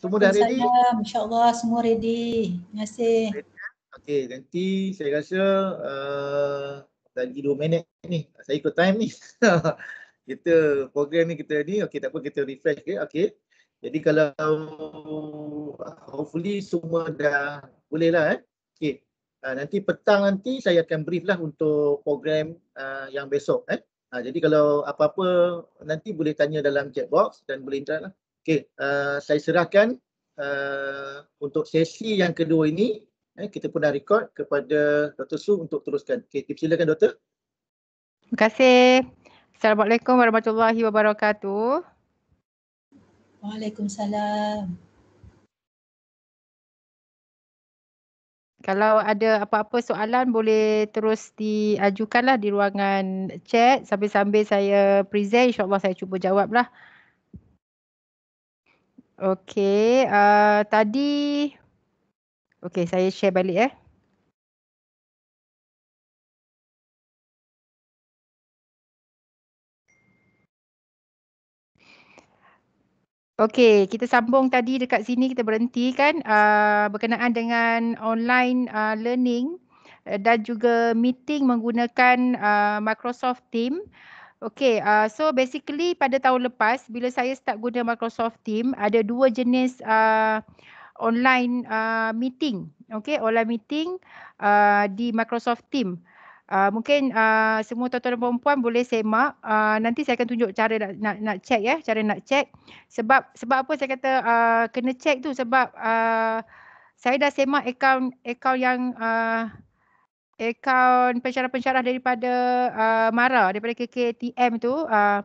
Semua dah ready? InsyaAllah semua ready. Terima kasih. Okey, nanti saya rasa uh, dah lagi 2 minit ni. Saya ikut time ni. kita program ni kita ni. Okey, tak kita refresh ke. Okey. Jadi kalau hopefully semua dah boleh lah eh. Okey. Uh, nanti petang nanti saya akan brief lah untuk program uh, yang besok eh. Uh, jadi kalau apa-apa nanti boleh tanya dalam chat box dan boleh interact lah. Okey, uh, saya serahkan uh, untuk sesi yang kedua ini eh, kita pun dah record kepada Dr. Su untuk teruskan. Okey, dipersilakan Dr. Terima kasih. Assalamualaikum warahmatullahi wabarakatuh. Waalaikumsalam. Kalau ada apa-apa soalan boleh terus diajukanlah di ruangan chat sambil-sambil saya present insya saya cuba jawablah. Okay, uh, eh, tadi. Okay, saya share balik eh. Okey, kita sambung tadi dekat sini kita berhenti kan uh, berkenaan dengan online uh, learning uh, dan juga meeting menggunakan uh, Microsoft Teams. Okay, uh, so basically pada tahun lepas bila saya start guna Microsoft Teams, ada dua jenis uh, online uh, meeting. Okay, online meeting uh, di Microsoft Teams. Uh, mungkin uh, semua tuan-tuan dan puan boleh semak uh, nanti saya akan tunjuk cara nak nak, nak check ya cara nak check sebab sebab apa saya kata uh, kena check tu sebab uh, saya dah semak akaun akaun yang uh, akaun pensyarah-pensyarah daripada uh, Mara daripada KKTM tu uh,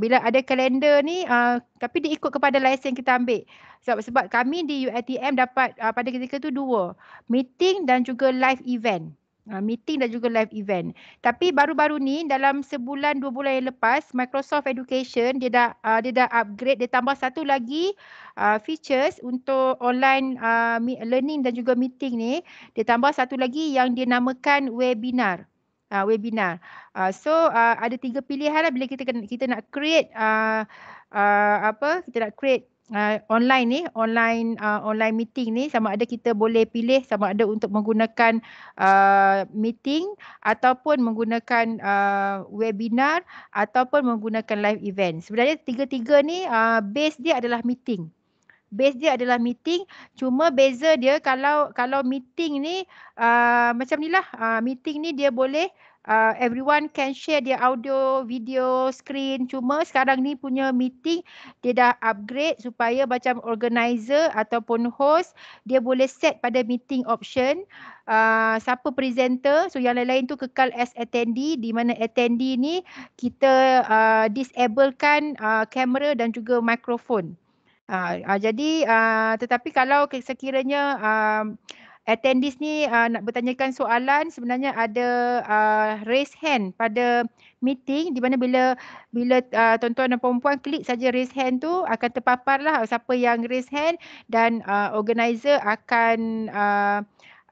bila ada kalender ni uh, tapi diikut kepada lesen kita ambil sebab sebab kami di UITM dapat uh, pada ketika tu dua meeting dan juga live event Ah, meeting dan juga live event. Tapi baru-baru ni dalam sebulan dua bulan yang lepas Microsoft Education dia dah uh, dia dah upgrade dia tambah satu lagi uh, features untuk online uh, learning dan juga meeting ni. Dia tambah satu lagi yang dinamakan webinar. Uh, webinar. Uh, so uh, ada tiga pilihan lah bila kita kita nak create uh, uh, apa kita nak create uh, online ni, online uh, online meeting ni sama ada kita boleh pilih sama ada untuk menggunakan uh, meeting ataupun menggunakan uh, webinar ataupun menggunakan live event. Sebenarnya tiga-tiga ni uh, base dia adalah meeting. Base dia adalah meeting, cuma beza dia kalau kalau meeting ni uh, macam ni lah, uh, meeting ni dia boleh uh, everyone can share their audio, video, screen. Cuma sekarang ni punya meeting dia dah upgrade supaya macam organizer ataupun host dia boleh set pada meeting option. Uh, siapa presenter so yang lain-lain tu kekal as attendee di mana attendee ni kita uh, disablekan uh, kamera uh, dan juga mikrofon. Uh, uh, jadi uh, tetapi kalau sekiranya uh, attendees ni uh, nak bertanyakan soalan sebenarnya ada uh, raise hand pada meeting di mana bila bila uh, tuan-tuan dan puan klik saja raise hand tu akan terpapar lah siapa yang raise hand dan uh, organizer akan uh,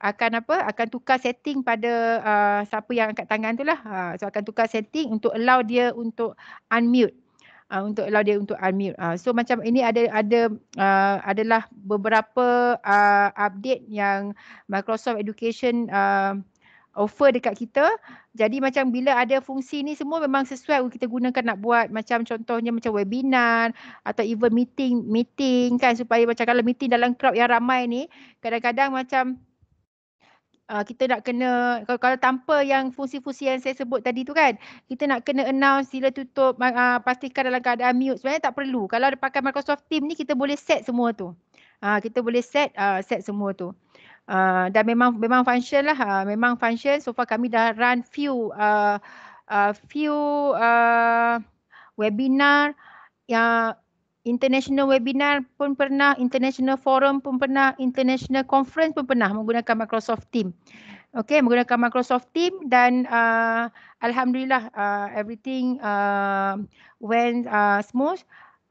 akan apa akan tukar setting pada uh, siapa yang angkat tangan tu lah. Uh, so akan tukar setting untuk allow dia untuk unmute uh, untuk allow lah dia untuk unmute. Uh, so macam ini ada ada uh, adalah beberapa uh, update yang Microsoft Education uh, offer dekat kita. Jadi macam bila ada fungsi ni semua memang sesuai kita gunakan nak buat macam contohnya macam webinar atau even meeting meeting kan supaya macam kalau meeting dalam crowd yang ramai ni kadang-kadang macam uh, kita nak kena kalau, kalau tanpa yang fungsi-fungsi yang saya sebut tadi tu kan kita nak kena announce sila tutup uh, pastikan dalam keadaan mute sebenarnya tak perlu kalau ada pakai Microsoft Teams ni kita boleh set semua tu uh, kita boleh set uh, set semua tu Uh, dan memang memang function lah, uh, memang function. So far kami dah run few uh, uh, few uh, webinar yang international webinar pun pernah, international forum pun pernah, international conference pun pernah menggunakan Microsoft Team. Okay, menggunakan Microsoft Team dan uh, Alhamdulillah uh, everything uh, went uh, smooth.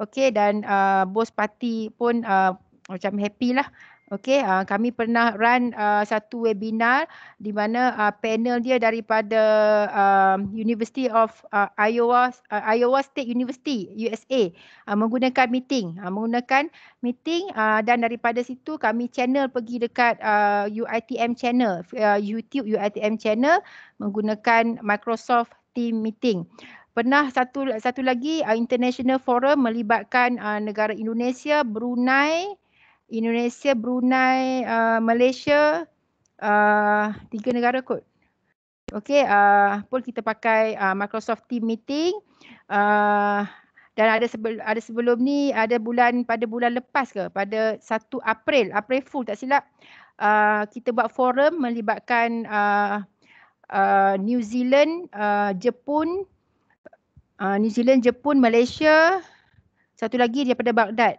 Okay, dan uh, both party pun uh, macam happy lah. Okay, uh, ah, kami pernah run uh, satu webinar di mana uh, panel dia daripada uh, University of uh, Iowa uh, Iowa State University USA uh, menggunakan meeting uh, menggunakan meeting uh, dan daripada situ kami channel pergi dekat uh, UITM channel uh, YouTube UITM channel menggunakan Microsoft Team meeting. Pernah satu satu lagi uh, international forum melibatkan uh, negara Indonesia, Brunei, Indonesia, Brunei, uh, Malaysia, uh, tiga negara kot. Okay, uh, pun kita pakai uh, Microsoft Team Meeting. Uh, dan ada sebelum, ada sebelum ni, ada bulan pada bulan lepas ke? Pada 1 April, April full tak silap. Uh, kita buat forum melibatkan uh, uh, New Zealand, uh, Jepun, uh, New Zealand, Jepun, Malaysia, satu lagi daripada Baghdad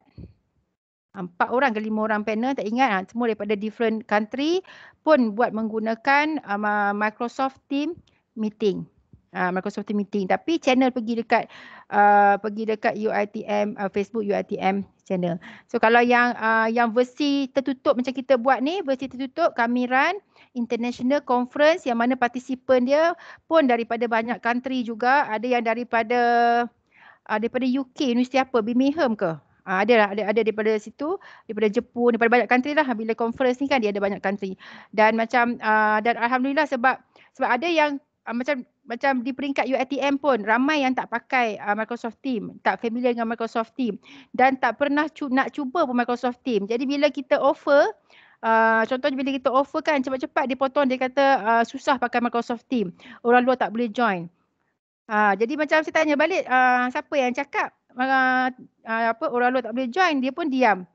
empat orang ke lima orang panel tak ingat lah. semua daripada different country pun buat menggunakan um, Microsoft Team meeting. Uh, Microsoft Team meeting tapi channel pergi dekat uh, pergi dekat UITM uh, Facebook UITM channel. So kalau yang uh, yang versi tertutup macam kita buat ni versi tertutup kami run international conference yang mana participant dia pun daripada banyak country juga ada yang daripada uh, daripada UK universiti apa Birmingham ke? Ha, ada lah, ada, ada daripada situ, daripada Jepun, daripada banyak country lah bila conference ni kan dia ada banyak country. Dan macam, uh, dan Alhamdulillah sebab sebab ada yang uh, macam macam di peringkat UATM pun ramai yang tak pakai uh, Microsoft Team, tak familiar dengan Microsoft Team dan tak pernah cu- nak cuba pun Microsoft Team. Jadi bila kita offer, Uh, contohnya bila kita offer kan cepat-cepat dia potong dia kata uh, susah pakai Microsoft Team. Orang luar tak boleh join. Uh, jadi macam saya tanya balik uh, siapa yang cakap uh, apa orang luar tak boleh join dia pun diam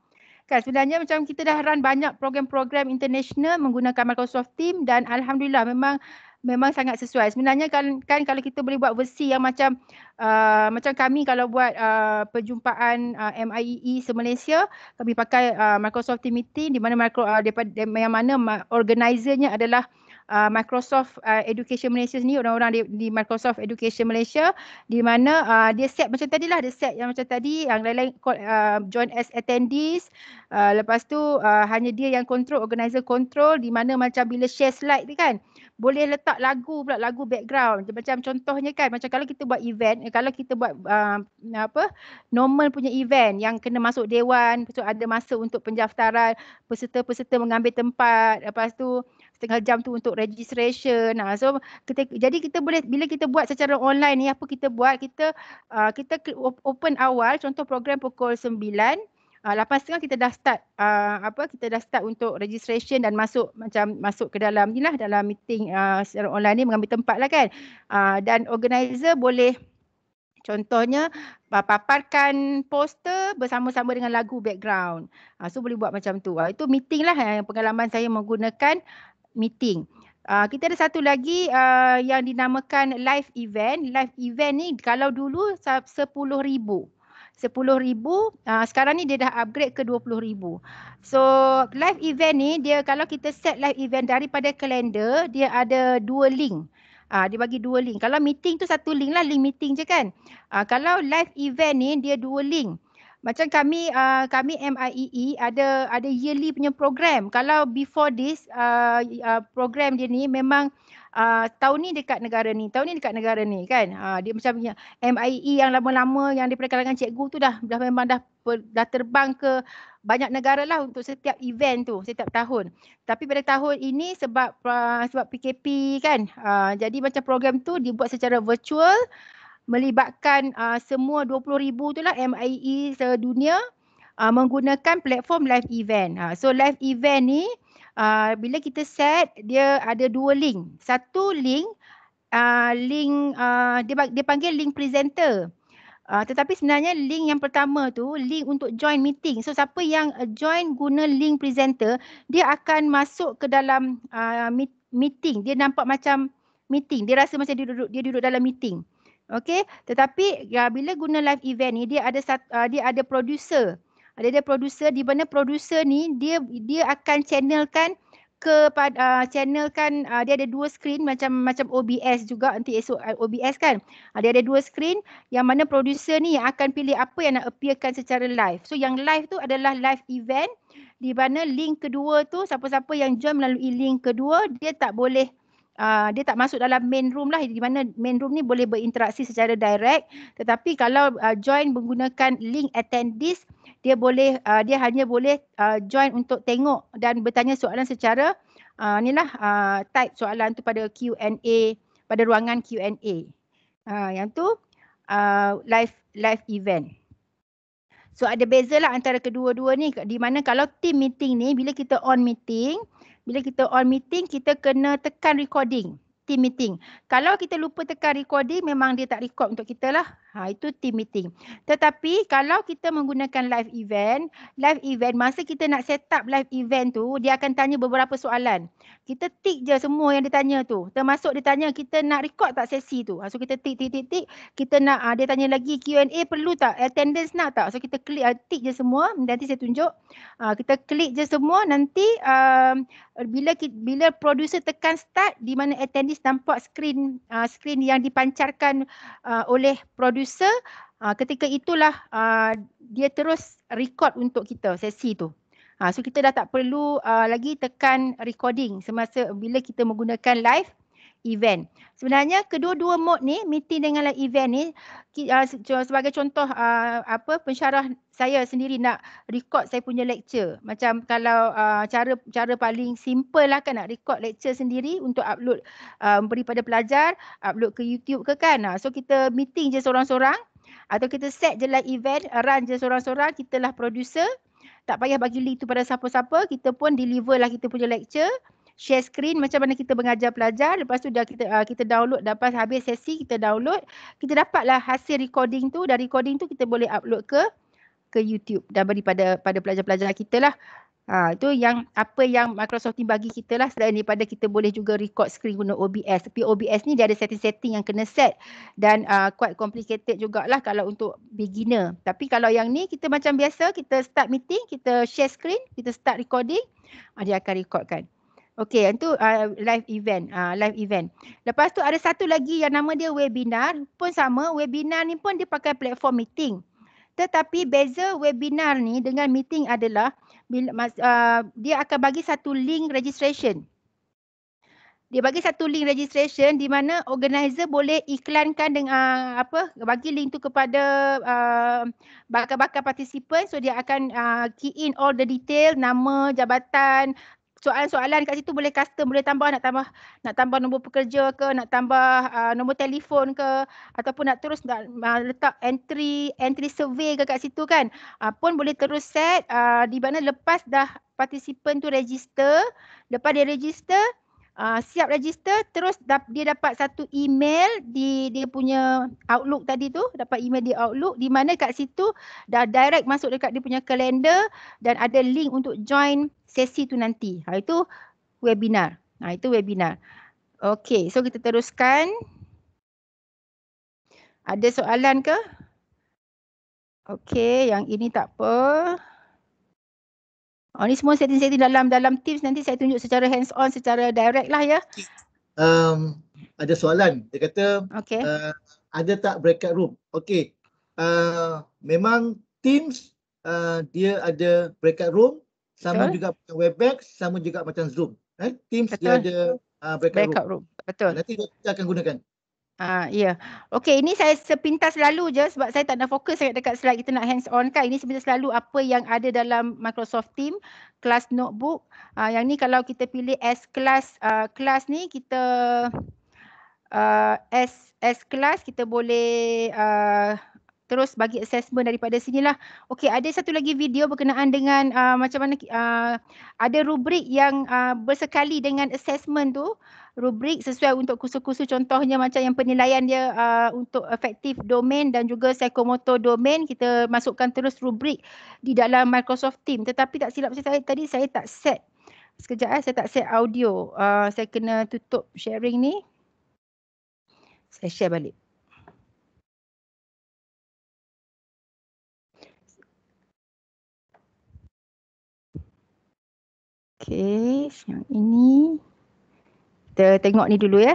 kan sebenarnya macam kita dah run banyak program-program international menggunakan Microsoft Team dan alhamdulillah memang memang sangat sesuai sebenarnya kan kan kalau kita boleh buat versi yang macam uh, macam kami kalau buat uh, perjumpaan uh, MIEE se-Malaysia kami pakai uh, Microsoft Team meeting di mana micro, uh, daripada, yang mana organizernya adalah uh, uh, Microsoft uh, Education Malaysia ni orang-orang di, di Microsoft Education Malaysia di mana uh, dia set macam tadi lah dia set yang macam tadi yang lain-lain uh, join as attendees uh, lepas tu uh, hanya dia yang control organizer control di mana macam bila share slide tu kan boleh letak lagu pula lagu background macam contohnya kan macam kalau kita buat event kalau kita buat uh, apa normal punya event yang kena masuk dewan so ada masa untuk pendaftaran peserta-peserta mengambil tempat lepas tu uh, setengah jam tu untuk registration. Ha. So kita, jadi kita boleh bila kita buat secara online ni apa kita buat kita uh, kita open awal contoh program pukul sembilan, ah, lapan 8.30 kita dah start uh, apa kita dah start untuk registration dan masuk macam masuk ke dalam ni lah dalam meeting uh, secara online ni mengambil tempat lah kan uh, dan organizer boleh contohnya paparkan poster bersama-sama dengan lagu background uh, so boleh buat macam tu uh, itu meeting lah yang eh, pengalaman saya menggunakan uh, meeting. Uh, kita ada satu lagi uh, yang dinamakan live event. Live event ni kalau dulu sepuluh ribu. Sepuluh ribu, ah, sekarang ni dia dah upgrade ke dua puluh ribu. So live event ni dia kalau kita set live event daripada kalender, dia ada dua link. Uh, dia bagi dua link. Kalau meeting tu satu link lah, link meeting je kan. Uh, kalau live event ni dia dua link macam kami uh, kami MIEE e ada ada yearly punya program kalau before this uh, uh, program dia ni memang uh, tahun ni dekat negara ni tahun ni dekat negara ni kan uh, dia macam punya MIEE e yang lama-lama yang daripada kalangan cikgu tu dah dah memang dah per, dah terbang ke banyak negara lah untuk setiap event tu setiap tahun tapi pada tahun ini sebab uh, sebab PKP kan uh, jadi macam program tu dibuat secara virtual melibatkan uh, semua 20,000 tu lah MIE sedunia uh, menggunakan platform live event. Uh, so live event ni uh, bila kita set dia ada dua link. Satu link, uh, link uh, dia, dia panggil link presenter. Uh, tetapi sebenarnya link yang pertama tu link untuk join meeting. So siapa yang uh, join guna link presenter dia akan masuk ke dalam uh, meeting. Dia nampak macam meeting. Dia rasa macam dia duduk, dia duduk dalam meeting. Okay, tetapi ya, bila guna live event ni dia ada satu, uh, ah, dia ada producer. Ada dia producer di mana producer ni dia dia akan channelkan kepada uh, channelkan uh, dia ada dua screen macam macam OBS juga nanti esok ah, OBS kan. Uh, dia ada dua screen yang mana producer ni yang akan pilih apa yang nak appearkan secara live. So yang live tu adalah live event di mana link kedua tu siapa-siapa yang join melalui link kedua dia tak boleh uh, dia tak masuk dalam main room lah di mana main room ni boleh berinteraksi secara direct tetapi kalau uh, join menggunakan link attendees dia boleh uh, dia hanya boleh uh, join untuk tengok dan bertanya soalan secara uh, lah uh, type soalan tu pada Q&A pada ruangan Q&A uh, yang tu uh, live live event So ada bezalah antara kedua-dua ni di mana kalau team meeting ni bila kita on meeting bila kita on meeting kita kena tekan recording team meeting. Kalau kita lupa tekan recording memang dia tak record untuk kita lah. Ha, itu team meeting. Tetapi kalau kita menggunakan live event, live event masa kita nak set up live event tu, dia akan tanya beberapa soalan. Kita tick je semua yang dia tanya tu. Termasuk dia tanya kita nak record tak sesi tu. Ha, so kita tick, tick, tick, tick. Kita nak, ha, dia tanya lagi Q&A perlu tak? Attendance nak tak? So kita klik, ha, tick je semua. Nanti saya tunjuk. Ha, kita klik je semua. Nanti ha, bila bila producer tekan start, di mana attendees nampak screen ha, screen yang dipancarkan ha, oleh producer producer uh, ketika itulah uh, dia terus record untuk kita sesi tu. Uh, so kita dah tak perlu uh, lagi tekan recording semasa bila kita menggunakan live event. Sebenarnya kedua-dua mode ni meeting dengan live event ni ah, sebagai contoh ah, apa pensyarah saya sendiri nak record saya punya lecture. Macam kalau ah, cara cara paling simple lah kan nak record lecture sendiri untuk upload beri pada pelajar, upload ke YouTube ke kan. so kita meeting je seorang-seorang atau kita set je live event, run je seorang-seorang, kitalah producer. Tak payah bagi link tu pada siapa-siapa, kita pun deliver lah kita punya lecture share screen macam mana kita mengajar pelajar lepas tu dah kita uh, kita download dapat habis sesi kita download kita dapatlah hasil recording tu dari recording tu kita boleh upload ke ke YouTube dan bagi pada pada pelajar-pelajar kita lah Ha, itu yang apa yang Microsoft Team bagi kita lah selain daripada kita boleh juga record screen guna OBS. Tapi OBS ni dia ada setting-setting yang kena set dan uh, quite complicated jugalah kalau untuk beginner. Tapi kalau yang ni kita macam biasa kita start meeting, kita share screen, kita start recording, dia akan recordkan. Okay itu uh, ah, live event, uh, live event. Lepas tu ada satu lagi yang nama dia webinar pun sama. Webinar ni pun dia pakai platform meeting. Tetapi beza webinar ni dengan meeting adalah uh, dia akan bagi satu link registration. Dia bagi satu link registration di mana organizer boleh iklankan dengan uh, apa bagi link tu kepada uh, bakal-bakal participant so dia akan uh, key in all the detail nama jabatan soalan-soalan kat situ boleh custom boleh tambah nak tambah nak tambah nombor pekerja ke nak tambah uh, nombor telefon ke ataupun nak terus nak uh, letak entry entry survey ke kat situ kan uh, pun boleh terus set uh, di mana lepas dah participant tu register lepas dia register Ah, siap register terus dap, dia dapat satu email di dia punya Outlook tadi tu dapat email di Outlook di mana kat situ dah direct masuk dekat dia punya kalender dan ada link untuk join sesi tu nanti. Ha itu webinar. Ha itu webinar. Okey, so kita teruskan. Ada soalan ke? Okey, yang ini tak apa. Oh, ah, ini semua setting-setting dalam dalam tips nanti saya tunjuk secara hands on secara direct lah ya. Um, ada soalan. Dia kata okay. uh, ada tak breakout room? Okey. Uh, memang Teams uh, dia ada breakout room sama Betul. juga macam Webex sama juga macam Zoom. Eh? Teams Betul. dia ada uh, breakout, breakout room. room. Betul. Nanti kita akan gunakan. Ah ya. Okey ini saya sepintas lalu je sebab saya tak nak fokus sangat dekat slide kita nak hands on kan. Ini sepintas lalu apa yang ada dalam Microsoft Team class notebook. Ah uh, yang ni kalau kita pilih S class uh, class ni kita uh, ah, S S class kita boleh uh, terus bagi assessment daripada sini lah. Okey, ada satu lagi video berkenaan dengan uh, macam mana uh, ada rubrik yang uh, bersekali dengan assessment tu, rubrik sesuai untuk kursus-kursus contohnya macam yang penilaian dia uh, untuk efektif domain dan juga psychomotor domain kita masukkan terus rubrik di dalam Microsoft Team. Tetapi tak silap saya tadi saya tak set Sekejap eh, saya tak set audio. Uh, saya kena tutup sharing ni. Saya share balik. Okey, yang ini kita tengok ni dulu ya.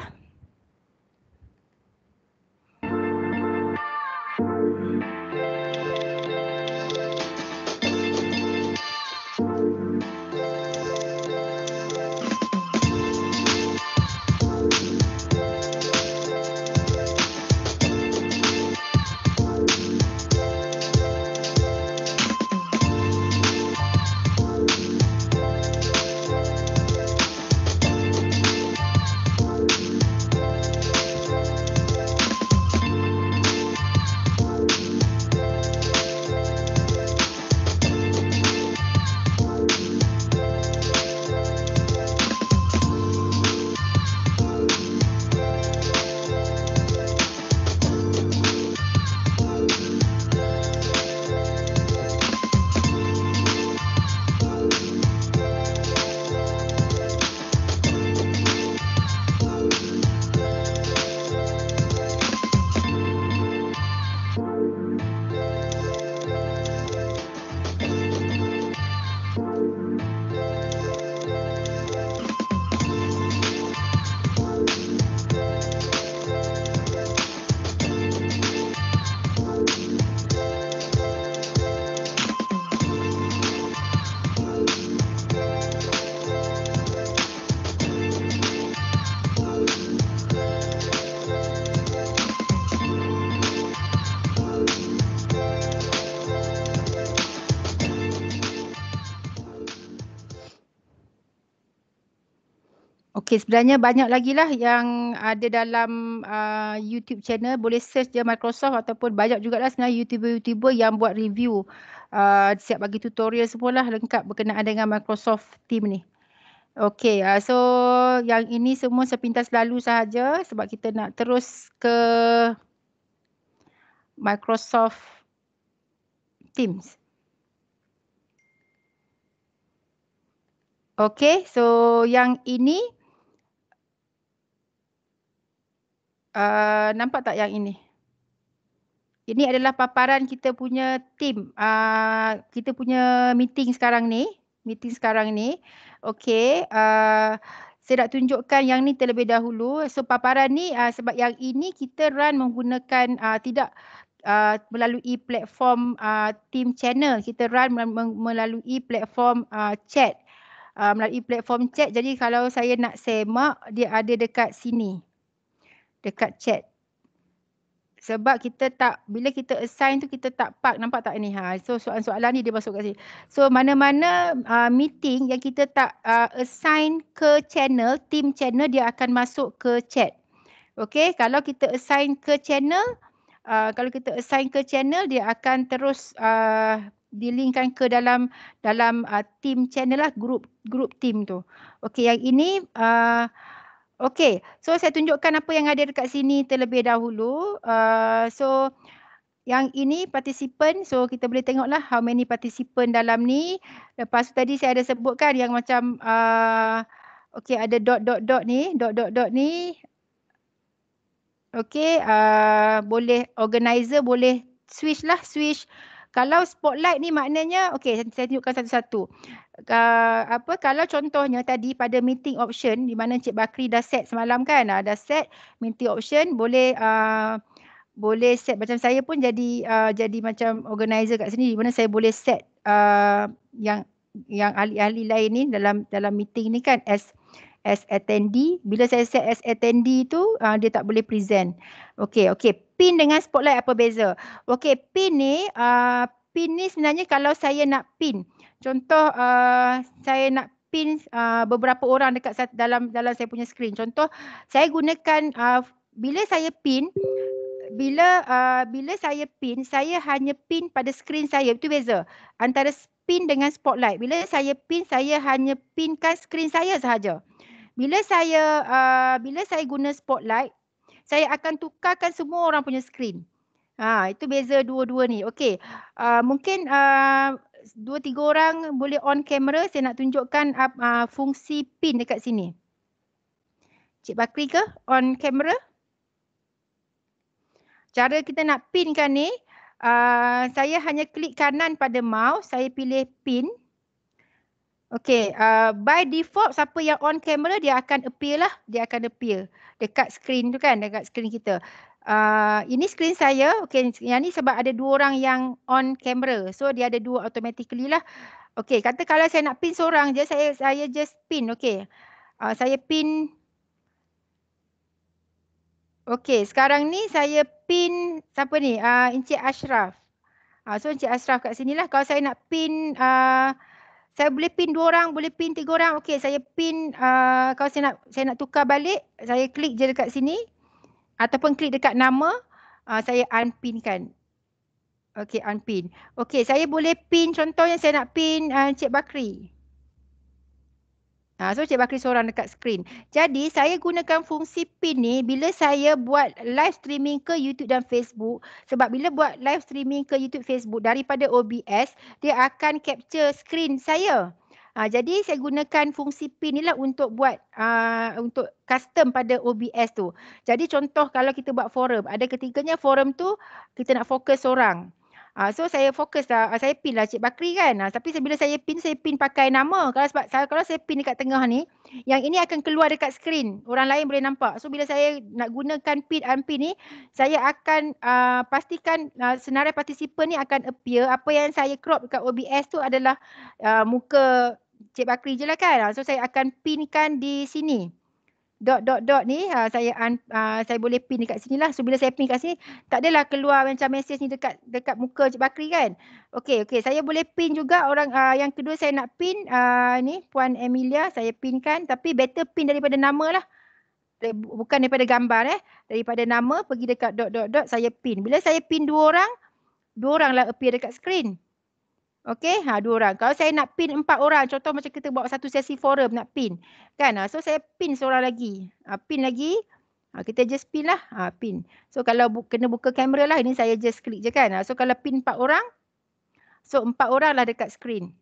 Okay sebenarnya banyak lagi lah yang ada dalam uh, YouTube channel boleh search je Microsoft ataupun banyak juga lah sebenarnya YouTuber-YouTuber yang buat review uh, siap bagi tutorial semua lah lengkap berkenaan dengan Microsoft team ni. Okay uh, so yang ini semua sepintas lalu sahaja sebab kita nak terus ke Microsoft Teams. Okay so yang ini uh, nampak tak yang ini? Ini adalah paparan kita punya team. Uh, kita punya meeting sekarang ni. Meeting sekarang ni. Okay. Uh, eh, saya nak tunjukkan yang ni terlebih dahulu. So paparan ni uh, sebab yang ini kita run menggunakan uh, tidak Uh, melalui platform uh, team channel kita run melalui platform uh, chat uh, melalui platform chat jadi kalau saya nak semak dia ada dekat sini dekat chat. Sebab kita tak, bila kita assign tu kita tak park. Nampak tak ni? Ha? So soalan-soalan ni dia masuk kat sini. So mana-mana uh, meeting yang kita tak uh, assign ke channel, team channel dia akan masuk ke chat. Okay, kalau kita assign ke channel, uh, kalau kita assign ke channel dia akan terus uh, dilinkkan ke dalam dalam uh, team channel lah, group, group team tu. Okay, yang ini uh, Okay, so saya tunjukkan apa yang ada dekat sini terlebih dahulu. Uh, so yang ini participant, so kita boleh tengoklah how many participant dalam ni. Lepas tu tadi saya ada sebutkan yang macam uh, ah, okay ada dot dot dot ni, dot dot dot ni. Okay, uh, ah, boleh organizer boleh switch lah, switch. Kalau spotlight ni maknanya, okay saya tunjukkan satu-satu. Uh, apa kalau contohnya tadi pada meeting option di mana Cik Bakri dah set semalam kan uh, dah set meeting option boleh uh, boleh set macam saya pun jadi uh, jadi macam organizer kat sini di mana saya boleh set uh, yang yang ahli-ahli lain ni dalam dalam meeting ni kan as as attendee bila saya set as attendee tu uh, dia tak boleh present okey okey pin dengan spotlight apa beza okey pin ni uh, pin ni sebenarnya kalau saya nak pin contoh uh, saya nak pin uh, beberapa orang dekat dalam dalam saya punya screen. Contoh saya gunakan uh, bila saya pin bila uh, bila saya pin saya hanya pin pada screen saya itu beza antara pin dengan spotlight. Bila saya pin saya hanya pinkan screen saya sahaja. Bila saya uh, bila saya guna spotlight saya akan tukarkan semua orang punya screen. Ha, itu beza dua-dua ni. Okey. Uh, mungkin uh, dua tiga orang boleh on camera saya nak tunjukkan uh, fungsi pin dekat sini. Cik Bakri ke on camera? Cara kita nak pin kan ni uh, saya hanya klik kanan pada mouse saya pilih pin. Okay uh, ah, by default siapa yang on camera dia akan appear lah dia akan appear dekat screen tu kan dekat screen kita uh, ini screen saya. okay. yang ni sebab ada dua orang yang on camera. So dia ada dua automatically lah. okay. kata kalau saya nak pin seorang je, saya saya just pin. okay. Uh, ah, saya pin okay. sekarang ni saya pin siapa ni? Ah uh, Encik Ashraf. Uh, so Encik Ashraf kat sini lah. kalau saya nak pin uh, saya boleh pin dua orang, boleh pin tiga orang. Okey, saya pin uh, kalau saya nak saya nak tukar balik, saya klik je dekat sini ataupun klik dekat nama uh, saya unpin kan. Okey unpin. Okey saya boleh pin contohnya saya nak pin uh, Cik Bakri. Uh, so Cik Bakri seorang dekat skrin. Jadi saya gunakan fungsi pin ni bila saya buat live streaming ke YouTube dan Facebook. Sebab bila buat live streaming ke YouTube Facebook daripada OBS dia akan capture skrin saya. Uh, jadi saya gunakan fungsi pin ni lah untuk buat uh, untuk custom pada OBS tu. Jadi contoh kalau kita buat forum, ada ketiganya forum tu kita nak fokus orang. Uh, ah, so saya fokus lah, uh, saya pin lah Cik Bakri kan. Uh, tapi bila saya pin, saya pin pakai nama. Kalau sebab saya, kalau saya pin dekat tengah ni, yang ini akan keluar dekat skrin. Orang lain boleh nampak. So bila saya nak gunakan pin unpin ni, saya akan uh, pastikan uh, senarai partisipan ni akan appear. Apa yang saya crop dekat OBS tu adalah uh, muka Cik Bakri je lah kan. Ah, so saya akan pinkan di sini. Dot dot dot ni ha, saya un, ah, saya boleh pin dekat sini lah. So bila saya pin kat sini tak adalah keluar macam mesej ni dekat dekat muka Cik Bakri kan. Okay okay saya boleh pin juga orang ha, yang kedua saya nak pin ha, ni Puan Emilia saya pin kan. Tapi better pin daripada nama lah. Bukan daripada gambar eh. Daripada nama pergi dekat dot dot dot saya pin. Bila saya pin dua orang, dua orang lah appear dekat screen. Okay, ha dua orang. Kalau saya nak pin empat orang, contoh macam kita buat satu sesi forum nak pin. Kan? Ha, so saya pin seorang lagi. Ha, pin lagi. Ha, kita just pin lah. Ha, pin. So kalau bu kena buka kamera lah, ini saya just klik je kan. Ha, so kalau pin empat orang, so empat orang lah dekat screen.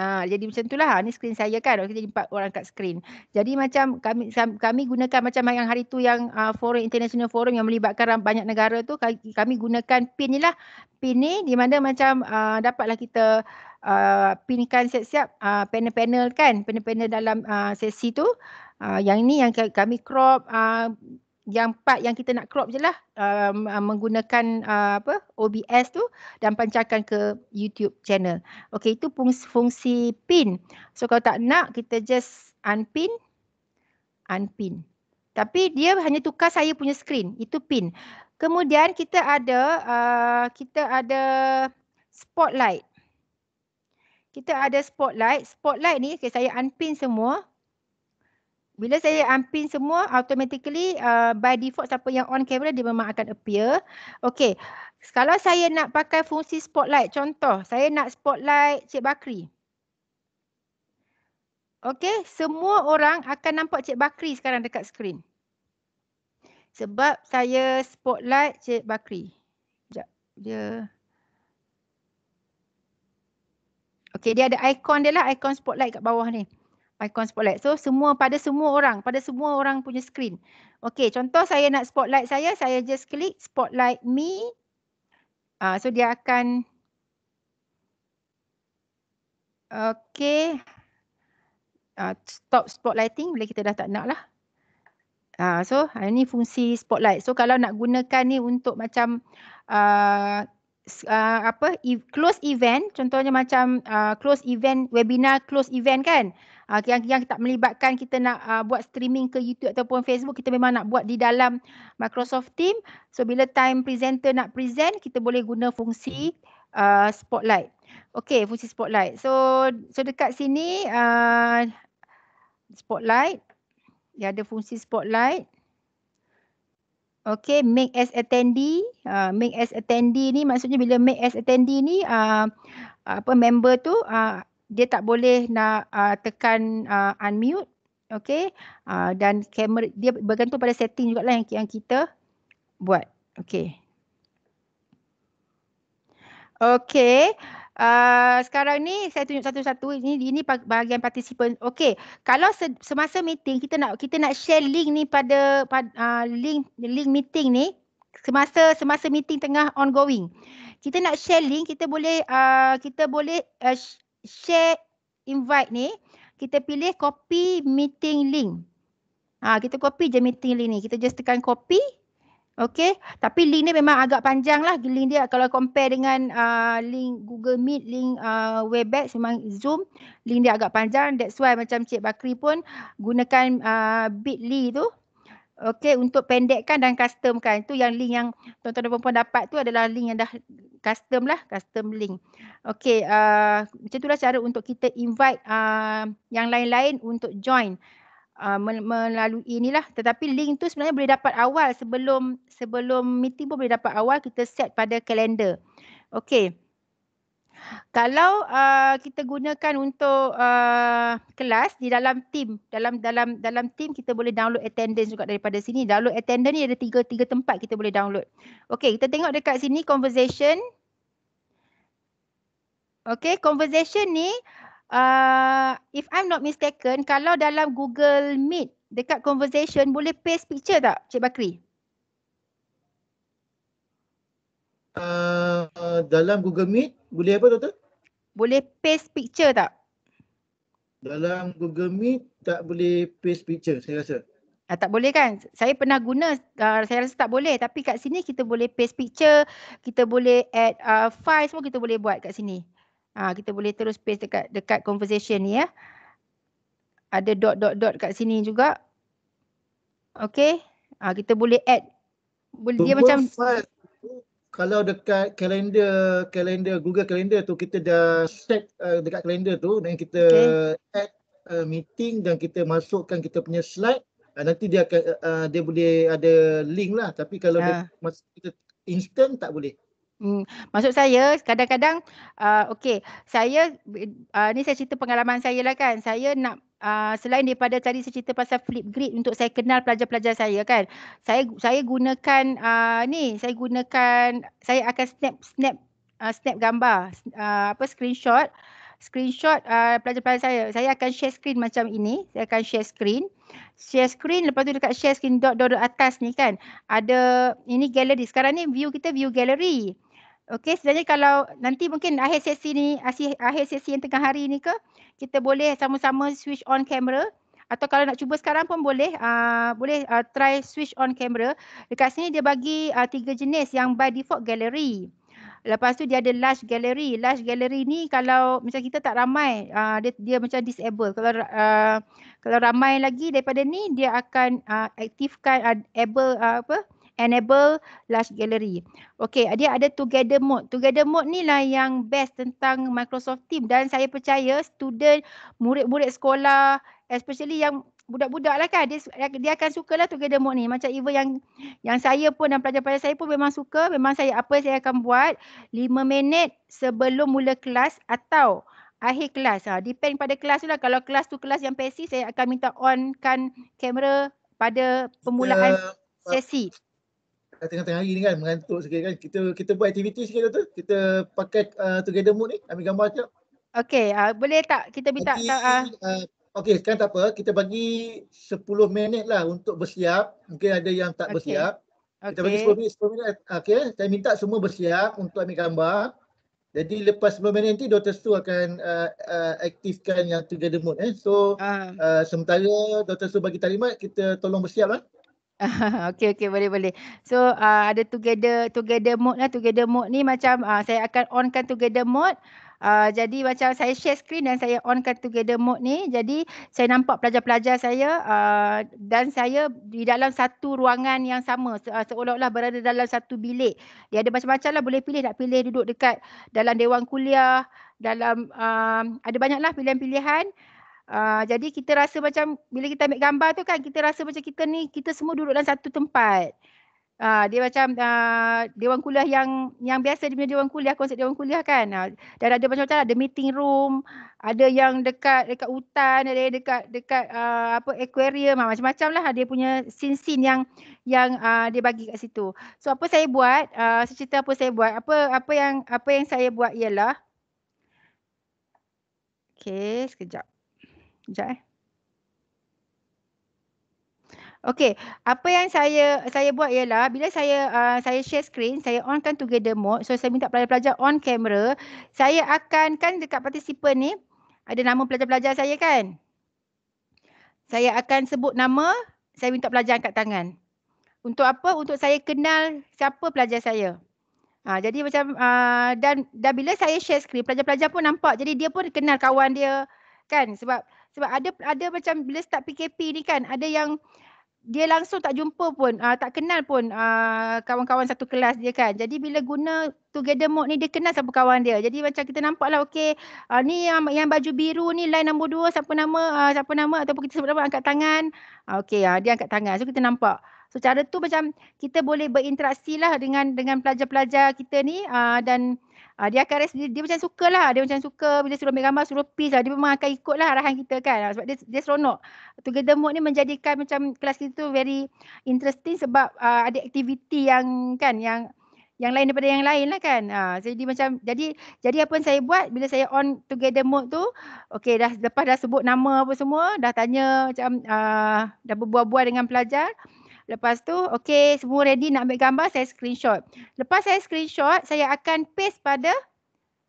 Ha, jadi macam tu lah. Ni screen saya kan. jadi empat orang kat screen. Jadi macam kami kami gunakan macam yang hari tu yang uh, forum international forum yang melibatkan banyak negara tu. Kami gunakan pin ni lah. Pin ni di mana macam uh, dapatlah kita uh, pinkan siap-siap uh, panel-panel kan. Panel-panel dalam uh, sesi tu. Uh, yang ni yang kami crop uh, yang part yang kita nak crop je lah um, uh, menggunakan uh, apa OBS tu dan pancarkan ke YouTube channel. Okay itu fungsi, fungsi pin. So kalau tak nak kita just unpin, unpin. Tapi dia hanya tukar saya punya screen itu pin. Kemudian kita ada uh, kita ada spotlight. Kita ada spotlight. Spotlight ni okay, saya unpin semua bila saya unpin semua automatically uh, by default siapa yang on camera dia memang akan appear. Okay. Kalau saya nak pakai fungsi spotlight contoh saya nak spotlight Cik Bakri. Okay semua orang akan nampak Cik Bakri sekarang dekat skrin. Sebab saya spotlight Cik Bakri. Sekejap dia. Okay dia ada ikon, dia lah ikon spotlight kat bawah ni icon spotlight. So semua pada semua orang, pada semua orang punya screen. Okay, contoh saya nak spotlight saya, saya just klik spotlight me. Uh, so dia akan okay Uh, ah, stop spotlighting bila kita dah tak nak lah. Uh, so ini fungsi spotlight. So kalau nak gunakan ni untuk macam uh, uh, apa e close event contohnya macam uh, close event webinar close event kan uh, yang yang tak melibatkan kita nak uh, buat streaming ke YouTube ataupun Facebook kita memang nak buat di dalam Microsoft Team so bila time presenter nak present kita boleh guna fungsi uh, spotlight Okay, fungsi spotlight so so dekat sini uh, spotlight dia ada fungsi spotlight Okay, make as attendee. Uh, make as attendee ni maksudnya bila make as attendee ni uh, apa member tu uh, dia tak boleh nak uh, tekan uh, unmute okey uh, dan kamera dia bergantung pada setting jugalah yang, yang kita buat okey okey uh, sekarang ni saya tunjuk satu-satu ini ini bahagian participant okey kalau se semasa meeting kita nak kita nak share link ni pada, pada uh, link link meeting ni semasa semasa meeting tengah ongoing kita nak share link kita boleh uh, kita boleh uh, share invite ni, kita pilih copy meeting link. Ha, kita copy je meeting link ni. Kita just tekan copy. Okay. Tapi link ni memang agak panjang lah. Link dia kalau compare dengan uh, link Google Meet, link uh, Webex, memang Zoom. Link dia agak panjang. That's why macam Cik Bakri pun gunakan uh, Bitly tu. Okey untuk pendekkan dan customkan itu yang link yang tuan-tuan dan puan-puan dapat tu adalah link yang dah custom lah custom link. Okey uh, macam itulah cara untuk kita invite uh, yang lain-lain untuk join uh, melalui inilah tetapi link tu sebenarnya boleh dapat awal sebelum sebelum meeting pun boleh dapat awal kita set pada kalender. Okey kalau uh, kita gunakan untuk uh, kelas di dalam team, dalam dalam dalam team kita boleh download attendance juga daripada sini. Download attendance ni ada tiga tiga tempat kita boleh download. Okey, kita tengok dekat sini conversation. Okey, conversation ni uh, if I'm not mistaken, kalau dalam Google Meet dekat conversation boleh paste picture tak Cik Bakri? Uh, dalam Google Meet boleh apa doktor? Boleh paste picture tak? Dalam Google Meet tak boleh paste picture saya rasa. Ah, tak boleh kan? Saya pernah guna, uh, saya rasa tak boleh. Tapi kat sini kita boleh paste picture, kita boleh add uh, file semua kita boleh buat kat sini. Ah, kita boleh terus paste dekat dekat conversation ni ya. Ada dot dot dot kat sini juga. Okay. Ah, kita boleh add. Boleh, dia macam... File kalau dekat kalender kalender Google kalender tu kita dah set uh, dekat kalender tu dan kita okay. add uh, meeting dan kita masukkan kita punya slide uh, nanti dia akan uh, uh, dia boleh ada link lah tapi kalau yeah. dia ah. mas- kita instant tak boleh Hmm. Maksud saya kadang-kadang uh, Okay saya uh, Ni saya cerita pengalaman saya lah kan Saya nak uh, selain daripada tadi saya cerita pasal Flipgrid untuk saya kenal pelajar-pelajar saya kan. Saya saya gunakan uh, ni, saya gunakan saya akan snap snap uh, snap gambar uh, apa screenshot screenshot pelajar-pelajar uh, saya. Saya akan share screen macam ini. Saya akan share screen. Share screen lepas tu dekat share screen dot dot atas ni kan. Ada ini gallery. Sekarang ni view kita view gallery. Okey, sebenarnya kalau nanti mungkin akhir sesi ni, akhir sesi yang tengah hari ni ke, kita boleh sama-sama switch on camera atau kalau nak cuba sekarang pun boleh uh, boleh uh, try switch on camera. Dekat sini dia bagi uh, tiga jenis yang by default gallery. Lepas tu dia ada large gallery. Large gallery ni kalau macam kita tak ramai uh, dia dia macam disable. Kalau uh, kalau ramai lagi daripada ni dia akan uh, aktifkan uh, able uh, apa? enable Last gallery. Okay, dia ada together mode. Together mode ni lah yang best tentang Microsoft Teams dan saya percaya student, murid-murid sekolah especially yang budak-budak lah kan dia, dia akan suka lah together mode ni. Macam even yang yang saya pun dan pelajar-pelajar saya pun memang suka. Memang saya apa saya akan buat lima minit sebelum mula kelas atau akhir kelas. Ha. Depend pada kelas tu lah. Kalau kelas tu kelas yang pesi saya akan minta on kan kamera pada permulaan uh, ya, sesi dah tengah-tengah hari ni kan mengantuk sikit kan kita kita buat aktiviti sikit tu kita pakai uh, together mood ni ambil gambar sekejap okey uh, boleh tak kita minta okay, tak uh, uh, uh... okey sekarang tak apa kita bagi 10 minit lah untuk bersiap mungkin ada yang tak okay. bersiap okay. kita bagi 10 minit 10 minit ah, okey saya minta semua bersiap untuk ambil gambar jadi lepas 10 minit nanti Dr. Stu akan uh, uh, aktifkan yang together mode eh. So uh. Uh, sementara Dr. Stu bagi talimat kita tolong bersiap lah. Eh. okay okay boleh boleh. So uh, ada together together mode lah together mode ni macam uh, saya akan onkan together mode. Uh, jadi macam saya share screen dan saya onkan together mode ni. Jadi saya nampak pelajar-pelajar saya uh, dan saya di dalam satu ruangan yang sama se- uh, seolah-olah berada dalam satu bilik. Dia ada macam-macam lah boleh pilih nak pilih duduk dekat dalam dewan kuliah dalam uh, ada banyaklah pilihan-pilihan. Ah, jadi kita rasa macam bila kita ambil gambar tu kan kita rasa macam kita ni kita semua duduk dalam satu tempat. Uh, dia macam uh, dewan kuliah yang yang biasa dia punya dewan kuliah, konsep dewan kuliah kan. Uh, dan ada macam-macam ada meeting room, ada yang dekat dekat hutan, ada yang dekat dekat uh, apa aquarium macam-macam lah dia punya scene-scene yang yang uh, dia bagi kat situ. So apa saya buat, uh, secerita apa saya buat, apa apa yang apa yang saya buat ialah Okay, sekejap. Sekejap eh. Okey, apa yang saya saya buat ialah bila saya uh, saya share screen, saya onkan together mode. So saya minta pelajar-pelajar on camera. Saya akan kan dekat participant ni ada nama pelajar-pelajar saya kan? Saya akan sebut nama, saya minta pelajar angkat tangan. Untuk apa? Untuk saya kenal siapa pelajar saya. Ha, jadi macam uh, dan dan bila saya share screen, pelajar-pelajar pun nampak. Jadi dia pun kenal kawan dia kan sebab sebab ada ada macam bila start PKP ni kan ada yang dia langsung tak jumpa pun uh, tak kenal pun uh, kawan-kawan satu kelas dia kan jadi bila guna together mode ni dia kenal siapa kawan dia jadi macam kita nampak lah okey uh, ni yang, yang baju biru ni line nombor dua siapa nama uh, siapa nama ataupun kita sebut nama angkat tangan uh, okey uh, dia angkat tangan so kita nampak so cara tu macam kita boleh berinteraksi lah dengan dengan pelajar-pelajar kita ni uh, dan Ha, dia akan rasa, dia, dia macam suka lah. Dia macam suka bila suruh ambil gambar, suruh peace lah. Dia memang akan ikut lah arahan kita kan. Ah, sebab dia, dia seronok. Together mode ni menjadikan macam kelas kita tu very interesting sebab uh, ada aktiviti yang kan, yang yang lain daripada yang lain lah kan. Ha, jadi macam, jadi jadi apa yang saya buat bila saya on together mode tu, okay dah lepas dah sebut nama apa semua, dah tanya macam uh, dah berbual-bual dengan pelajar, Lepas tu, okay, semua ready nak ambil gambar, saya screenshot. Lepas saya screenshot, saya akan paste pada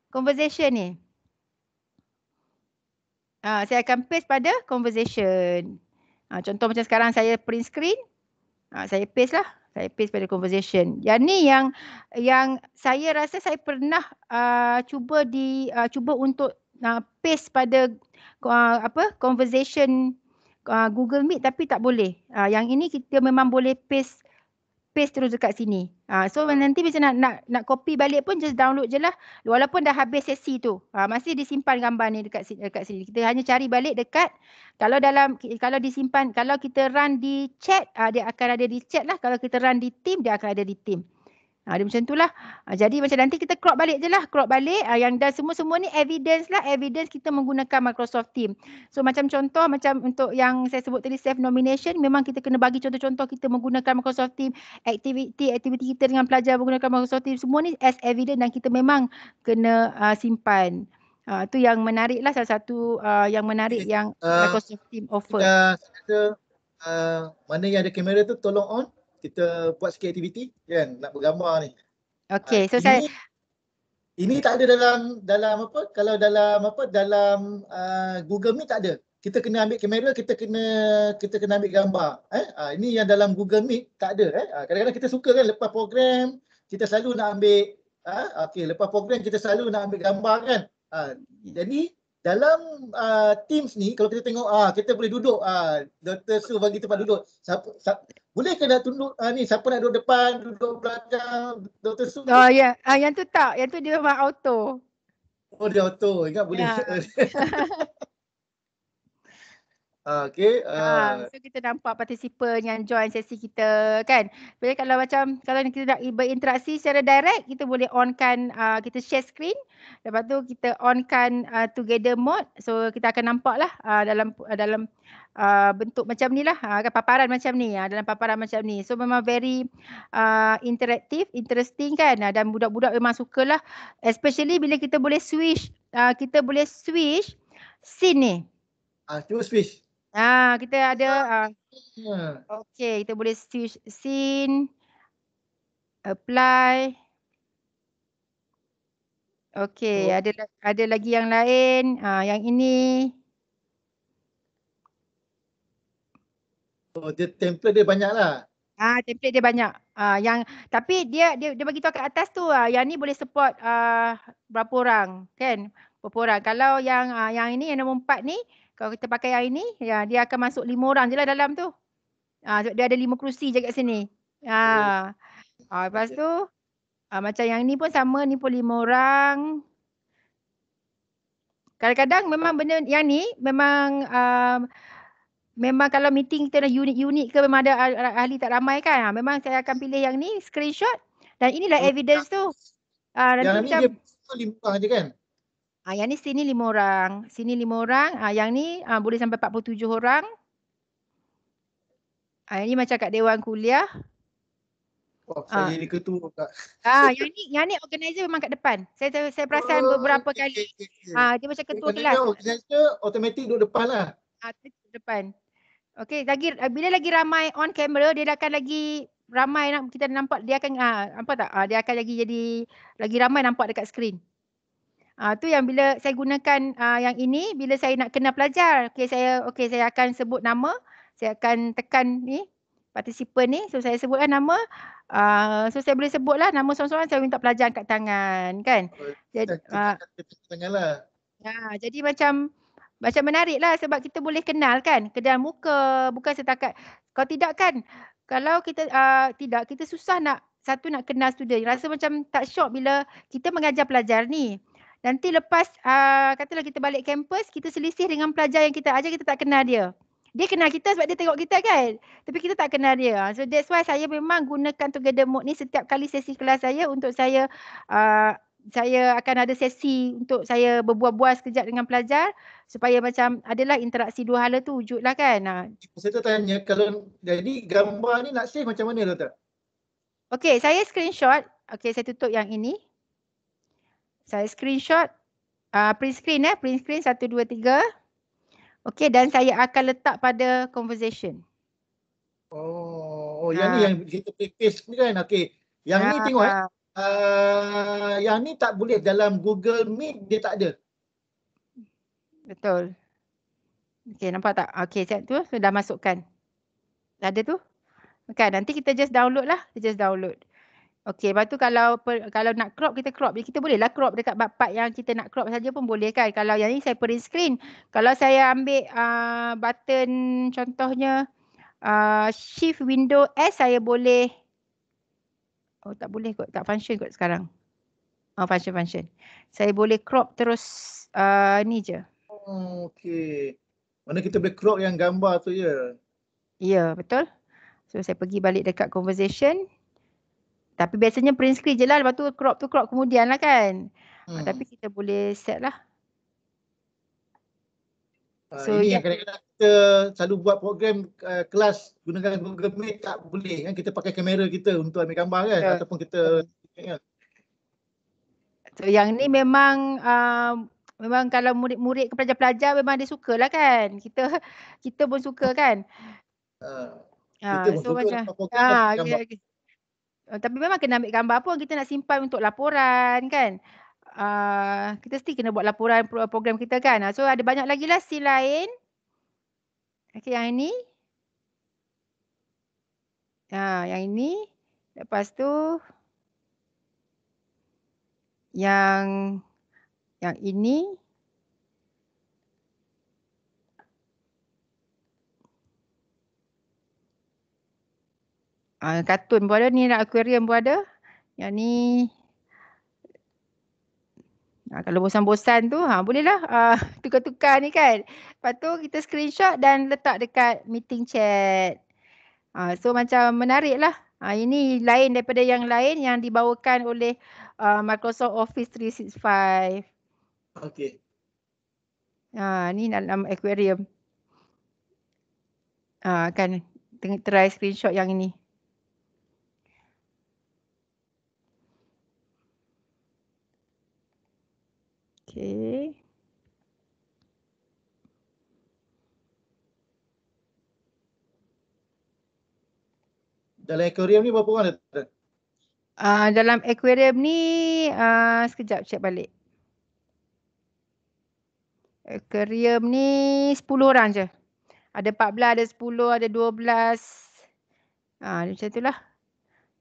conversation ni. Ha, saya akan paste pada conversation. Ha, contoh macam sekarang saya print screen. Ha, saya paste lah. Saya paste pada conversation. Yang ni yang yang saya rasa saya pernah uh, cuba di uh, cuba untuk uh, paste pada uh, apa conversation uh, Google Meet tapi tak boleh. Uh, yang ini kita memang boleh paste paste terus dekat sini. Uh, so nanti bila nak nak nak copy balik pun just download je lah walaupun dah habis sesi tu. Uh, masih disimpan gambar ni dekat dekat sini. Kita hanya cari balik dekat kalau dalam kalau disimpan kalau kita run di chat uh, dia akan ada di chat lah. Kalau kita run di team dia akan ada di team. Ha, dia macam itulah. Ha, jadi macam nanti kita crop balik je lah. Crop balik ha, yang dah semua-semua ni evidence lah. Evidence kita menggunakan Microsoft Team. So macam contoh macam untuk yang saya sebut tadi self nomination. Memang kita kena bagi contoh-contoh kita menggunakan Microsoft Team. Aktiviti-aktiviti kita dengan pelajar menggunakan Microsoft Team. Semua ni as evidence dan kita memang kena uh, simpan. Uh, tu yang menarik lah salah satu uh, yang menarik okay. yang uh, Microsoft Team offer. Kita, uh, mana yang ada kamera tu tolong on kita buat sikit aktiviti kan nak bergambar ni. Okey, ah, so ini, saya ini tak ada dalam dalam apa? Kalau dalam apa? Dalam uh, Google Meet tak ada. Kita kena ambil kamera, kita kena kita kena ambil gambar. Eh, uh, ini yang dalam Google Meet tak ada. Eh, uh, kadang-kadang kita suka kan lepas program kita selalu nak ambil. Ah, uh, okay, lepas program kita selalu nak ambil gambar kan? Uh, jadi dalam uh, Teams ni kalau kita tengok ah uh, kita boleh duduk ah uh, Dr. Su bagi tempat duduk. Siapa, siapa boleh ke nak tunduk uh, ni siapa nak duduk depan, duduk belakang Dr. Su? Oh ya, yeah. yang tu tak, yang tu dia memang auto. Oh dia auto. Ingat boleh. Yeah. Okay. Uh, ah, eh. so kita nampak participant yang join sesi kita kan. Bila kalau macam kalau kita nak berinteraksi secara direct kita boleh onkan uh, kita share screen. Lepas tu kita onkan uh, together mode. So kita akan nampak lah uh, dalam uh, dalam Uh, bentuk macam ni lah, uh, paparan macam ni uh, dalam paparan macam ni. So memang very uh, interactive, interesting kan uh, dan budak-budak memang lah, especially bila kita boleh switch uh, kita boleh switch scene ni. Ah, uh, cuba switch. Ah, kita ada ah. Ya. Okey, kita boleh switch scene. Apply. okay oh. ada ada lagi yang lain. Ah, yang ini. Oh, dia template dia banyaklah. Ah, template dia banyak. Ah, yang tapi dia dia dia bagi tahu kat atas tu ah, yang ni boleh support ah, berapa orang, kan? Berapa orang. Kalau yang ah, yang ini yang nombor 4 ni, kalau kita pakai yang ini, ya dia akan masuk lima orang je lah dalam tu. Ha, sebab dia ada lima kerusi je kat sini. Ha. ha lepas ya. tu, ha, macam yang ni pun sama, ni pun lima orang. Kadang-kadang memang benda yang ni, memang uh, memang kalau meeting kita nak unit-unit ke memang ada ahli tak ramai kan. Ha, memang saya akan pilih yang ni, screenshot. Dan inilah oh, evidence tu. Ha, yang ni macam, dia lima je kan? Ah, yang ni sini lima orang. Sini lima orang. Ah, yang ni ah, boleh sampai 47 orang. Ah, yang ni macam kat Dewan Kuliah. Oh, saya ah. ni ketua kak. Ah, yang ni yang ni organizer memang kat depan. Saya saya, saya perasan oh, beberapa okay, kali. Okay, okay. Ah, dia macam ketua okay, kelas. Organizer automatik duduk depan lah. Ah, depan. Okay, lagi, bila lagi ramai on camera, dia akan lagi ramai nak kita nampak dia akan ah, apa tak? Ah, dia akan lagi jadi lagi ramai nampak dekat skrin. Ah uh, tu yang bila saya gunakan uh, yang ini bila saya nak kena pelajar. Okey saya okey saya akan sebut nama. Saya akan tekan ni participant ni. So saya sebutlah nama. Uh, so saya boleh sebutlah nama seorang-seorang saya minta pelajar angkat tangan kan. Oh, jadi tanyalah. Ah, ya, jadi macam macam menariklah sebab kita boleh kenal kan kedai muka bukan setakat kau tidak kan kalau kita uh, tidak kita susah nak satu nak kenal student rasa macam tak syok bila kita mengajar pelajar ni Nanti lepas uh, katalah kita balik kampus, kita selisih dengan pelajar yang kita ajar, kita tak kenal dia. Dia kenal kita sebab dia tengok kita kan. Tapi kita tak kenal dia. Ah, so that's why saya memang gunakan together mode ni setiap kali sesi kelas saya untuk saya uh, saya akan ada sesi untuk saya berbual buah sekejap dengan pelajar supaya macam adalah interaksi dua hala tu lah kan. Saya tanya kalau jadi gambar ni nak save macam mana tu tak? Okay saya screenshot. Okay saya tutup yang ini. Saya screenshot. Uh, print screen eh. Print screen satu, dua, tiga. okay dan saya akan letak pada conversation. Oh, oh yang ah. ni yang kita paste ni kan. Okey. Yang ha. ni ah, tengok eh. Uh, yang ni tak boleh dalam Google Meet dia tak ada. Betul. Okey nampak tak? Okey siap tu. Sudah masukkan. Dah ada tu? Bukan. Nanti kita just download lah. Kita just download. Okey, lepas tu kalau per, kalau nak crop kita crop. Kita boleh lah crop dekat part yang kita nak crop saja pun boleh kan. Kalau yang ni saya print screen. Kalau saya ambil uh, button contohnya uh, shift window S saya boleh Oh tak boleh kot, tak function kot sekarang. Oh function function. Saya boleh crop terus uh, ni je. Oh okey. Mana kita boleh crop yang gambar tu ya. Ya, yeah, betul. So saya pergi balik dekat conversation. Tapi biasanya print screen je lah lepas tu crop tu crop kemudian lah kan. Ah, hmm. Ha, tapi kita boleh set lah. Ah, so, uh, ini ya. yang kadang-kadang kita selalu buat program uh, kelas gunakan Google Meet tak boleh kan. Kita pakai kamera kita untuk ambil gambar kan so, ataupun kita. Kan. So yang ni memang uh, memang kalau murid-murid ke pelajar-pelajar memang dia suka lah kan. Kita kita pun suka kan. Uh, kita ha, pun so suka lah, Ah, program ha, Okay, okay. Uh, tapi memang kena ambil gambar pun kita nak simpan untuk laporan kan. Uh, kita still kena buat laporan program kita kan. Ah, so ada banyak lagi lah si lain. Okay yang ini. Ha, yang ini. Lepas tu. Yang yang ini. uh, ah, katun pun ada ni nak aquarium pun ada yang ni uh, kalau bosan-bosan tu ha ah, bolehlah uh, tukar-tukar ni kan lepas tu kita screenshot dan letak dekat meeting chat uh, so macam menarik lah uh, ini lain daripada yang lain yang dibawakan oleh uh, Microsoft Office 365 Okay. Ha ni dalam aquarium. Ha kan tengok try screenshot yang ini. Okay. Dalam aquarium ni berapa orang ada? Uh, dalam aquarium ni, uh, sekejap check balik. Aquarium ni 10 orang je. Ada 14, ada 10, ada 12. Ah, macam itulah.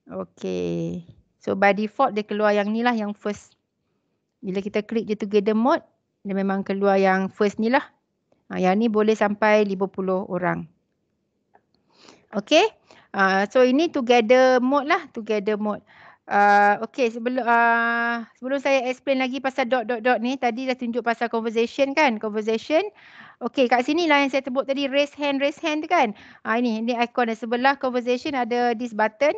Okay. So by default dia keluar yang ni lah yang first bila kita klik je together mode, dia memang keluar yang first ni lah. Ha, yang ni boleh sampai 50 orang. Okay. Uh, ha, so ini together mode lah, together mode. Uh, ha, okay sebelum uh, sebelum saya explain lagi pasal dot dot dot ni, tadi dah tunjuk pasal conversation kan, conversation. Okay kat sini lah yang saya tebuk tadi, raise hand, raise hand tu kan. Uh, ini, ini ikon sebelah conversation ada this button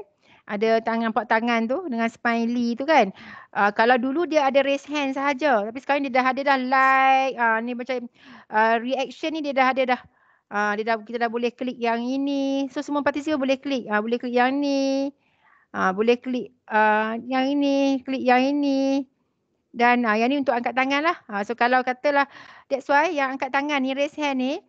ada tangan empat tangan tu dengan smiley tu kan. Uh, kalau dulu dia ada raise hand sahaja, tapi sekarang dia dah ada dah like, uh, ni macam uh, reaction ni dia dah ada dah. Uh, dia dah kita dah boleh klik yang ini. So semua partisipan boleh klik. Uh, boleh klik yang ni. Uh, boleh klik uh, yang ini, klik yang ini. Dan uh, yang ni untuk angkat tangan lah. Uh, so kalau katalah that's why yang angkat tangan ni raise hand ni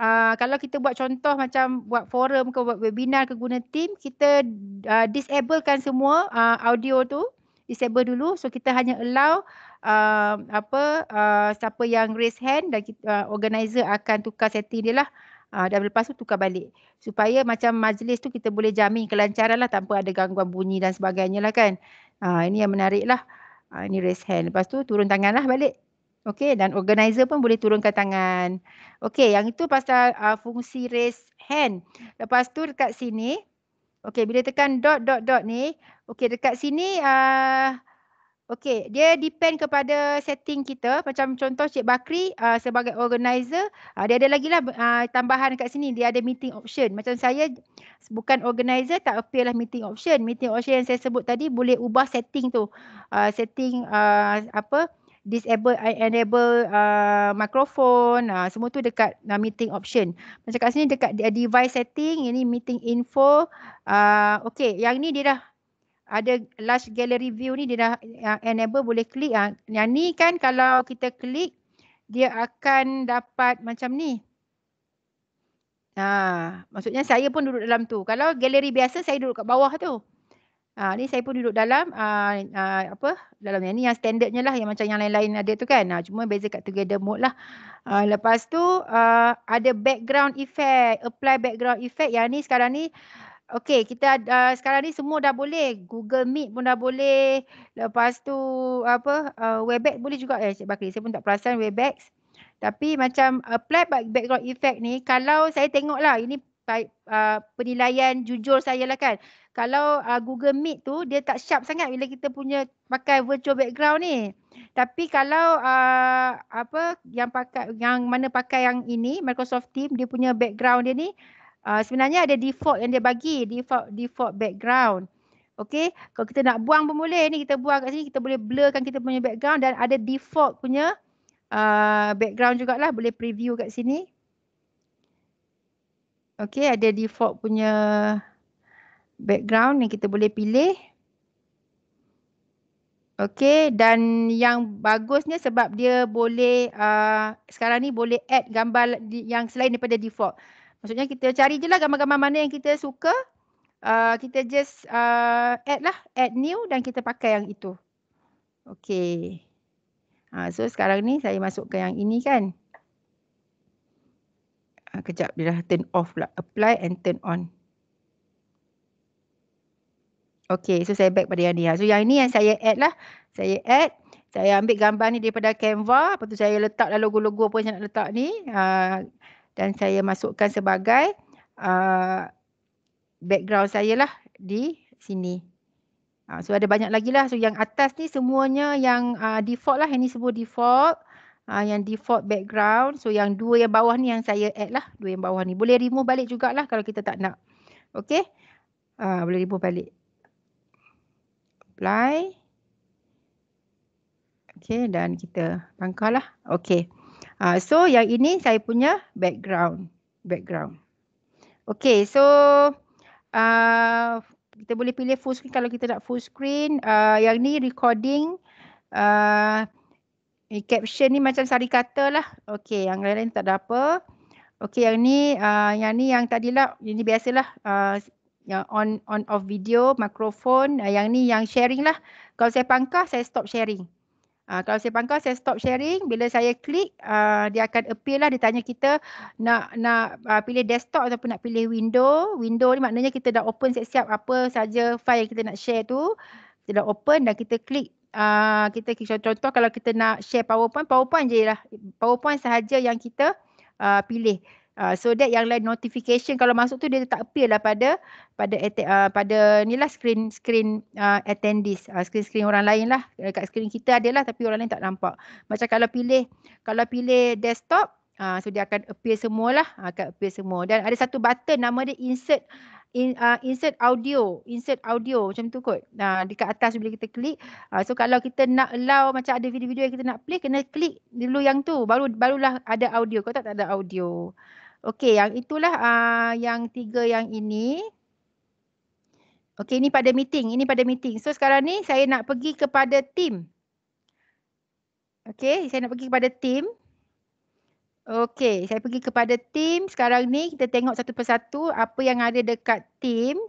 uh, kalau kita buat contoh macam buat forum ke buat webinar ke guna team kita uh, disablekan semua uh, audio tu disable dulu so kita hanya allow Uh, apa uh, siapa yang raise hand dan kita, uh, organizer akan tukar setting dia lah uh, dan lepas tu tukar balik supaya macam majlis tu kita boleh jamin kelancaran lah tanpa ada gangguan bunyi dan sebagainya lah kan uh, ini yang menarik lah uh, ini raise hand lepas tu turun tangan lah balik Okay dan organizer pun boleh turunkan tangan. Okay yang itu pasal uh, fungsi raise hand. Lepas tu dekat sini. Okay bila tekan dot dot dot ni. Okay dekat sini. Uh, okay dia depend kepada setting kita. Macam contoh Cik Bakri uh, sebagai organizer. Uh, dia ada lagi lah uh, tambahan dekat sini. Dia ada meeting option. Macam saya bukan organizer tak appear lah meeting option. Meeting option yang saya sebut tadi boleh ubah setting tu. Uh, setting uh, apa. Apa disable and enable uh, microphone uh, semua tu dekat uh, meeting option. Macam kat sini dekat uh, device setting ini meeting info uh, okay yang ni dia dah ada large gallery view ni dia dah uh, enable boleh klik. Uh. Yang ni kan kalau kita klik dia akan dapat macam ni. Ha, maksudnya saya pun duduk dalam tu. Kalau galeri biasa saya duduk kat bawah tu. Ah ha, ni saya pun duduk dalam aa, ah, aa, ah, apa dalam yang ni yang standardnya lah yang macam yang lain-lain ada tu kan. Ha, cuma beza kat together mode lah. Ha, lepas tu aa, ada background effect, apply background effect yang ni sekarang ni Okay kita ada uh, sekarang ni semua dah boleh Google Meet pun dah boleh Lepas tu apa uh, Webex boleh juga eh Cik Bakri saya pun tak perasan Webex Tapi macam apply background effect ni Kalau saya tengok lah ini uh, penilaian jujur saya lah kan kalau uh, Google Meet tu dia tak sharp sangat bila kita punya pakai virtual background ni. Tapi kalau uh, apa yang pakai yang mana pakai yang ini Microsoft Teams dia punya background dia ni uh, sebenarnya ada default yang dia bagi default default background. Okey, kalau kita nak buang pun boleh ni kita buang kat sini kita boleh blurkan kita punya background dan ada default punya uh, background jugalah boleh preview kat sini. Okey ada default punya background yang kita boleh pilih. Okay dan yang bagusnya sebab dia boleh uh, sekarang ni boleh add gambar yang selain daripada default. Maksudnya kita cari je lah gambar-gambar mana yang kita suka. Uh, kita just uh, add lah, add new dan kita pakai yang itu. Okay. Uh, so sekarang ni saya masuk ke yang ini kan. Uh, kejap dia dah turn off lah, Apply and turn on. Okay, so saya back pada yang ni. Lah. So yang ni yang saya add lah. Saya add. Saya ambil gambar ni daripada Canva. Lepas tu saya letak lah logo-logo apa yang saya nak letak ni. Uh, dan saya masukkan sebagai uh, background saya lah di sini. Uh, so ada banyak lagi lah. So yang atas ni semuanya yang uh, default lah. Yang ni sebut default. Uh, yang default background. So yang dua yang bawah ni yang saya add lah. Dua yang bawah ni. Boleh remove balik jugalah kalau kita tak nak. Okay. Uh, boleh remove balik apply. Okay dan kita tangkalah. Okay. Uh, so yang ini saya punya background. Background. Okay so uh, kita boleh pilih full screen kalau kita nak full screen. Uh, yang ni recording. Uh, caption ni macam sari kata lah. Okay yang lain-lain tak ada apa. Okay yang ni, uh, yang ni yang tadilah, ini biasalah. Uh, yang on on off video, mikrofon, uh, yang ni yang sharing lah. Kalau saya pangkah, saya stop sharing. Uh, kalau saya pangkah, saya stop sharing. Bila saya klik, uh, dia akan appear lah. Dia tanya kita nak nak uh, pilih desktop ataupun nak pilih window. Window ni maknanya kita dah open siap-siap apa saja file yang kita nak share tu. Kita dah open dan kita klik. Uh, kita contoh kalau kita nak share PowerPoint, PowerPoint je lah. PowerPoint sahaja yang kita uh, pilih. Ah, so that yang lain notification kalau masuk tu dia tak appear lah pada pada uh, pada ni lah screen screen uh, attendees uh, screen screen orang lain lah dekat eh, screen kita ada lah tapi orang lain tak nampak macam kalau pilih kalau pilih desktop uh, so dia akan appear semua lah akan appear semua dan ada satu button nama dia insert In, uh, insert audio, insert audio macam tu kot. Nah Uh, dekat atas bila kita klik. Uh, so kalau kita nak allow macam ada video-video yang kita nak play, kena klik dulu yang tu. Baru barulah ada audio. Kalau tak, tak ada audio. Okey, yang itulah uh, yang tiga yang ini. Okey, ini pada meeting. Ini pada meeting. So sekarang ni saya nak pergi kepada team. Okey, saya nak pergi kepada team. Okey, saya pergi kepada team. Sekarang ni kita tengok satu persatu apa yang ada dekat team.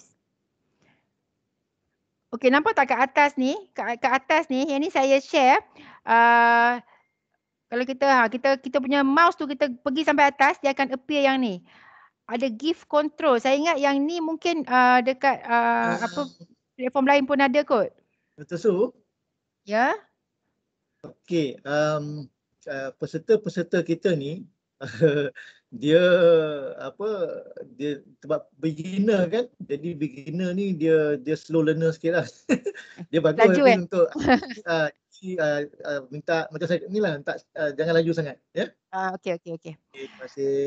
Okey, nampak tak kat atas ni? Kat, kat atas ni, yang ni saya share. Uh, kalau kita ha kita kita punya mouse tu kita pergi sampai atas dia akan appear yang ni. Ada gift control. Saya ingat yang ni mungkin uh, dekat uh, uh, apa platform lain pun ada kot. Betul so. Ya. Okey, um uh, peserta-peserta kita ni dia apa dia sebab beginner kan jadi beginner ni dia dia slow learner sikitlah dia bagus eh? untuk uh, si uh, uh, minta macam saya ni lah uh, jangan laju sangat ya. Yeah? Uh, okay okay okay. Okay terima kasih.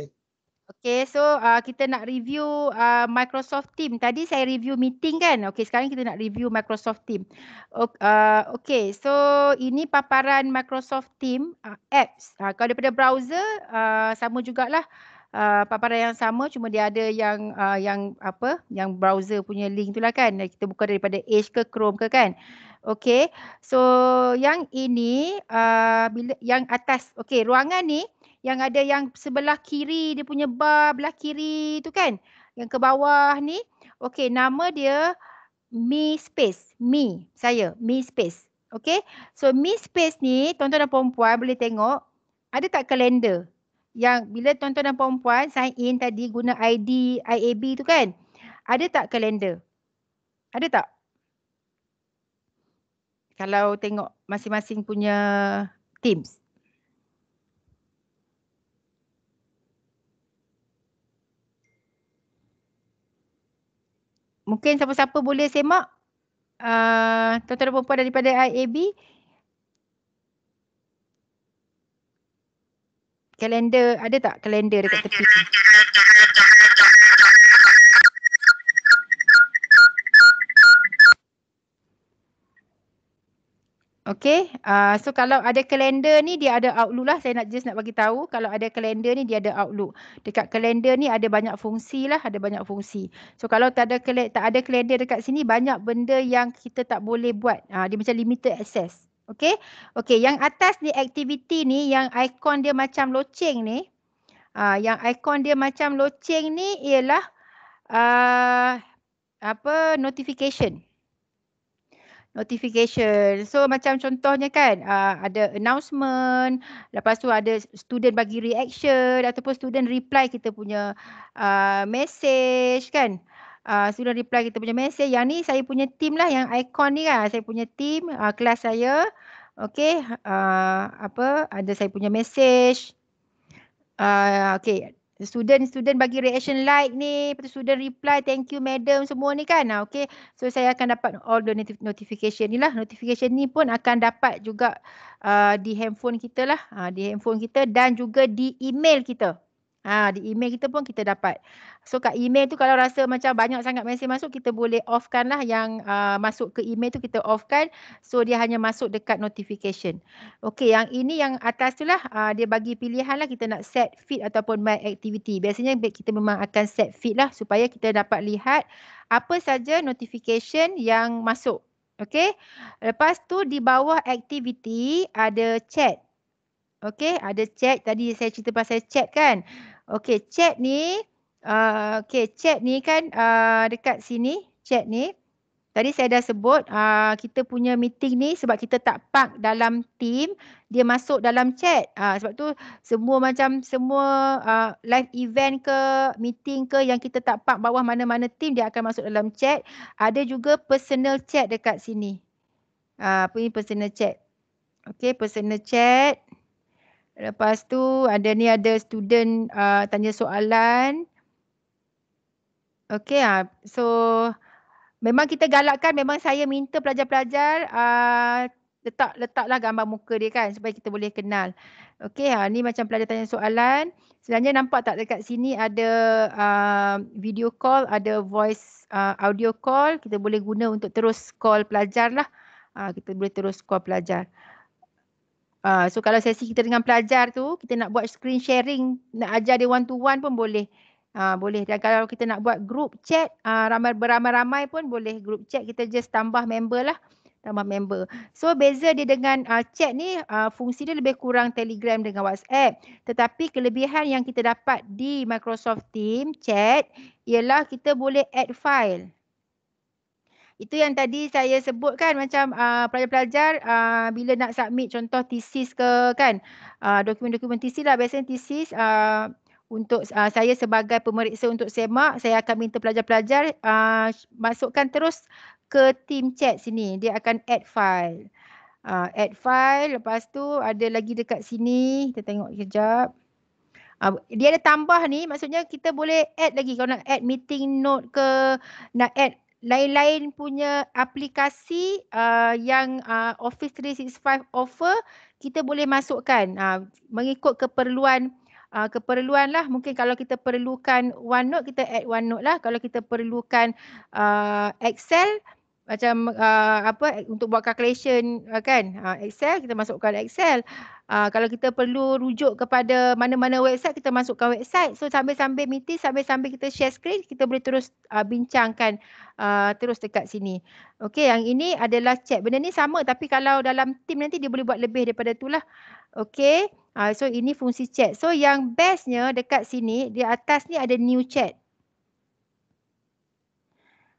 Okay, so uh, kita nak review uh, Microsoft Team. Tadi saya review meeting kan? Okay, sekarang kita nak review Microsoft Team. Uh, okay, so ini paparan Microsoft Team uh, apps. Uh, kalau daripada browser, uh, sama jugalah. Uh, Ah, paparan yang sama cuma dia ada yang uh, yang apa yang browser punya link tu lah kan kita buka daripada Edge ke Chrome ke kan okay so yang ini uh, bila, yang atas okay ruangan ni yang ada yang sebelah kiri dia punya bar belah kiri tu kan yang ke bawah ni okay nama dia me space me saya me space okay so me space ni tuan-tuan dan puan-puan boleh tengok ada tak kalender yang bila tuan-tuan dan puan-puan sign in tadi guna ID IAB tu kan ada tak kalender? Ada tak? Kalau tengok masing-masing punya Teams. Mungkin siapa-siapa boleh semak uh, tuan-tuan dan puan-puan daripada IAB Kalender ada tak kalender dekat tepi? Okay, uh, so kalau ada kalender ni dia ada outlook lah. Saya nak just nak bagi tahu kalau ada kalender ni dia ada outlook. Dekat kalender ni ada banyak fungsi lah, ada banyak fungsi. So kalau tak ada tak ada kalender dekat sini banyak benda yang kita tak boleh buat. Uh, dia macam limited access. Okay. Okay. Yang atas ni aktiviti ni yang ikon dia macam loceng ni. Uh, yang ikon dia macam loceng ni ialah uh, apa notification. Notification. So macam contohnya kan uh, ada announcement. Lepas tu ada student bagi reaction ataupun student reply kita punya uh, message kan. Uh, Ah, sudah reply kita punya mesej. Yang ni saya punya team lah yang icon ni kan. Saya punya team uh, kelas saya. Okay. Uh, apa ada saya punya mesej. Uh, okay. Student-student bagi reaction like ni. Lepas student reply thank you madam semua ni kan. Uh, okay. So saya akan dapat all the notification ni lah. Notification ni pun akan dapat juga uh, di handphone kita lah. Uh, di handphone kita dan juga di email kita. Ha, di email kita pun kita dapat. So kat email tu kalau rasa macam banyak sangat mesej masuk, kita boleh offkan lah yang uh, masuk ke email tu kita offkan. So dia hanya masuk dekat notification. Okay yang ini yang atas tu lah uh, dia bagi pilihan lah kita nak set feed ataupun my activity. Biasanya kita memang akan set feed lah supaya kita dapat lihat apa saja notification yang masuk. Okay. Lepas tu di bawah activity ada chat. Okay ada chat tadi saya cerita pasal chat kan. Okey, chat ni uh, okey, chat ni kan uh, dekat sini, chat ni. Tadi saya dah sebut uh, kita punya meeting ni sebab kita tak park dalam team, dia masuk dalam chat. Uh, sebab tu semua macam semua uh, live event ke meeting ke yang kita tak park bawah mana-mana team dia akan masuk dalam chat. Ada juga personal chat dekat sini. Uh, apa ni personal chat? Okay personal chat. Lepas tu ada ni ada student uh, tanya soalan. Okay, uh, so memang kita galakkan memang saya minta pelajar-pelajar uh, letak letaklah gambar muka dia kan supaya kita boleh kenal. Okey ha ah, ni macam pelajar tanya soalan. Selanjutnya nampak tak dekat sini ada uh, video call, ada voice uh, audio call, kita boleh guna untuk terus call pelajar lah. Uh, ah, kita boleh terus call pelajar. Ah, so kalau sesi kita dengan pelajar tu kita nak buat screen sharing nak ajar dia one to one pun boleh uh, boleh dan kalau kita nak buat group chat ah, ramai uh, beramai-ramai pun boleh group chat kita just tambah member lah tambah member. So beza dia dengan uh, chat ni uh, fungsi dia lebih kurang Telegram dengan WhatsApp. Tetapi kelebihan yang kita dapat di Microsoft Team chat ialah kita boleh add file itu yang tadi saya sebut kan macam ah, pelajar-pelajar uh, bila nak submit contoh thesis ke kan uh, dokumen-dokumen thesis lah biasanya thesis uh, untuk uh, saya sebagai pemeriksa untuk semak saya akan minta pelajar-pelajar uh, masukkan terus ke team chat sini dia akan add file uh, add file lepas tu ada lagi dekat sini kita tengok kejap uh, dia ada tambah ni maksudnya kita boleh add lagi kalau nak add meeting note ke nak add lain-lain punya aplikasi uh, yang uh, Office 365 offer kita boleh masukkan uh, mengikut keperluan uh, keperluan lah mungkin kalau kita perlukan OneNote kita add OneNote lah kalau kita perlukan uh, Excel macam uh, apa untuk buat calculation uh, kan uh, Excel kita masukkan Excel uh, kalau kita perlu rujuk kepada mana-mana website kita masukkan website so sambil-sambil meeting sambil-sambil kita share screen kita boleh terus uh, bincangkan uh, terus dekat sini okey yang ini adalah chat benda ni sama tapi kalau dalam team nanti dia boleh buat lebih daripada itulah okey uh, so ini fungsi chat so yang bestnya dekat sini di atas ni ada new chat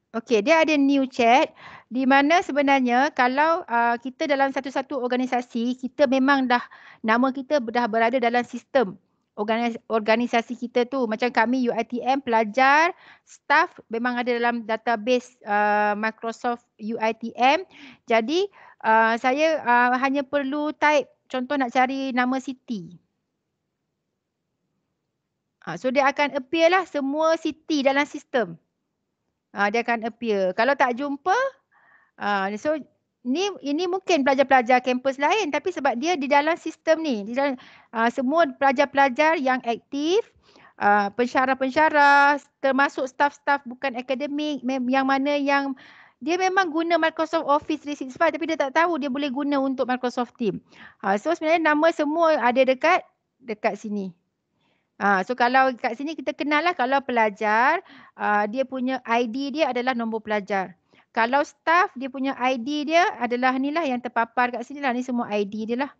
Okey, dia ada new chat di mana sebenarnya kalau uh, kita dalam satu-satu organisasi, kita memang dah nama kita dah berada dalam sistem organisasi kita tu. Macam kami UITM pelajar, staff memang ada dalam database uh, Microsoft UITM. Jadi uh, saya uh, hanya perlu type contoh nak cari nama Siti. Uh, so dia akan appear lah semua Siti dalam sistem. Ah dia akan appear. Kalau tak jumpa ah so ni ini mungkin pelajar-pelajar kampus lain tapi sebab dia di dalam sistem ni, di dalam uh, semua pelajar-pelajar yang aktif Uh, ah, pensyarah termasuk staff-staff bukan akademik yang mana yang dia memang guna Microsoft Office 365 tapi dia tak tahu dia boleh guna untuk Microsoft Team. Uh, ah, so sebenarnya nama semua ada dekat dekat sini. Uh, so kalau kat sini kita kenal lah kalau pelajar uh, dia punya ID dia adalah nombor pelajar. Kalau staff dia punya ID dia adalah ni lah yang terpapar kat sini lah. Ni semua ID dia lah.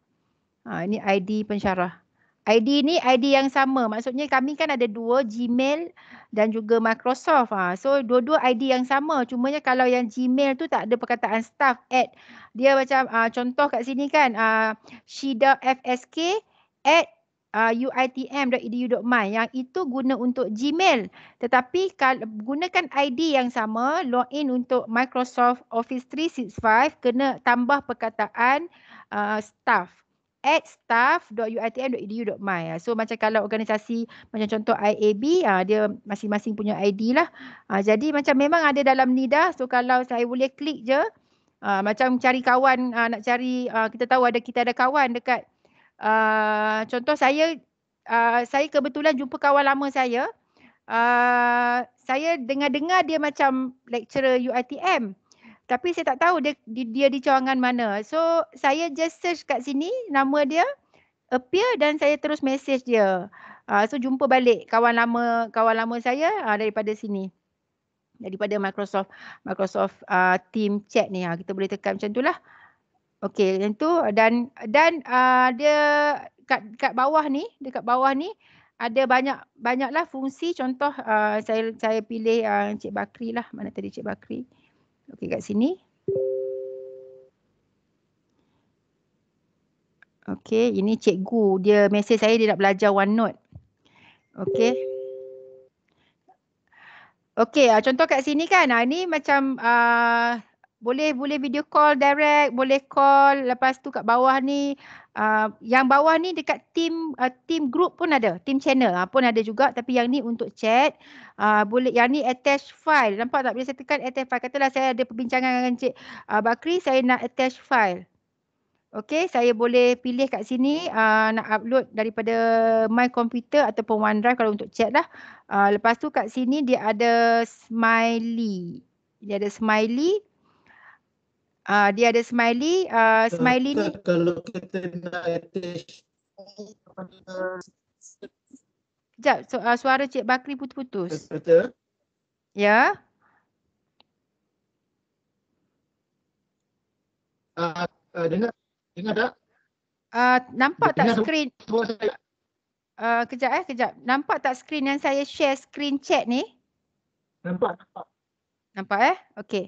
Ha, ini ID pensyarah. ID ni ID yang sama. Maksudnya kami kan ada dua Gmail dan juga Microsoft. Ha. So dua-dua ID yang sama. Cumanya kalau yang Gmail tu tak ada perkataan staff at. Dia macam uh, contoh kat sini kan. Uh, Shida FSK at UITM.edu.my uh, yang itu guna untuk Gmail tetapi kalau gunakan ID yang sama login untuk Microsoft Office 365 kena tambah perkataan uh, staff at staff.uitm.edu.my so macam kalau organisasi macam contoh IAB uh, dia masing-masing punya ID lah uh, jadi macam memang ada dalam ni dah so kalau saya boleh klik je uh, macam cari kawan uh, nak cari uh, kita tahu ada kita ada kawan dekat uh, contoh saya uh, saya kebetulan jumpa kawan lama saya uh, saya dengar-dengar dia macam lecturer UiTM tapi saya tak tahu dia dia, dia di cawangan mana so saya just search kat sini nama dia appear dan saya terus message dia uh, so jumpa balik kawan lama kawan lama saya uh, daripada sini daripada Microsoft Microsoft uh, team chat ni ha, kita boleh tekan macam itulah lah Okey, yang tu dan dan uh, dia kat kat bawah ni, dekat bawah ni ada banyak banyaklah fungsi contoh uh, saya saya pilih uh, ah, Cik Bakri lah. Mana tadi Cik Bakri? Okey, kat sini. Okey, ini cikgu. Dia mesej saya dia nak belajar OneNote. Okey. Okey, contoh kat sini kan. Ah uh, macam uh, boleh boleh video call direct, boleh call. Lepas tu kat bawah ni uh, yang bawah ni dekat team uh, team group pun ada, team channel uh, pun ada juga tapi yang ni untuk chat. Uh, boleh yang ni attach file. Nampak tak bila saya tekan attach file. Katalah saya ada perbincangan dengan Cik uh, Bakri, saya nak attach file. okay saya boleh pilih kat sini uh, nak upload daripada my computer ataupun OneDrive kalau untuk chat lah. Uh, lepas tu kat sini dia ada smiley. Dia ada smiley Uh, dia ada smiley. Uh, smiley ni. Kalau kita nak uh, Jap, So, uh, suara Cik Bakri putus-putus. Betul. Ya. Yeah. Uh, uh, dengar, dengar tak? Uh, nampak tak dengar screen? Uh, kejap eh, kejap. Nampak tak screen yang saya share screen chat ni? Nampak, nampak. Nampak eh? Okay.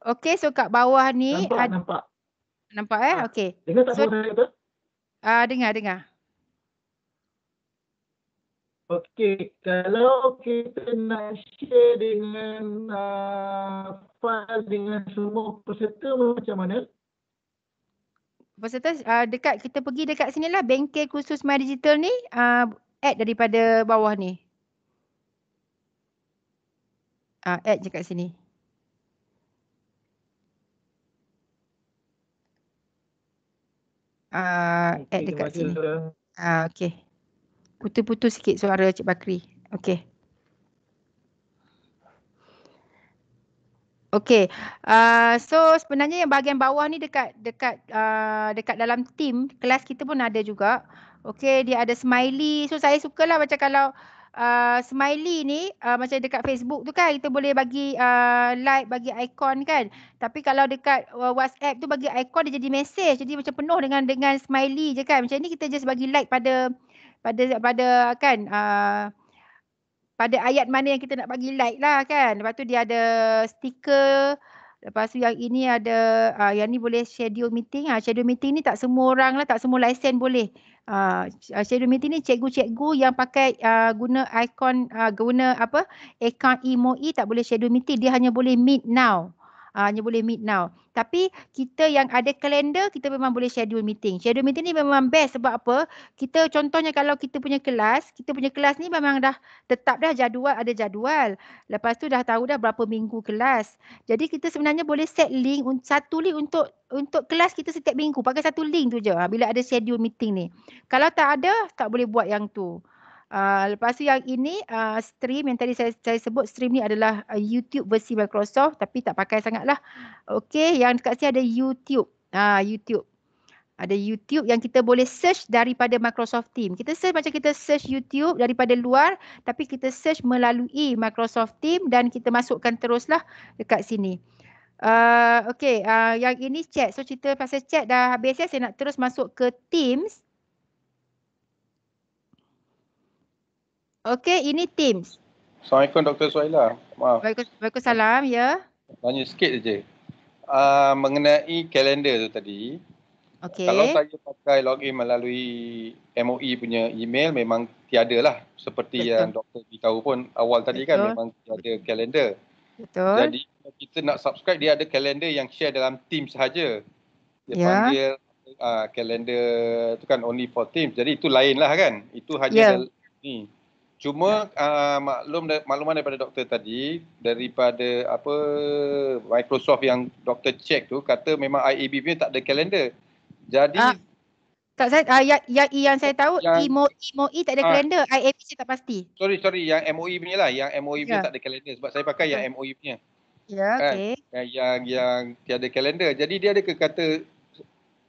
Okey, so kat bawah ni nampak ad... nampak. Nampak eh? Ah, Okey. Dengar tak so, suara saya tu? Ah, uh, dengar, dengar. Okey, kalau kita nak share dengan uh, file dengan semua peserta macam mana? Peserta uh, dekat kita pergi dekat sini lah. bengkel khusus My Digital ni uh, add daripada bawah ni. Uh, add je kat sini. Ah, okay, add dekat sini. Ha, ah, okay. Putus-putus sikit suara Cik Bakri. Okay. Okay. Uh, ah, so sebenarnya yang bahagian bawah ni dekat dekat uh, dekat dalam team kelas kita pun ada juga. Okay, dia ada smiley. So saya sukalah macam kalau uh, smiley ni uh, macam dekat Facebook tu kan kita boleh bagi uh, like bagi ikon kan tapi kalau dekat uh, WhatsApp tu bagi ikon dia jadi message jadi macam penuh dengan dengan smiley je kan macam ni kita just bagi like pada pada pada kan uh, pada ayat mana yang kita nak bagi like lah kan lepas tu dia ada stiker Lepas tu yang ini ada, uh, yang ni boleh schedule meeting. Uh, schedule meeting ni tak semua orang lah, tak semua lesen boleh. Uh, schedule meeting ni cikgu-cikgu yang pakai uh, guna ikon, uh, guna apa, account EMOE e tak boleh schedule meeting. Dia hanya boleh meet now. Uh, hanya boleh meet now. Tapi kita yang ada kalender kita memang boleh schedule meeting. Schedule meeting ni memang best sebab apa? Kita contohnya kalau kita punya kelas, kita punya kelas ni memang dah tetap dah jadual ada jadual. Lepas tu dah tahu dah berapa minggu kelas. Jadi kita sebenarnya boleh set link satu link untuk untuk kelas kita setiap minggu pakai satu link tu je. Ha, bila ada schedule meeting ni. Kalau tak ada tak boleh buat yang tu. Ah, lepas tu yang ini uh, stream yang tadi saya, saya sebut stream ni adalah uh, YouTube versi Microsoft tapi tak pakai sangatlah. Okey, yang dekat sini ada YouTube. Ah uh, YouTube. Ada YouTube yang kita boleh search daripada Microsoft Teams Kita search macam kita search YouTube daripada luar tapi kita search melalui Microsoft Teams dan kita masukkan teruslah dekat sini. Uh, okay, uh, yang ini chat. So cerita pasal chat dah habis ya. Saya nak terus masuk ke Teams. Okey, ini Teams. Assalamualaikum Dr. Suhaila. Maaf. Waalaikumsalam, ya. Tanya sikit saja. Uh, mengenai kalender tu tadi. Okey. Kalau saya pakai login melalui MOE punya email memang tiada lah. Seperti Betul. yang Dr. beritahu pun awal tadi kan, Betul. kan memang tiada kalender. Betul. Jadi kalau kita nak subscribe dia ada kalender yang share dalam Teams sahaja. Dia ya. panggil ah, kalender uh, tu kan only for Teams. Jadi itu lain lah kan. Itu hanya ya. dalam ni. Cuma ya. uh, maklum makluman daripada doktor tadi daripada apa Microsoft yang doktor check tu kata memang IAB punya tak ada kalender. Jadi ah, tak saya ah, yang, yang yang saya tahu MOE MOE tak ada ah, kalender, IAB saya tak pasti. Sorry sorry yang MOE punya lah, yang MOE punya ya. tak ada kalender sebab saya pakai yang ya. MOE punya. Ya kan? okey. Kan? Yang yang tiada kalender. Jadi dia ada ke kata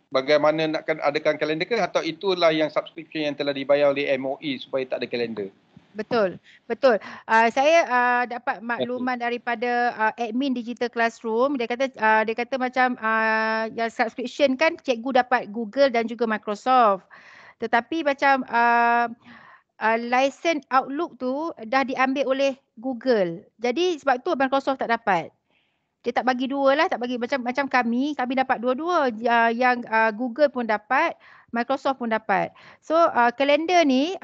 bagaimana nak adakan kalender ke atau itulah yang subscription yang telah dibayar oleh MOE supaya tak ada kalender? Betul, betul. Uh, saya uh, dapat makluman daripada uh, admin digital classroom. Dia kata, uh, dia kata macam uh, yang subscription kan, cikgu dapat Google dan juga Microsoft. Tetapi macam uh, uh, license Outlook tu dah diambil oleh Google. Jadi sebab tu Microsoft tak dapat. Dia tak bagi dua lah, tak bagi macam macam kami, kami dapat dua-dua uh, yang uh, Google pun dapat. Microsoft pun dapat. So uh, kalender ni,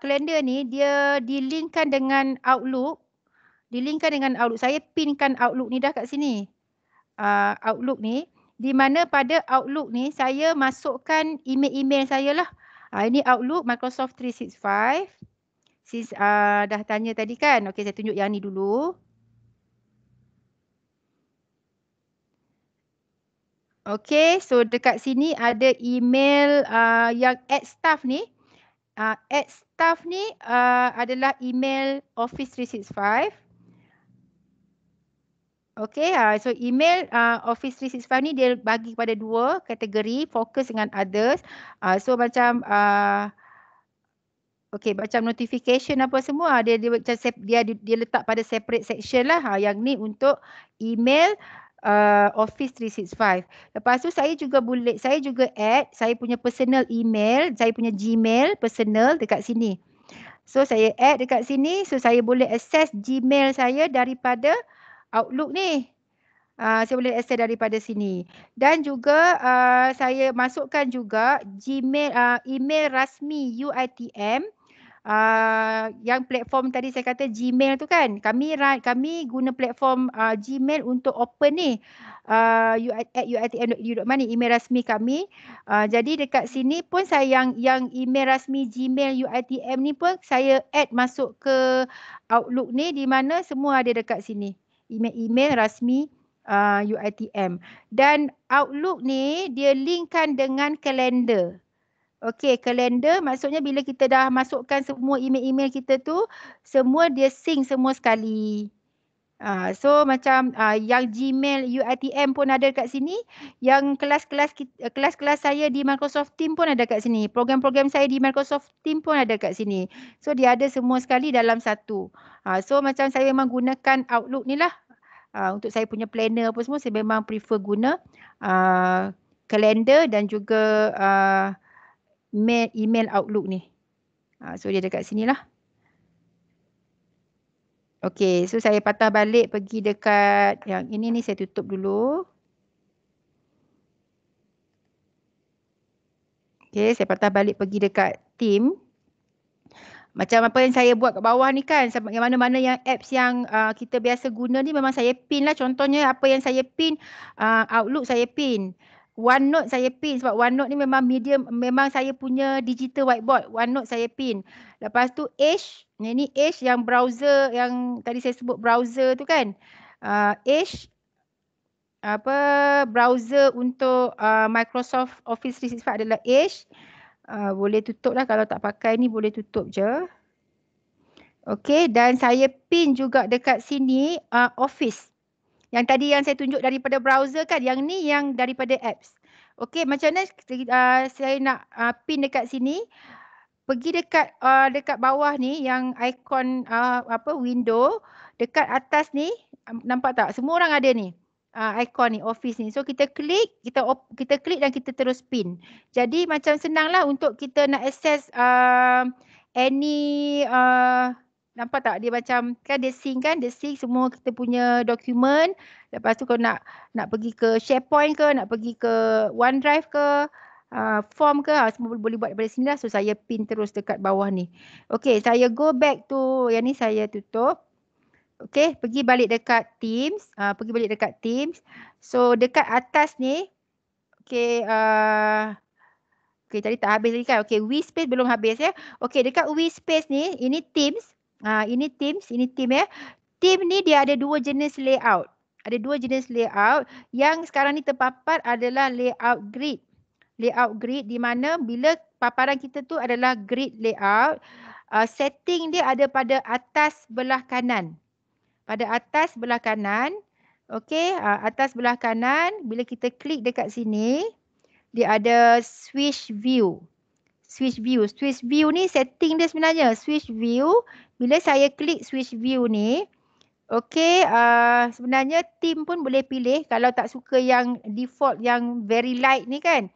kalender uh, uh, ni dia dilinkkan dengan Outlook. Dilinkkan dengan Outlook. Saya pinkan Outlook ni dah kat sini. Uh, Outlook ni. Di mana pada Outlook ni saya masukkan email-email saya lah. Uh, ini Outlook Microsoft 365. Since uh, dah tanya tadi kan. Okay saya tunjuk yang ni dulu. Okay, so dekat sini ada email uh, yang at staff ni. Uh, at staff ni uh, adalah email Office 365. Okay, uh, so email uh, Office 365 ni dia bagi kepada dua kategori, focus dengan others. Uh, so macam... Uh, Okey macam notification apa semua uh, dia dia dia, dia letak pada separate section lah ha, yang ni untuk email uh, Office 365. Lepas tu saya juga boleh, saya juga add saya punya personal email, saya punya Gmail personal dekat sini. So saya add dekat sini so saya boleh access Gmail saya daripada Outlook ni. Uh, saya boleh access daripada sini. Dan juga uh, saya masukkan juga Gmail uh, email rasmi UITM uh, yang platform tadi saya kata Gmail tu kan kami kami guna platform uh, Gmail untuk open ni uh, ah, uitm.edu.my email rasmi kami uh, jadi dekat sini pun saya yang yang email rasmi Gmail UITM ni pun saya add masuk ke Outlook ni di mana semua ada dekat sini email-email rasmi uh, UITM dan Outlook ni dia linkkan dengan kalender Okey, kalender maksudnya bila kita dah masukkan semua email-email kita tu, semua dia sync semua sekali. Uh, so macam uh, yang Gmail UiTM pun ada dekat sini, yang kelas-kelas eh, kelas-kelas saya di Microsoft Team pun ada dekat sini. Program-program saya di Microsoft Team pun ada dekat sini. So dia ada semua sekali dalam satu. Uh, so macam saya memang gunakan Outlook ni lah. Uh, untuk saya punya planner apa semua, saya memang prefer guna uh, kalender dan juga uh, mail email outlook ni. Ha, so dia dekat sini lah. Okay so saya patah balik pergi dekat yang ini ni saya tutup dulu. Okay saya patah balik pergi dekat team. Macam apa yang saya buat kat bawah ni kan yang mana-mana yang apps yang uh, kita biasa guna ni memang saya pin lah contohnya apa yang saya pin uh, outlook saya pin. OneNote saya pin sebab OneNote ni memang medium memang saya punya digital whiteboard. OneNote saya pin. Lepas tu Edge, ni ni Edge yang browser yang tadi saya sebut browser tu kan. Uh, ah, Edge apa browser untuk uh, Microsoft Office 365 adalah Edge. Uh, ah, boleh tutup lah kalau tak pakai ni boleh tutup je. Okay dan saya pin juga dekat sini uh, Office. Yang tadi yang saya tunjuk daripada browser kan, yang ni yang daripada apps. Okey, macam mana uh, saya nak uh, pin dekat sini? Pergi dekat uh, dekat bawah ni yang ikon uh, apa window, dekat atas ni um, nampak tak? Semua orang ada ni. Uh, ikon ni office ni. So kita klik, kita op, kita klik dan kita terus pin. Jadi macam senanglah untuk kita nak access uh, any uh, nampak tak dia macam kan dia sync kan dia sync semua kita punya dokumen lepas tu kau nak nak pergi ke SharePoint ke nak pergi ke OneDrive ke uh, form ke ah, semua boleh, boleh buat daripada sini lah so saya pin terus dekat bawah ni okay saya go back tu yang ni saya tutup okay pergi balik dekat Teams uh, pergi balik dekat Teams so dekat atas ni okay uh, Okay, tadi tak habis lagi kan? Okay, WeSpace belum habis ya. Okay, dekat WeSpace ni, ini Teams. Ah ini teams, ini team ya. Eh. Team ni dia ada dua jenis layout. Ada dua jenis layout. Yang sekarang ni terpapar adalah layout grid. Layout grid di mana bila paparan kita tu adalah grid layout, uh, setting dia ada pada atas belah kanan. Pada atas belah kanan. Okey, uh, atas belah kanan bila kita klik dekat sini, dia ada switch view switch view. Switch view ni setting dia sebenarnya. Switch view. Bila saya klik switch view ni. Okay uh, sebenarnya team pun boleh pilih kalau tak suka yang default yang very light ni kan.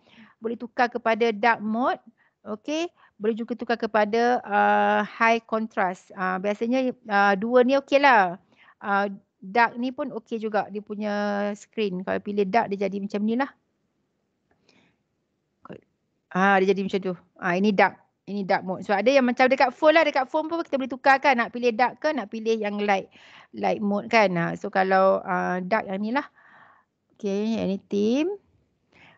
Boleh tukar kepada dark mode. Okay boleh juga tukar kepada uh, high contrast. Uh, biasanya uh, dua ni okay lah. Uh, dark ni pun okay juga dia punya screen. Kalau pilih dark dia jadi macam ni lah. Ah dia jadi macam tu. Ah ini dark. Ini dark mode. Sebab so, ada yang macam dekat phone lah. Dekat phone pun kita boleh tukar kan. Nak pilih dark ke nak pilih yang light. Light mode kan. Ha, so kalau uh, dark yang ni lah. Okay. Ini team.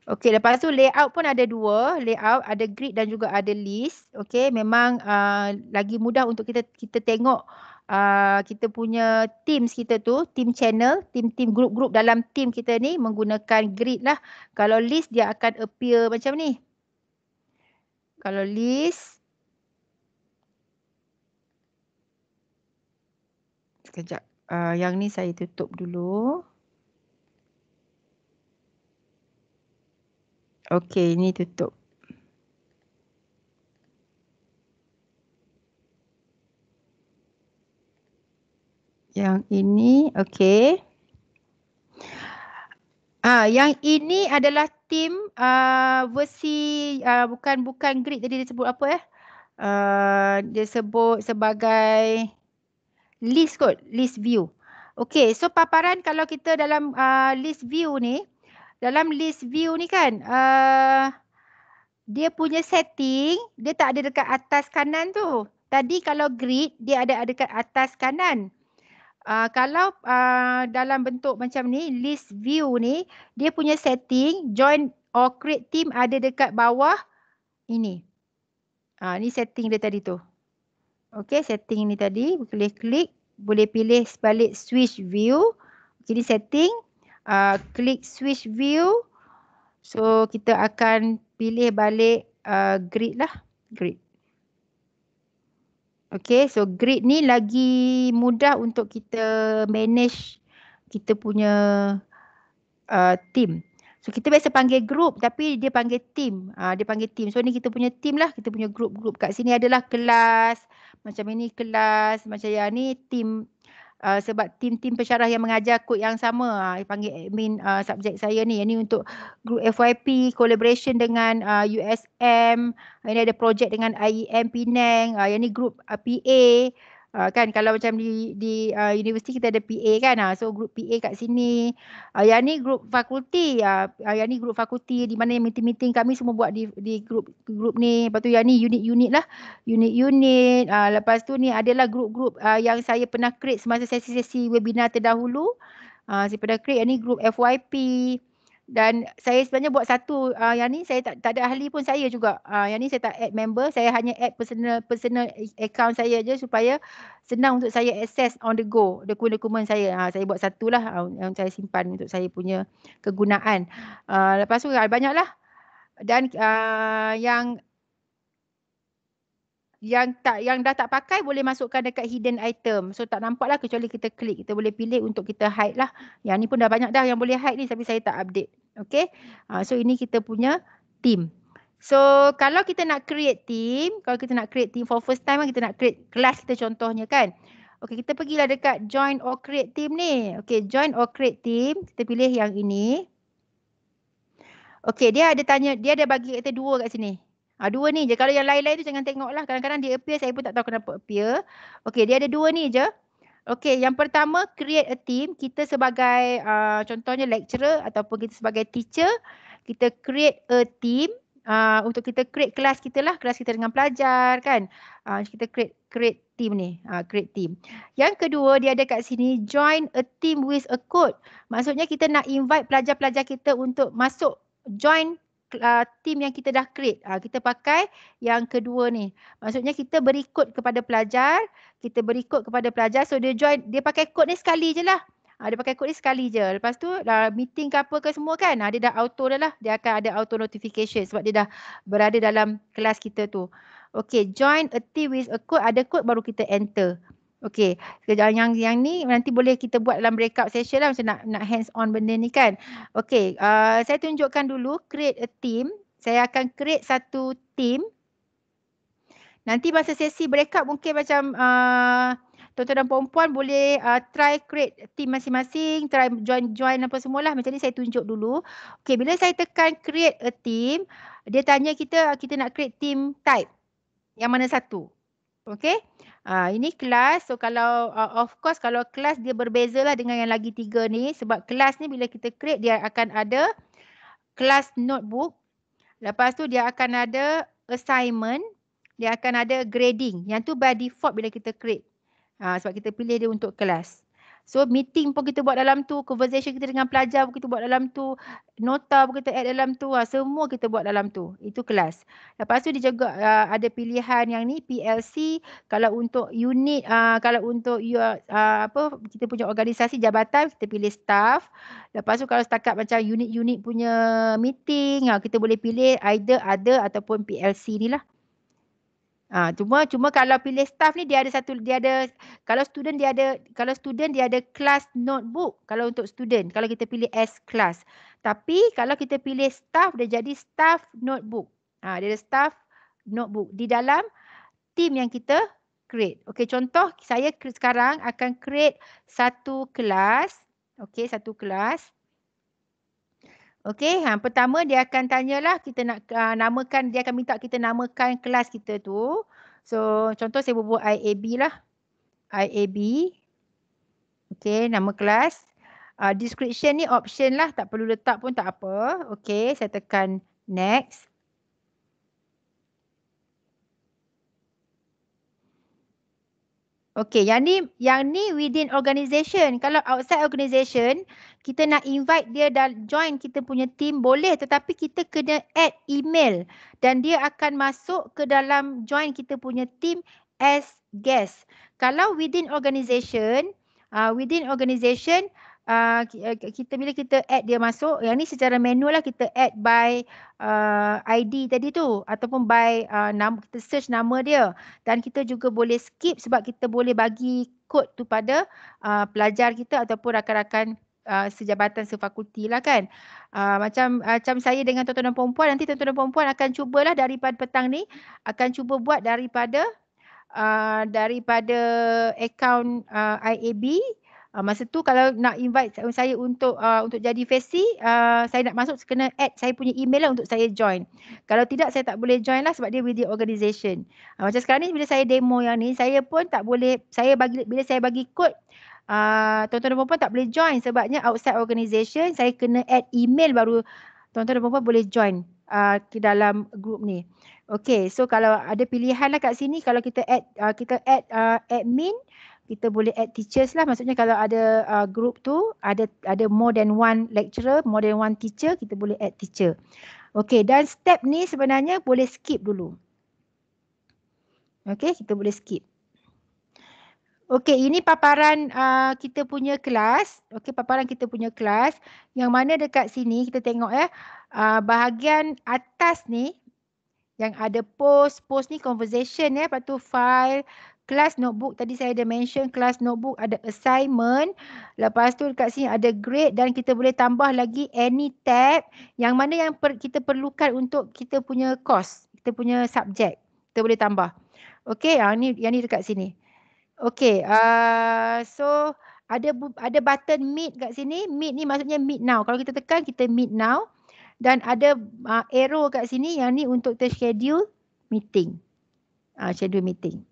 Okay. Lepas tu layout pun ada dua. Layout ada grid dan juga ada list. Okay. Memang uh, lagi mudah untuk kita kita tengok uh, kita punya teams kita tu. Team channel. Team-team group group dalam team kita ni menggunakan grid lah. Kalau list dia akan appear macam ni. Kalau list. Sekejap. Uh, yang ni saya tutup dulu. Okey, ini tutup. Yang ini, okey. Ah, yang ini adalah tim uh, versi uh, bukan bukan grid tadi dia sebut apa ya? Eh? Uh, dia sebut sebagai list kot, list view. Okay, so paparan kalau kita dalam uh, list view ni, dalam list view ni kan, uh, dia punya setting, dia tak ada dekat atas kanan tu. Tadi kalau grid, dia ada dekat atas kanan. Uh, kalau uh, dalam bentuk macam ni, list view ni, dia punya setting join or create team ada dekat bawah ini. Uh, ni setting dia tadi tu. Okay, setting ni tadi. Boleh klik. Boleh pilih balik switch view. Jadi setting. Uh, klik switch view. So, kita akan pilih balik uh, grid lah. Grid. Okay so grid ni lagi mudah untuk kita manage kita punya uh, team. So kita biasa panggil group tapi dia panggil team. Uh, dia panggil team. So ni kita punya team lah. Kita punya group-group kat sini adalah kelas. Macam ini kelas. Macam yang ni team uh, sebab tim-tim pensyarah yang mengajar kod yang sama uh, panggil admin uh, subjek saya ni ini untuk group FYP collaboration dengan uh, USM uh, ini ada projek dengan IEM Penang uh, yang ni group uh, PA uh, kan kalau macam di di uh, universiti kita ada PA kan uh, so group PA kat sini uh, yang ni group fakulti uh, uh, yang ni group fakulti di mana yang meeting-meeting kami semua buat di di group group ni lepas tu yang ni unit-unit lah unit-unit uh, lepas tu ni adalah group-group uh, yang saya pernah create semasa sesi-sesi webinar terdahulu uh, saya pernah create yang ni group FYP dan saya sebenarnya buat satu uh, yang ni saya tak, tak ada ahli pun saya juga uh, yang ni saya tak add member saya hanya add personal personal account saya je supaya senang untuk saya access on the go dokumen-dokumen saya uh, saya buat satu lah uh, yang saya simpan untuk saya punya kegunaan uh, lepas tu banyaklah dan uh, yang yang tak yang dah tak pakai boleh masukkan dekat hidden item. So tak nampak lah kecuali kita klik. Kita boleh pilih untuk kita hide lah. Yang ni pun dah banyak dah yang boleh hide ni tapi saya tak update. Okay. Uh, so ini kita punya team. So kalau kita nak create team, kalau kita nak create team for first time kan kita nak create kelas kita contohnya kan. Okay kita pergilah dekat join or create team ni. Okay join or create team. Kita pilih yang ini. Okay dia ada tanya, dia ada bagi kita dua kat sini. Ha, dua ni je. Kalau yang lain-lain tu jangan tengok lah. Kadang-kadang dia appear, saya pun tak tahu kenapa appear. Okay, dia ada dua ni je. Okay, yang pertama create a team. Kita sebagai uh, contohnya lecturer ataupun kita sebagai teacher. Kita create a team uh, untuk kita create kelas kita lah. Kelas kita dengan pelajar kan. Uh, kita create create team ni. Uh, create team. Yang kedua dia ada kat sini join a team with a code. Maksudnya kita nak invite pelajar-pelajar kita untuk masuk join uh, ah, team yang kita dah create. Uh, kita pakai yang kedua ni. Maksudnya kita berikut kepada pelajar. Kita berikut kepada pelajar. So dia join, dia pakai kod ni sekali je lah. Uh, dia pakai kod ni sekali je. Lepas tu uh, meeting ke apa ke semua kan. Uh, dia dah auto dah lah. Dia akan ada auto notification sebab dia dah berada dalam kelas kita tu. Okay, join a team with a code. Ada code baru kita enter. Okay. Sekejap yang, yang ni nanti boleh kita buat dalam breakout session lah macam nak, nak hands on benda ni kan. Okay. Uh, saya tunjukkan dulu create a team. Saya akan create satu team. Nanti masa sesi breakout mungkin macam uh, tuan-tuan dan perempuan boleh uh, try create team masing-masing, try join-join apa semualah. Macam ni saya tunjuk dulu. Okay, bila saya tekan create a team, dia tanya kita, uh, kita nak create team type. Yang mana satu? Okay. Ha, ah, ini kelas. So kalau uh, of course kalau kelas dia berbeza lah dengan yang lagi tiga ni. Sebab kelas ni bila kita create dia akan ada kelas notebook. Lepas tu dia akan ada assignment. Dia akan ada grading. Yang tu by default bila kita create. Ha, sebab kita pilih dia untuk kelas. So meeting pun kita buat dalam tu, conversation kita dengan pelajar pun kita buat dalam tu, nota pun kita add dalam tu, ha, semua kita buat dalam tu. Itu kelas. Lepas tu dia juga uh, ada pilihan yang ni PLC kalau untuk unit uh, kalau untuk uh, apa kita punya organisasi jabatan kita pilih staff. Lepas tu kalau setakat macam unit-unit punya meeting ha, kita boleh pilih either ada ataupun PLC ni lah. Ha, cuma cuma kalau pilih staff ni dia ada satu dia ada kalau student dia ada kalau student dia ada class notebook kalau untuk student kalau kita pilih S class. Tapi kalau kita pilih staff dia jadi staff notebook. Ha, dia ada staff notebook di dalam team yang kita create. Okey contoh saya sekarang akan create satu kelas. Okey satu kelas. Okey, ha, yang pertama dia akan tanyalah kita nak uh, namakan, dia akan minta kita namakan kelas kita tu. So, contoh saya buat IAB lah. IAB. Okey, nama kelas. Uh, description ni option lah, tak perlu letak pun tak apa. Okey, saya tekan next. Okay, yang ni yang ni within organisation. Kalau outside organisation, kita nak invite dia dan join kita punya team boleh tetapi kita kena add email dan dia akan masuk ke dalam join kita punya team as guest. Kalau within organisation, uh, ah, within organisation, uh, kita bila kita add dia masuk yang ni secara manual lah kita add by uh, ah, ID tadi tu ataupun by uh, nama kita search nama dia dan kita juga boleh skip sebab kita boleh bagi kod tu pada uh, pelajar kita ataupun rakan-rakan Uh, sejabatan sefakulti lah kan uh, macam macam saya dengan tuan-tuan dan perempuan nanti tuan-tuan dan perempuan akan cubalah daripada petang ni akan cuba buat daripada uh, daripada akaun uh, IAB Uh, masa tu kalau nak invite saya untuk uh, untuk jadi Fesi, uh, ah, saya nak masuk kena add saya punya email lah untuk saya join. Kalau tidak saya tak boleh join lah sebab dia with the organisation. Uh, macam sekarang ni bila saya demo yang ni, saya pun tak boleh, saya bagi bila saya bagi kod, uh, tuan-tuan dan puan tak boleh join sebabnya outside organisation, saya kena add email baru tuan-tuan dan puan boleh join uh, ke dalam group ni. Okay, so kalau ada pilihan lah kat sini, kalau kita add, uh, kita add uh, admin, kita boleh add teachers lah maksudnya kalau ada uh, group tu ada ada more than one lecturer more than one teacher kita boleh add teacher okey dan step ni sebenarnya boleh skip dulu okey kita boleh skip okey ini paparan uh, kita punya kelas okey paparan kita punya kelas yang mana dekat sini kita tengok ya eh, uh, bahagian atas ni yang ada post, post ni conversation ya, eh. lepas tu file, kelas notebook tadi saya ada mention kelas notebook ada assignment lepas tu dekat sini ada grade dan kita boleh tambah lagi any tab yang mana yang per, kita perlukan untuk kita punya course kita punya subjek kita boleh tambah okey yang ah, ni yang ni dekat sini okey uh, so ada ada button meet kat sini meet ni maksudnya meet now kalau kita tekan kita meet now dan ada uh, arrow kat sini yang ni untuk schedule meeting uh, schedule meeting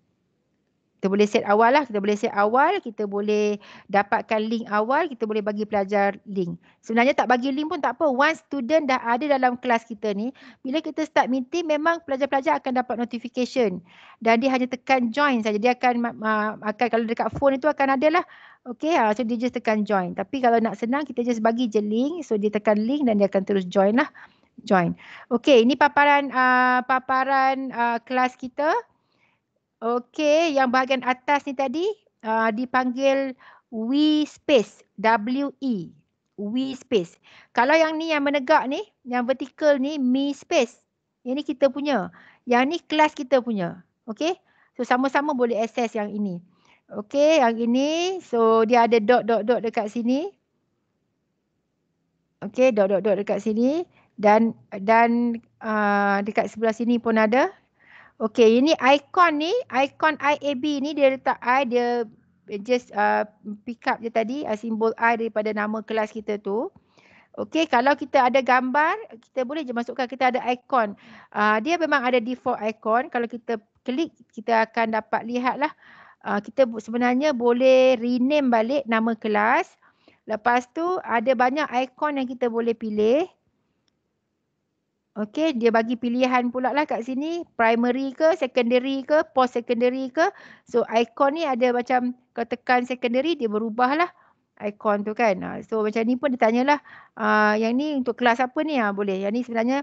kita boleh set awal lah. Kita boleh set awal, kita boleh dapatkan link awal, kita boleh bagi pelajar link. Sebenarnya tak bagi link pun tak apa. Once student dah ada dalam kelas kita ni, bila kita start meeting memang pelajar-pelajar akan dapat notification. Dan dia hanya tekan join saja. Dia akan, akan kalau dekat phone itu akan ada lah. Okay, ah, so dia just tekan join. Tapi kalau nak senang, kita just bagi je link. So dia tekan link dan dia akan terus join lah. Join. Okay, ini paparan uh, paparan uh, kelas kita. Okey, yang bahagian atas ni tadi uh, dipanggil we space, W E. We space. Kalau yang ni yang menegak ni, yang vertikal ni me space. Yang ni kita punya. Yang ni kelas kita punya. Okey. So sama-sama boleh access yang ini. Okey, yang ini so dia ada dot dot dot dekat sini. Okey, dot dot dot dekat sini dan dan uh, dekat sebelah sini pun ada Okay, ini icon ni, icon IAB ni dia letak I, dia just uh, pick up je tadi uh, simbol I daripada nama kelas kita tu. Okay, kalau kita ada gambar, kita boleh je masukkan kita ada icon. Uh, dia memang ada default icon. Kalau kita klik, kita akan dapat lihat lah. Uh, kita sebenarnya boleh rename balik nama kelas. Lepas tu ada banyak icon yang kita boleh pilih. Okey, dia bagi pilihan pula lah kat sini. Primary ke, secondary ke, post secondary ke. So, icon ni ada macam kau tekan secondary, dia berubah lah icon tu kan. Ah, so, macam ni pun dia tanyalah. Uh, ah, yang ni untuk kelas apa ni? Ha, boleh. Yang ni sebenarnya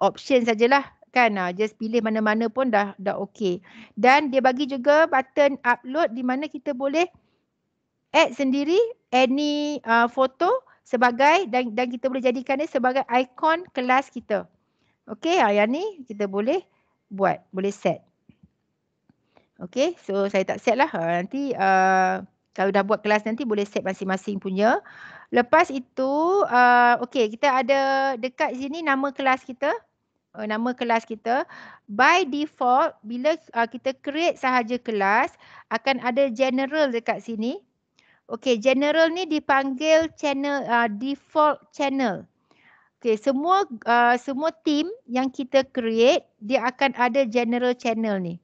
option sajalah kan. Uh, just pilih mana-mana pun dah dah okey. Dan dia bagi juga button upload di mana kita boleh add sendiri any uh, photo sebagai dan dan kita boleh jadikan dia sebagai icon kelas kita. Okay, yang ni kita boleh buat, boleh set. Okay, so saya tak set lah. Ah, nanti uh, kalau dah buat kelas nanti boleh set masing-masing punya. Lepas itu, uh, ah, okay kita ada dekat sini nama kelas kita. Uh, nama kelas kita. By default, bila uh, kita create sahaja kelas, akan ada general dekat sini. Okay, general ni dipanggil channel, uh, default channel. Default channel. Okay, semua uh, semua team yang kita create, dia akan ada general channel ni.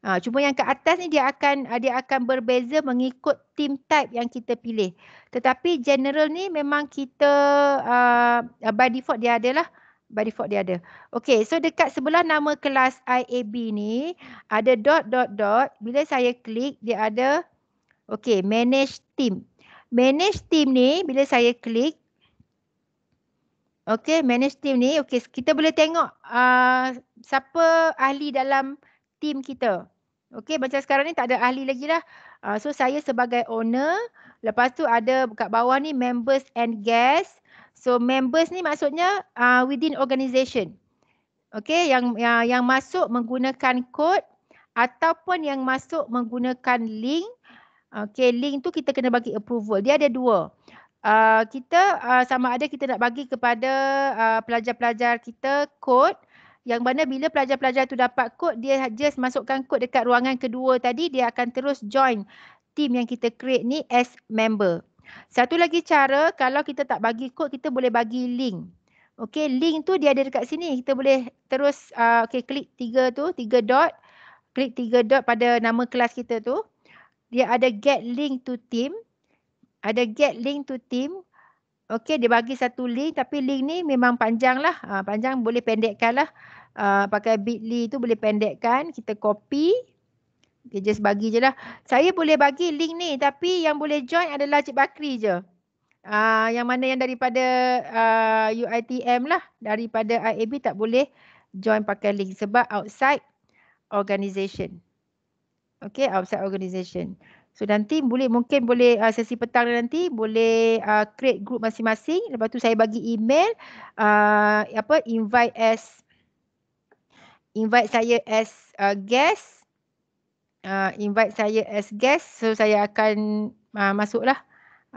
Ha, cuma yang ke atas ni dia akan ah, dia akan berbeza mengikut team type yang kita pilih. Tetapi general ni memang kita uh, by default dia ada lah. By default dia ada. Okay, so dekat sebelah nama kelas IAB ni ada dot dot dot. Bila saya klik dia ada okay manage team. Manage team ni bila saya klik Okay, manage team ni. Okay, kita boleh tengok uh, siapa ahli dalam team kita. Okay, macam sekarang ni tak ada ahli lagi lah. Uh, so, saya sebagai owner. Lepas tu ada kat bawah ni members and guests. So, members ni maksudnya uh, within organisation. Okay, yang, yang, yang masuk menggunakan code ataupun yang masuk menggunakan link. Okay, link tu kita kena bagi approval. Dia ada dua. Ah, kita uh, sama ada kita nak bagi kepada ah, pelajar-pelajar uh, kita kod yang mana bila pelajar-pelajar tu dapat kod dia just masukkan kod dekat ruangan kedua tadi dia akan terus join team yang kita create ni as member. Satu lagi cara kalau kita tak bagi kod kita boleh bagi link. Okay link tu dia ada dekat sini kita boleh terus uh, okay klik tiga tu tiga dot klik tiga dot pada nama kelas kita tu. Dia ada get link to team ada get link to team. Okey dia bagi satu link tapi link ni memang panjang lah. Uh, panjang boleh pendekkan lah. Uh, pakai bit.ly tu boleh pendekkan. Kita copy. Dia just bagi je lah. Saya boleh bagi link ni tapi yang boleh join adalah Cik Bakri je. Uh, yang mana yang daripada uh, UITM lah. Daripada IAB tak boleh join pakai link sebab outside organisation, Okay outside organisation. So nanti boleh mungkin boleh uh, sesi petang nanti boleh uh, create group masing-masing lepas tu saya bagi email uh, apa invite as invite saya as uh, guest uh, invite saya as guest so saya akan uh, masuklah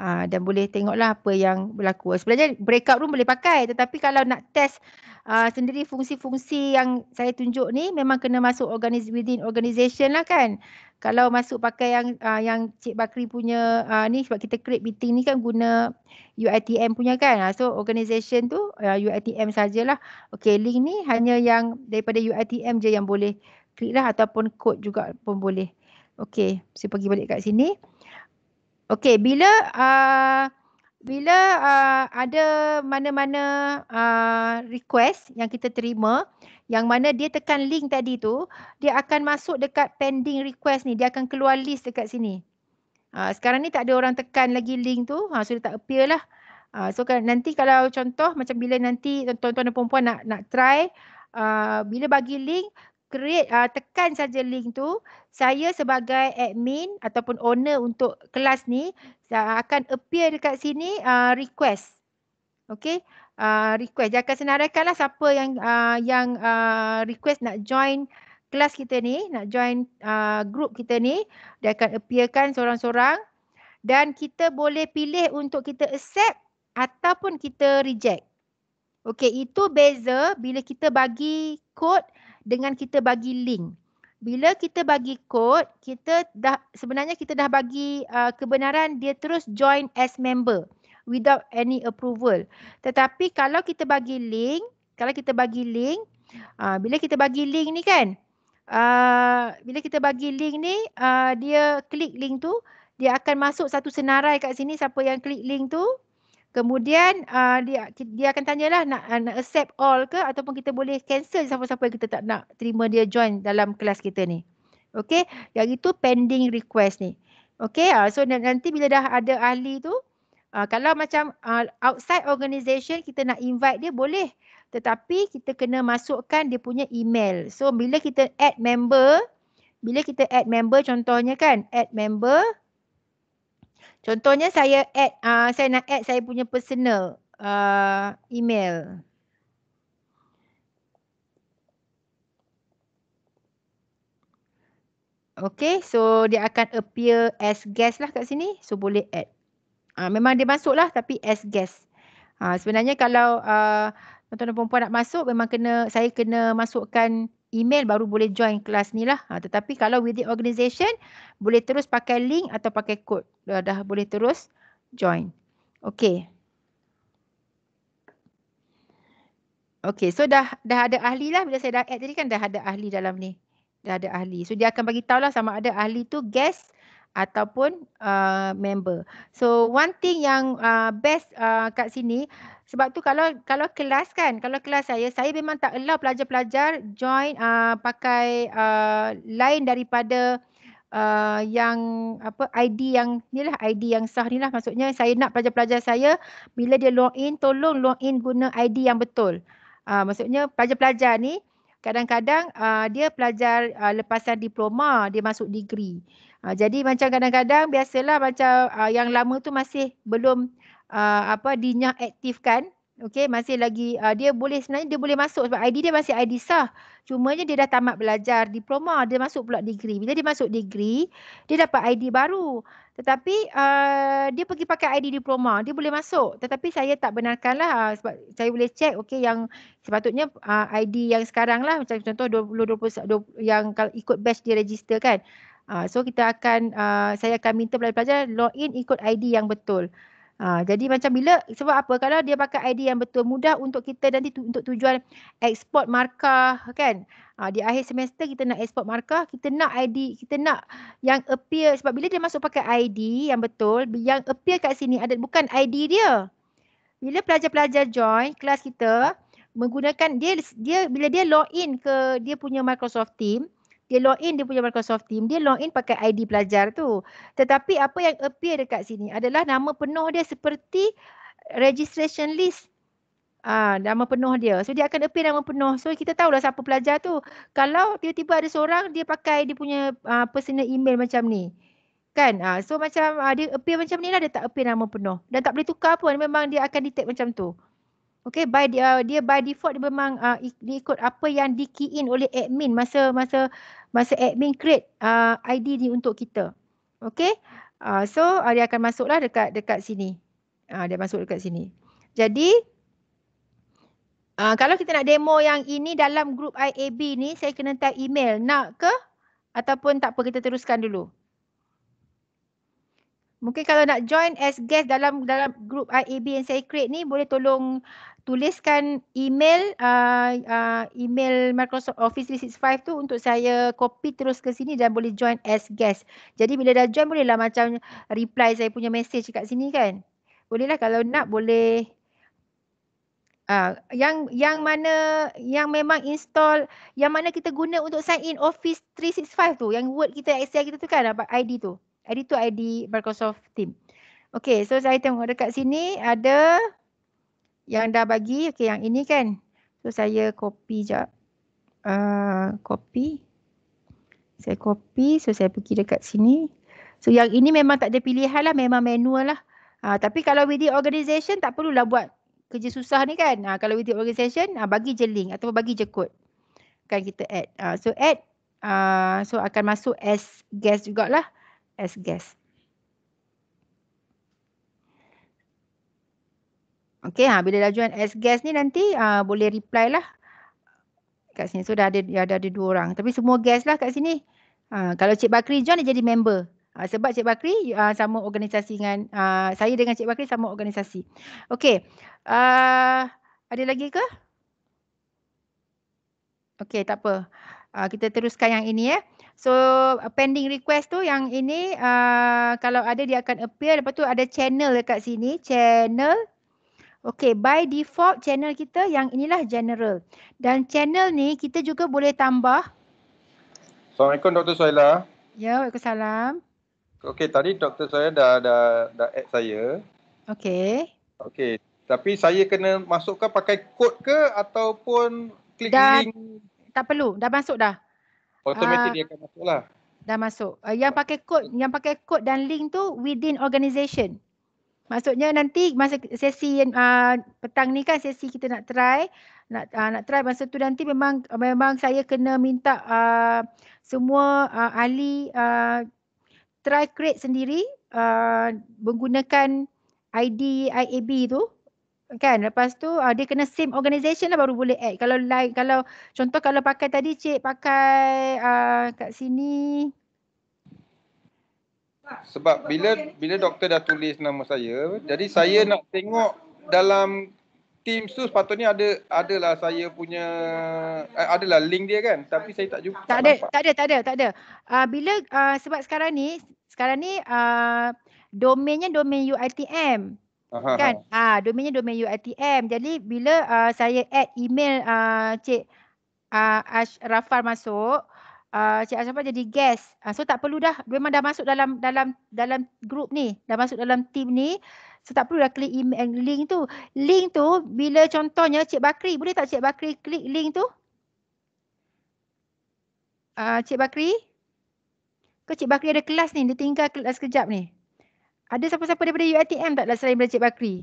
Aa, ah, dan boleh tengoklah apa yang berlaku. Sebenarnya breakout room boleh pakai tetapi kalau nak test aa, ah, sendiri fungsi-fungsi yang saya tunjuk ni memang kena masuk organiz- within organisation lah kan. Kalau masuk pakai yang aa, ah, yang Cik Bakri punya aa, ni sebab kita create meeting ni kan guna UITM punya kan. So organisation tu aa, UITM sajalah. Okay link ni hanya yang daripada UITM je yang boleh klik lah ataupun code juga pun boleh. Okay saya pergi balik kat sini. Okey, bila uh, bila uh, ada mana-mana uh, request yang kita terima, yang mana dia tekan link tadi tu, dia akan masuk dekat pending request ni. Dia akan keluar list dekat sini. Uh, sekarang ni tak ada orang tekan lagi link tu. Ha, so dia tak appear lah. Uh, so kan, nanti kalau contoh macam bila nanti tuan-tuan dan perempuan nak, nak try, uh, bila bagi link, create uh, tekan saja link tu saya sebagai admin ataupun owner untuk kelas ni saya akan appear dekat sini uh, request okey uh, request dia akan senaraikanlah siapa yang uh, yang uh, request nak join kelas kita ni nak join uh, group kita ni dia akan appearkan seorang-seorang dan kita boleh pilih untuk kita accept ataupun kita reject okey itu beza bila kita bagi kod dengan kita bagi link. Bila kita bagi kod, kita dah sebenarnya kita dah bagi uh, kebenaran dia terus join as member without any approval. Tetapi kalau kita bagi link, kalau kita bagi link, uh, bila kita bagi link ni kan, uh, bila kita bagi link ni, uh, dia klik link tu, dia akan masuk satu senarai kat sini siapa yang klik link tu, Kemudian uh, dia dia akan tanyalah nak, uh, nak accept all ke ataupun kita boleh cancel siapa-siapa yang kita tak nak terima dia join dalam kelas kita ni. Okay, yang itu pending request ni. Okay, uh, so nanti bila dah ada ahli tu, uh, kalau macam uh, outside organisation kita nak invite dia boleh. Tetapi kita kena masukkan dia punya email. So bila kita add member, bila kita add member contohnya kan, add member, Contohnya saya add, uh, saya nak add saya punya personal uh, email. Okay, so dia akan appear as guest lah kat sini. So boleh add. Uh, memang dia masuk lah tapi as guest. Uh, sebenarnya kalau uh, tuan-tuan dan perempuan nak masuk, memang kena saya kena masukkan email baru boleh join kelas ni lah. Ha, tetapi kalau with the organisation boleh terus pakai link atau pakai kod. Dah, dah boleh terus join. Okay. Okay so dah dah ada ahli lah bila saya dah add tadi kan dah ada ahli dalam ni. Dah ada ahli. So dia akan bagi lah sama ada ahli tu guest ataupun uh, member. So one thing yang uh, best uh, kat sini sebab tu kalau kalau kelas kan, kalau kelas saya, saya memang tak allow pelajar-pelajar join uh, pakai uh, ah, lain daripada uh, yang apa ID yang ni lah ID yang sah ni lah maksudnya saya nak pelajar-pelajar saya bila dia log in tolong log in guna ID yang betul. Uh, maksudnya pelajar-pelajar ni kadang-kadang uh, dia pelajar uh, lepasan diploma dia masuk degree. Uh, jadi macam kadang-kadang biasalah macam uh, yang lama tu masih belum uh, apa dinyah aktifkan okey masih lagi uh, dia boleh sebenarnya dia boleh masuk sebab ID dia masih ID sah cuma dia dah tamat belajar diploma dia masuk pula degree bila dia masuk degree dia dapat ID baru tetapi uh, dia pergi pakai ID diploma dia boleh masuk tetapi saya tak benarkanlah uh, sebab saya boleh check okey yang sepatutnya uh, ID yang sekarang lah macam contoh 20, 20, yang kalau ikut batch dia register kan uh, so kita akan uh, saya akan minta pelajar-pelajar login ikut ID yang betul Ha, jadi macam bila sebab apa kalau dia pakai ID yang betul mudah untuk kita nanti tu, untuk tujuan ekspor markah kan. Ha, di akhir semester kita nak ekspor markah, kita nak ID, kita nak yang appear sebab bila dia masuk pakai ID yang betul, yang appear kat sini ada bukan ID dia. Bila pelajar-pelajar join kelas kita menggunakan dia dia bila dia log in ke dia punya Microsoft Team, dia log in dia punya Microsoft Teams. dia log in pakai ID pelajar tu. Tetapi apa yang appear dekat sini adalah nama penuh dia seperti registration list. Ah, nama penuh dia. So dia akan appear nama penuh. So kita tahulah siapa pelajar tu. Kalau tiba-tiba ada seorang dia pakai dia punya uh, personal email macam ni. Kan? Uh, so macam uh, dia appear macam ni lah dia tak appear nama penuh. Dan tak boleh tukar pun memang dia akan detect macam tu. Okay by dia, dia by default dia memang uh, dia ikut apa yang di key in oleh admin masa masa masa admin create uh, ID ni untuk kita. Okay. Uh, so uh, dia akan masuklah dekat dekat sini. Uh, dia masuk dekat sini. Jadi uh, kalau kita nak demo yang ini dalam grup IAB ni saya kena type email. Nak ke? Ataupun tak apa kita teruskan dulu. Mungkin kalau nak join as guest dalam dalam grup IAB yang saya create ni boleh tolong tuliskan email uh, uh, email Microsoft Office 365 tu untuk saya copy terus ke sini dan boleh join as guest. Jadi bila dah join bolehlah macam reply saya punya message kat sini kan. Bolehlah kalau nak boleh. Uh, yang yang mana yang memang install yang mana kita guna untuk sign in Office 365 tu yang word kita Excel kita tu kan ID tu. ID tu ID Microsoft Team. Okay so saya tengok dekat sini ada yang dah bagi okey yang ini kan so saya copy jap uh, copy saya copy so saya pergi dekat sini so yang ini memang tak ada pilihan lah memang manual lah uh, tapi kalau with the organization tak perlulah buat kerja susah ni kan uh, kalau with the organization uh, bagi je link ataupun bagi je kod kan kita add uh, so add uh, so akan masuk as guest jugalah as guest Okay, ha, bila dah join as guest ni nanti uh, boleh reply lah kat sini. So dah ada, ya, dah ada dua orang. Tapi semua guest lah kat sini. Uh, kalau Cik Bakri join dia jadi member. Uh, sebab Cik Bakri uh, sama organisasi dengan uh, saya dengan Cik Bakri sama organisasi. Okay. Uh, ada lagi ke? Okay tak apa. Uh, kita teruskan yang ini ya. Eh. So pending request tu yang ini uh, kalau ada dia akan appear. Lepas tu ada channel dekat sini. Channel Okey, by default channel kita yang inilah general. Dan channel ni kita juga boleh tambah. Assalamualaikum Dr. Suhaila. Ya, Waalaikumsalam. Okey, tadi Dr. Suhaila dah, dah, dah add saya. Okey. Okey, tapi saya kena masukkan pakai kod ke ataupun klik dah, link? Tak perlu, dah masuk dah. Automatik uh, ah. dia akan masuk lah. Dah masuk. Uh, yang pakai kod, yang pakai kod dan link tu within organisation. Maksudnya nanti masa sesi uh, petang ni kan sesi kita nak try nak uh, nak try masa tu nanti memang memang saya kena minta uh, semua uh, ahli uh, try create sendiri uh, menggunakan ID IAB tu kan lepas tu uh, dia kena same organisation lah baru boleh add kalau like kalau contoh kalau pakai tadi cik pakai uh, kat sini sebab bila bila doktor dah tulis nama saya jadi saya nak tengok dalam team tu sepatutnya ada adalah saya punya eh, adalah link dia kan tapi saya tak jumpa tak, ada nampak. tak ada tak ada tak ada uh, bila uh, sebab sekarang ni sekarang ni uh, domainnya domain UiTM Aha. kan ah uh, domainnya domain UiTM jadi bila uh, saya add email uh, cik uh, Ashrafar masuk uh, Cik Azman jadi guest. Uh, so tak perlu dah. Memang dah masuk dalam dalam dalam group ni. Dah masuk dalam team ni. So tak perlu dah klik email eh, link tu. Link tu bila contohnya Cik Bakri. Boleh tak Cik Bakri klik link tu? Uh, Cik Bakri? Ke Cik Bakri ada kelas ni? Dia tinggal kelas sekejap ni. Ada siapa-siapa daripada UITM tak lah selain daripada Cik Bakri?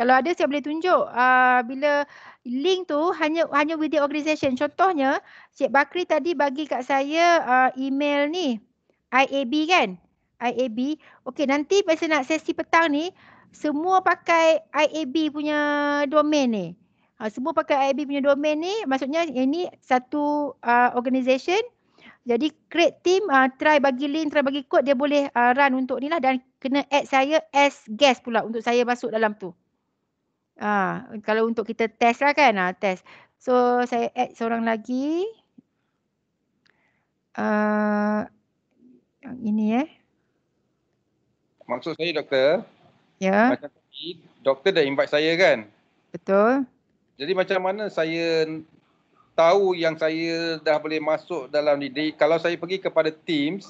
kalau ada saya boleh tunjuk uh, bila link tu hanya hanya with the organisation contohnya Cik Bakri tadi bagi kat saya uh, email ni IAB kan IAB okey nanti masa nak sesi petang ni semua pakai IAB punya domain ni ha, semua pakai IAB punya domain ni maksudnya ini satu uh, organisation jadi create team uh, try bagi link try bagi kod dia boleh uh, run untuk ni lah dan kena add saya as guest pula untuk saya masuk dalam tu Ha, kalau untuk kita test lah kan. Ha, test. So saya add seorang lagi. Uh, ini eh. Maksud saya doktor. Ya. Macam tadi doktor dah invite saya kan. Betul. Jadi macam mana saya tahu yang saya dah boleh masuk dalam ni. Jadi, kalau saya pergi kepada Teams.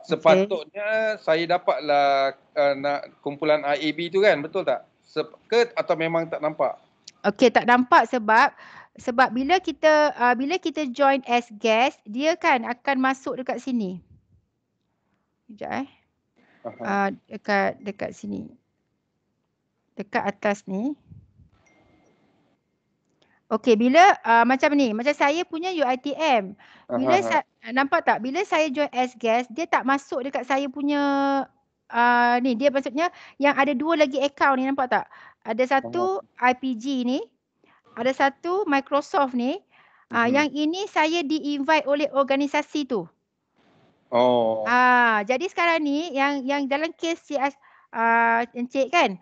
Sepatutnya okay. saya dapatlah uh, nak kumpulan IAB tu kan betul tak? se- ke atau memang tak nampak? Okey tak nampak sebab sebab bila kita uh, bila kita join as guest dia kan akan masuk dekat sini. Sekejap eh. Uh, dekat dekat sini. Dekat atas ni. Okey bila uh, macam ni macam saya punya UiTM. Bila sa- nampak tak bila saya join as guest dia tak masuk dekat saya punya uh, ni dia maksudnya yang ada dua lagi account ni nampak tak? Ada satu IPG ni, ada satu Microsoft ni. Uh, hmm. yang ini saya di-invite oleh organisasi tu. Oh. Ah, uh, jadi sekarang ni yang yang dalam case si uh, Encik kan?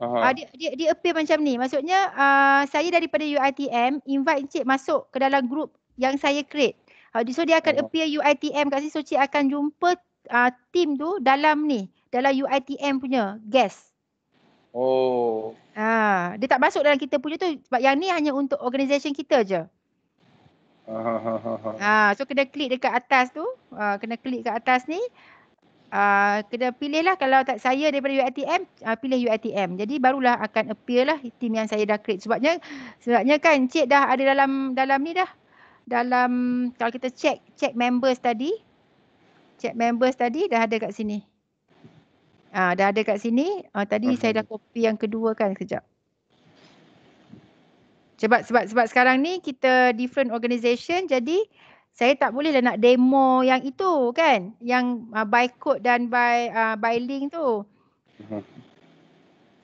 Uh, dia, dia, dia appear macam ni. Maksudnya uh, saya daripada UITM invite Encik masuk ke dalam grup yang saya create. Uh, so dia akan oh. appear UITM kat sini. So Encik akan jumpa uh, team tu dalam ni dalam UITM punya gas. Oh. Ah, dia tak masuk dalam kita punya tu sebab yang ni hanya untuk organisasi kita je. ah, so kena klik dekat atas tu, ah, kena klik kat atas ni. Ah, kena pilih lah kalau tak saya daripada UITM, ah, pilih UITM. Jadi barulah akan appear lah team yang saya dah create. Sebabnya sebabnya kan cik dah ada dalam dalam ni dah. Dalam kalau kita check check members tadi, check members tadi dah ada kat sini. Ah dah ada kat sini. Uh, tadi uh saya dah copy yang kedua kan sekejap. Sebab sebab sebab sekarang ni kita different organisation jadi saya tak boleh lah nak demo yang itu kan yang uh, by code dan by uh, by link tu. Mhm.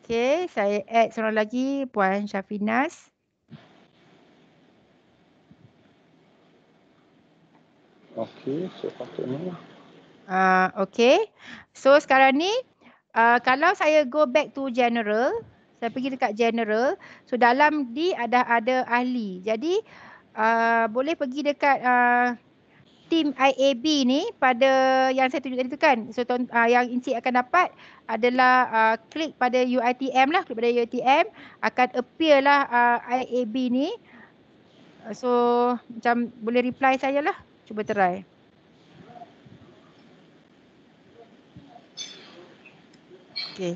Okay saya add seorang lagi Puan Syafinas. Okay so patutnya. Uh, okay so sekarang ni uh, kalau saya go back to general, saya pergi dekat general, so dalam D ada ada ahli. Jadi uh, boleh pergi dekat uh, team IAB ni pada yang saya tunjukkan tadi tu kan. So uh, yang Encik akan dapat adalah uh, klik pada UITM lah, klik pada UITM akan appear lah uh, IAB ni. So macam boleh reply saya lah. Cuba try. Okay.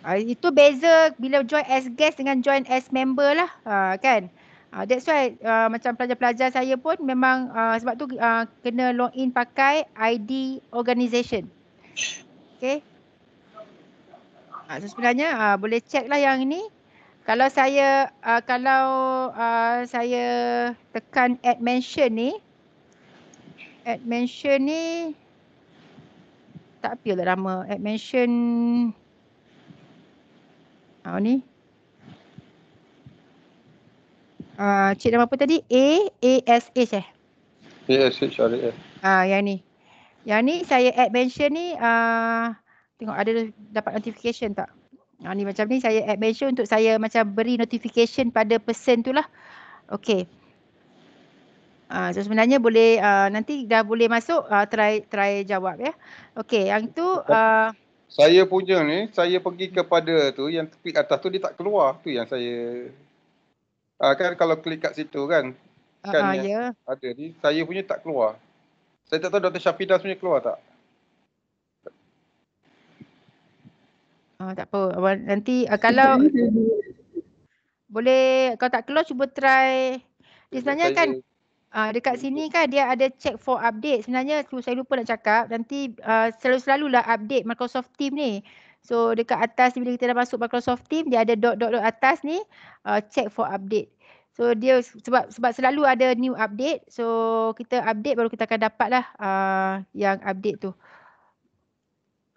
Uh, ah, itu beza bila join as guest dengan join as member lah uh, kan. Uh, that's why uh, macam pelajar-pelajar saya pun memang uh, sebab tu uh, kena log in pakai ID organisation. Okay. Uh, so sebenarnya uh, boleh check lah yang ini. Kalau saya uh, kalau uh, saya tekan add mention ni. Add mention ni tak apa lah nama admission Ah ni. Ah cik nama apa tadi? A A S H eh. A S H R A. Ah yang ni. Yang ni saya mention ni ah tengok ada dapat notification tak? Ha, ni macam ni saya mention untuk saya macam beri notification pada person tu lah. Okay. Ah, so sebenarnya boleh uh, nanti dah boleh masuk uh, try try jawab ya. Okey, yang tu uh, saya punya ni, saya pergi kepada tu yang tepi atas tu dia tak keluar tu yang saya uh, kan kalau klik kat situ kan. Kan uh, ya. Ada ni, saya punya tak keluar. Saya tak tahu Dr. Syafidah punya keluar tak. uh, tak apa. nanti uh, kalau boleh kalau tak keluar cuba try. Sebenarnya saya... kan Uh, dekat sini kan dia ada check for update. Sebenarnya tu saya lupa nak cakap. Nanti uh, ah, selalu lah update Microsoft Team ni. So dekat atas bila kita dah masuk Microsoft Team dia ada dot-dot-dot atas ni uh, check for update. So dia sebab sebab selalu ada new update. So kita update baru kita akan dapat lah uh, yang update tu.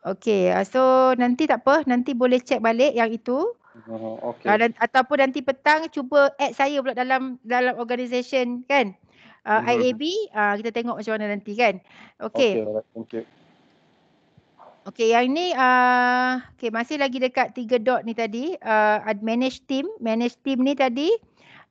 Okay. Uh, so nanti tak apa. Nanti boleh check balik yang itu. Oh, okay. Uh, dan, ataupun nanti petang cuba add saya pula dalam dalam organisation kan uh, IAB uh, kita tengok macam mana nanti kan. Okey. Okey. Okey yang ni uh, okay, masih lagi dekat tiga dot ni tadi. Uh, manage team. Manage team ni tadi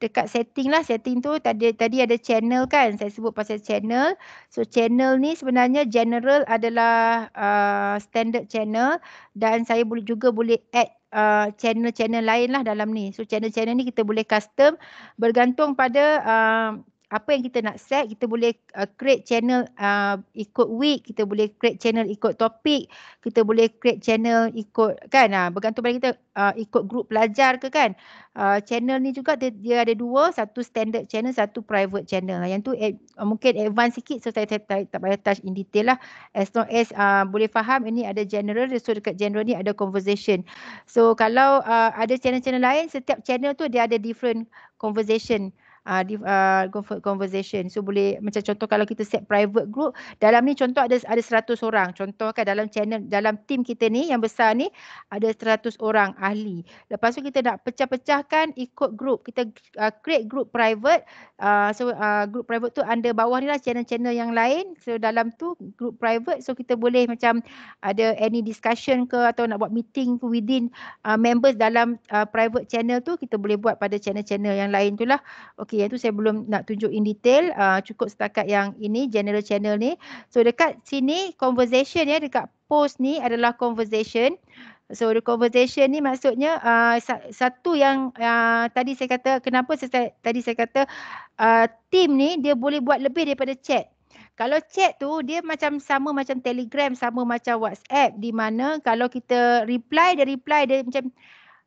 dekat setting lah. Setting tu tadi, tadi ada channel kan. Saya sebut pasal channel. So channel ni sebenarnya general adalah uh, standard channel. Dan saya boleh juga boleh add uh, channel-channel uh, lain lah dalam ni. So channel-channel ni kita boleh custom bergantung pada uh, apa yang kita nak set, kita boleh uh, create channel uh, ikut week, kita boleh create channel ikut topik, kita boleh create channel ikut kan uh, bergantung pada kita uh, ikut grup pelajar ke kan. Uh, channel ni juga dia, dia ada dua, satu standard channel, satu private channel. Yang tu ad, eh, mungkin advance sikit so saya tak payah touch in detail lah. As long as uh, boleh faham ini ada general, so dekat general ni ada conversation. So kalau uh, ada channel-channel lain, setiap channel tu dia ada different Conversation uh, uh conversation. So boleh macam contoh kalau kita set private group, dalam ni contoh ada ada 100 orang. Contoh kan dalam channel dalam team kita ni yang besar ni ada 100 orang ahli. Lepas tu kita nak pecah-pecahkan ikut group. Kita uh, create group private. Uh, so uh, group private tu under bawah ni lah channel-channel yang lain. So dalam tu group private so kita boleh macam ada any discussion ke atau nak buat meeting within uh, members dalam uh, private channel tu kita boleh buat pada channel-channel yang lain tu lah. Okay Okay yang tu saya belum nak tunjuk in detail uh, cukup setakat yang ini general channel ni. So dekat sini conversation ya dekat post ni adalah conversation. So the conversation ni maksudnya uh, satu yang uh, tadi saya kata kenapa saya, tadi saya kata uh, team ni dia boleh buat lebih daripada chat. Kalau chat tu dia macam sama macam telegram sama macam whatsapp di mana kalau kita reply dia reply dia macam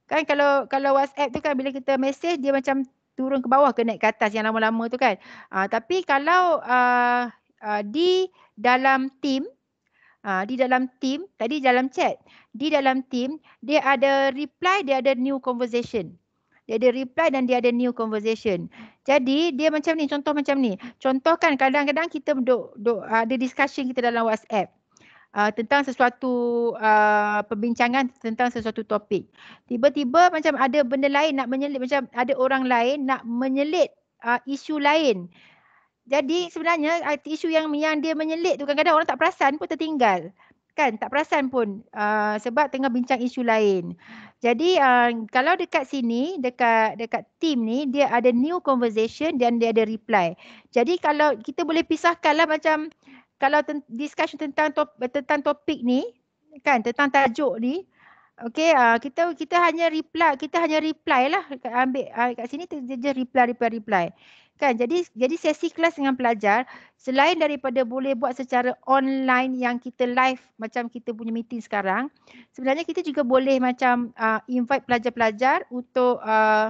kan kalau kalau whatsapp tu kan bila kita message dia macam turun ke bawah ke naik ke atas yang lama-lama tu kan. Uh, tapi kalau uh, uh, di dalam team, uh, di dalam team, tadi dalam chat, di dalam team dia ada reply, dia ada new conversation. Dia ada reply dan dia ada new conversation. Jadi dia macam ni, contoh macam ni. Contoh kan kadang-kadang kita duduk, duduk, ada discussion kita dalam WhatsApp uh, tentang sesuatu uh, perbincangan tentang sesuatu topik. Tiba-tiba macam ada benda lain nak menyelit macam ada orang lain nak menyelit uh, isu lain. Jadi sebenarnya uh, isu yang yang dia menyelit tu kadang-kadang orang tak perasan pun tertinggal. Kan tak perasan pun uh, sebab tengah bincang isu lain. Jadi uh, kalau dekat sini dekat dekat team ni dia ada new conversation dan dia ada reply. Jadi kalau kita boleh pisahkanlah macam kalau ten- discussion tentang top- tentang topik ni kan tentang tajuk ni okey uh, kita kita hanya reply kita hanya reply lah ambil uh, kat sini je reply reply reply kan jadi jadi sesi kelas dengan pelajar selain daripada boleh buat secara online yang kita live macam kita punya meeting sekarang sebenarnya kita juga boleh macam uh, invite pelajar-pelajar untuk uh,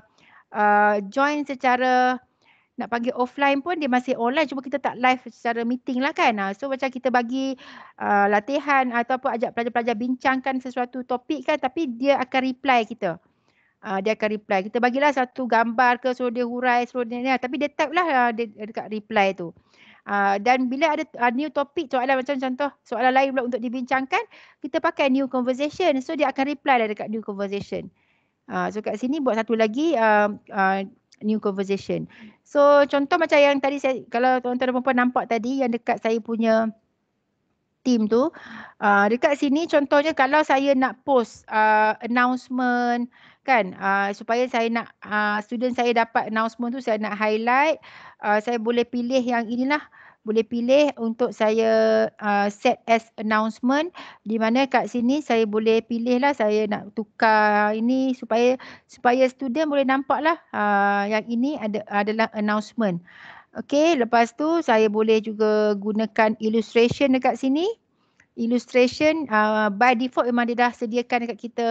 uh, join secara nak panggil offline pun dia masih online cuma kita tak live secara meeting lah kan. Ah, so macam kita bagi uh, latihan apa ajak pelajar-pelajar bincangkan sesuatu topik kan tapi dia akan reply kita. Uh, dia akan reply. Kita bagilah satu gambar ke suruh dia hurai suruh dia ni tapi dia type lah uh, dia, dekat reply tu. Uh, dan bila ada uh, new topic soalan macam contoh soalan lain pula untuk dibincangkan kita pakai new conversation so dia akan reply lah dekat new conversation. Uh, so kat sini buat satu lagi uh, uh, new conversation. So contoh macam yang tadi saya kalau tuan-tuan dan puan nampak tadi yang dekat saya punya team tu uh, dekat sini contohnya kalau saya nak post uh, announcement kan uh, supaya saya nak uh, student saya dapat announcement tu saya nak highlight uh, saya boleh pilih yang inilah uh, boleh pilih untuk saya uh, set as announcement di mana kat sini saya boleh pilih lah saya nak tukar ini supaya supaya student boleh nampak lah uh, yang ini ada, adalah announcement. Okey lepas tu saya boleh juga gunakan illustration dekat sini illustration uh, by default memang dia dah sediakan dekat kita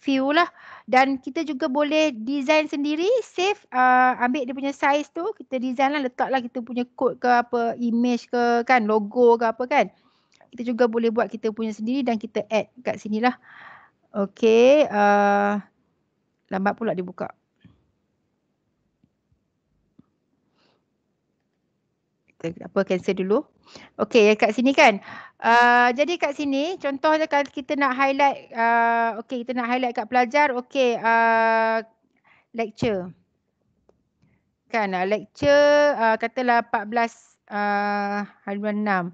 view lah dan kita juga boleh design sendiri save uh, ambil dia punya size tu kita design lah letaklah kita punya code ke apa image ke kan logo ke apa kan kita juga boleh buat kita punya sendiri dan kita add kat sini lah okay uh, lambat pula dia buka kita apa cancel dulu Okey, kat sini kan. Uh, jadi kat sini contohnya kalau kita nak highlight uh, okey kita nak highlight kat pelajar okey uh, lecture. Kan uh, lecture uh, katalah 14 haluan uh,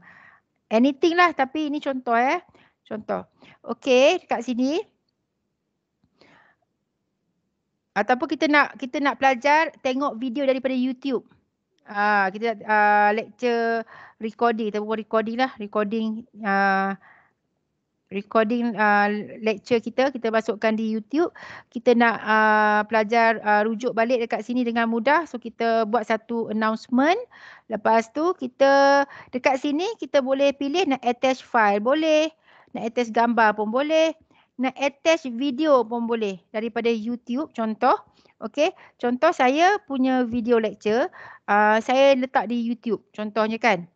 6. Anything lah tapi ini contoh eh. Contoh. Okey dekat sini ataupun kita nak kita nak pelajar tengok video daripada YouTube. Uh, kita uh, lecture recording buat recording lah recording uh, recording uh, lecture kita kita masukkan di YouTube kita nak uh, pelajar uh, rujuk balik dekat sini dengan mudah so kita buat satu announcement lepas tu kita dekat sini kita boleh pilih nak attach file boleh nak attach gambar pun boleh nak attach video pun boleh daripada YouTube contoh Okey, contoh saya punya video lecture, uh, saya letak di YouTube contohnya kan.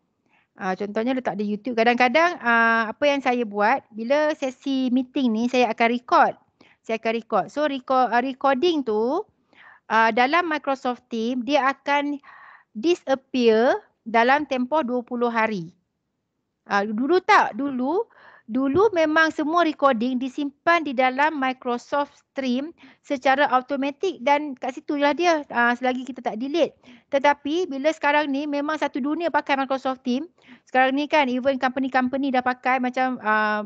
Uh, contohnya letak di YouTube. Kadang-kadang uh, apa yang saya buat bila sesi meeting ni saya akan record. Saya akan record. So record, uh, ah, recording tu uh, dalam Microsoft Team dia akan disappear dalam tempoh 20 hari. Uh, dulu tak? Dulu Dulu memang semua recording disimpan di dalam Microsoft Stream secara automatik dan kat situ lah dia aa, ah, selagi kita tak delete. Tetapi bila sekarang ni memang satu dunia pakai Microsoft Team. Sekarang ni kan even company-company dah pakai macam aa, ah,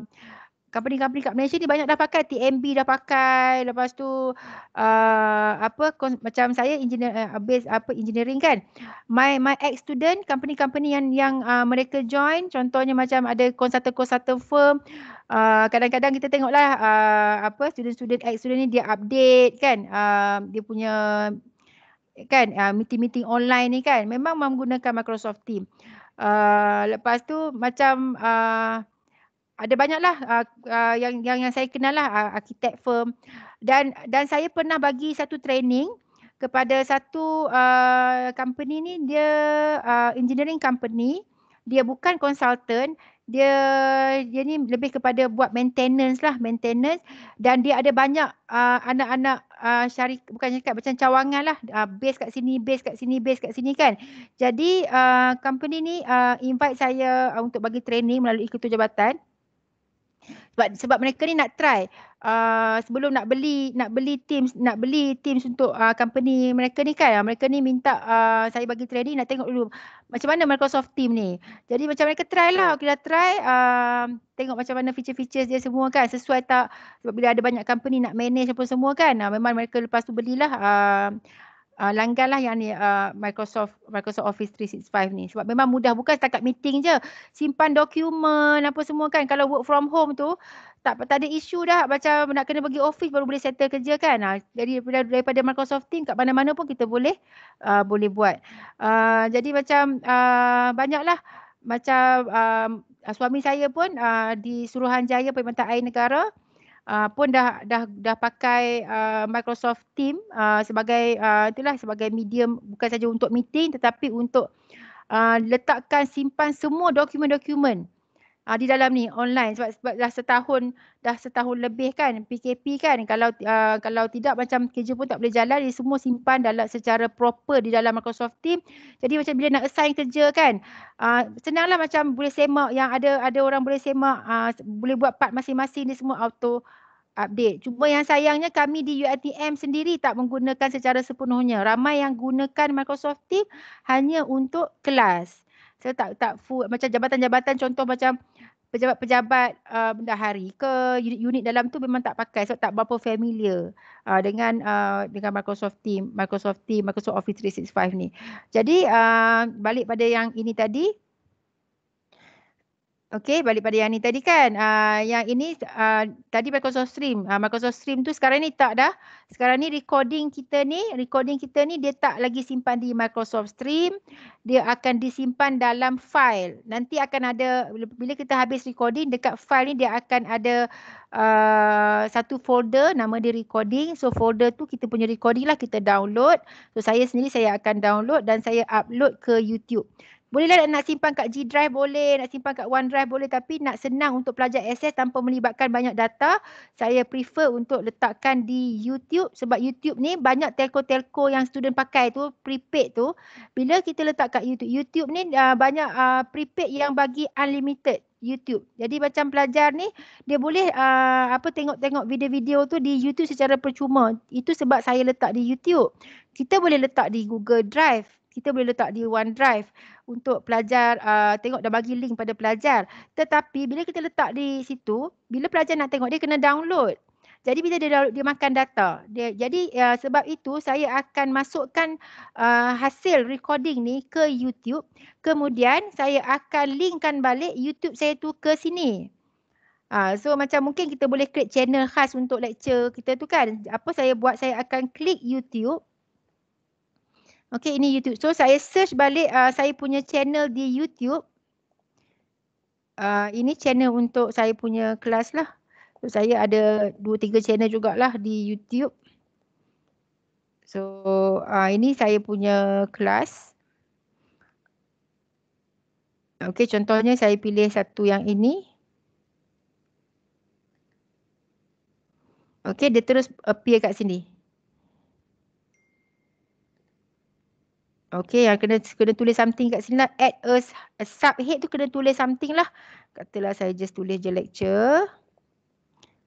company-company kat Malaysia ni banyak dah pakai TMB dah pakai lepas tu uh, apa kon- macam saya engineer uh, base apa engineering kan my my ex student company-company yang yang uh, mereka join contohnya macam ada consultant-consultant firm uh, kadang-kadang kita tengoklah uh, apa student-student ex student ni dia update kan uh, dia punya kan uh, meeting-meeting online ni kan memang menggunakan Microsoft Teams. uh, lepas tu macam uh, ada banyaklah uh, uh, yang yang yang saya kenal lah uh, arkitek firm dan dan saya pernah bagi satu training kepada satu uh, company ni dia uh, engineering company dia bukan consultant dia dia ni lebih kepada buat maintenance lah maintenance dan dia ada banyak anak-anak uh, syarikat bukan syarikat macam cawangan lah uh, base kat sini base kat sini base kat sini kan jadi uh, company ni uh, invite saya uh, untuk bagi training melalui ketua jabatan sebab sebab mereka ni nak try uh, sebelum nak beli nak beli team nak beli team untuk uh, company mereka ni kan mereka ni minta uh, saya bagi trading nak tengok dulu macam mana Microsoft team ni jadi macam mereka try lah kita try uh, tengok macam mana feature-features dia semua kan sesuai tak sebab bila ada banyak company nak manage apa semua kan uh, memang mereka lepas tu belilah uh, uh, ah, langgarlah yang ni uh, Microsoft Microsoft Office 365 ni sebab memang mudah bukan setakat meeting je simpan dokumen apa semua kan kalau work from home tu tak, tak ada isu dah macam nak kena bagi office baru boleh settle kerja kan uh, jadi daripada, daripada Microsoft Team kat mana-mana pun kita boleh uh, boleh buat uh, jadi macam uh, banyaklah macam uh, suami saya pun uh, di Suruhanjaya Perimantan Air Negara uh, Ah, pun dah dah dah pakai uh, Microsoft Team uh, sebagai uh, itulah sebagai medium bukan saja untuk meeting tetapi untuk uh, letakkan simpan semua dokumen-dokumen uh, di dalam ni online sebab, sebab dah setahun dah setahun lebih kan PKP kan kalau uh, kalau tidak macam kerja pun tak boleh jalan dia semua simpan dalam secara proper di dalam Microsoft Team jadi macam bila nak assign kerja kan uh, senanglah macam boleh semak yang ada ada orang boleh semak uh, boleh buat part masing-masing ni semua auto update. Cuma yang sayangnya kami di UiTM sendiri tak menggunakan secara sepenuhnya. Ramai yang gunakan Microsoft Team hanya untuk kelas. Saya tak tak full macam jabatan-jabatan contoh macam pejabat-pejabat uh, bendahari ke unit-unit dalam tu memang tak pakai sebab tak berapa familiar uh, dengan uh, dengan Microsoft Team, Microsoft Team, Microsoft Office 365 ni. Jadi uh, balik pada yang ini tadi, Okay, balik pada yang ni tadi kan. Uh, yang ini uh, tadi Microsoft Stream. Uh, Microsoft Stream tu sekarang ni tak dah. Sekarang ni recording kita ni, recording kita ni dia tak lagi simpan di Microsoft Stream. Dia akan disimpan dalam file. Nanti akan ada, bila kita habis recording, dekat file ni dia akan ada uh, satu folder nama dia recording. So folder tu kita punya recording lah kita download. So saya sendiri saya akan download dan saya upload ke YouTube. Bolehlah nak simpan kat G drive boleh, nak simpan kat One drive boleh tapi nak senang untuk pelajar access tanpa melibatkan banyak data, saya prefer untuk letakkan di YouTube sebab YouTube ni banyak telco-telco yang student pakai tu, prepaid tu. Bila kita letak kat YouTube, YouTube ni uh, banyak uh, prepaid yang bagi unlimited YouTube. Jadi macam pelajar ni dia boleh uh, apa tengok-tengok video-video tu di YouTube secara percuma. Itu sebab saya letak di YouTube. Kita boleh letak di Google Drive, kita boleh letak di OneDrive untuk pelajar uh, tengok dan bagi link pada pelajar. Tetapi bila kita letak di situ, bila pelajar nak tengok dia kena download. Jadi bila dia download, dia makan data. Dia, jadi uh, sebab itu saya akan masukkan uh, hasil recording ni ke YouTube. Kemudian saya akan linkkan balik YouTube saya tu ke sini. Uh, so macam mungkin kita boleh create channel khas untuk lecture kita tu kan. Apa saya buat, saya akan klik YouTube. Okay ini YouTube. So saya search balik uh, saya punya channel di YouTube. Uh, ini channel untuk saya punya kelas lah. So saya ada dua tiga channel jugalah di YouTube. So uh, ini saya punya kelas. Okay contohnya saya pilih satu yang ini. Okay dia terus appear kat sini. Okay yang kena kena tulis something kat sini lah. Add a, a subhead tu kena tulis something lah. Katalah saya just tulis je lecture.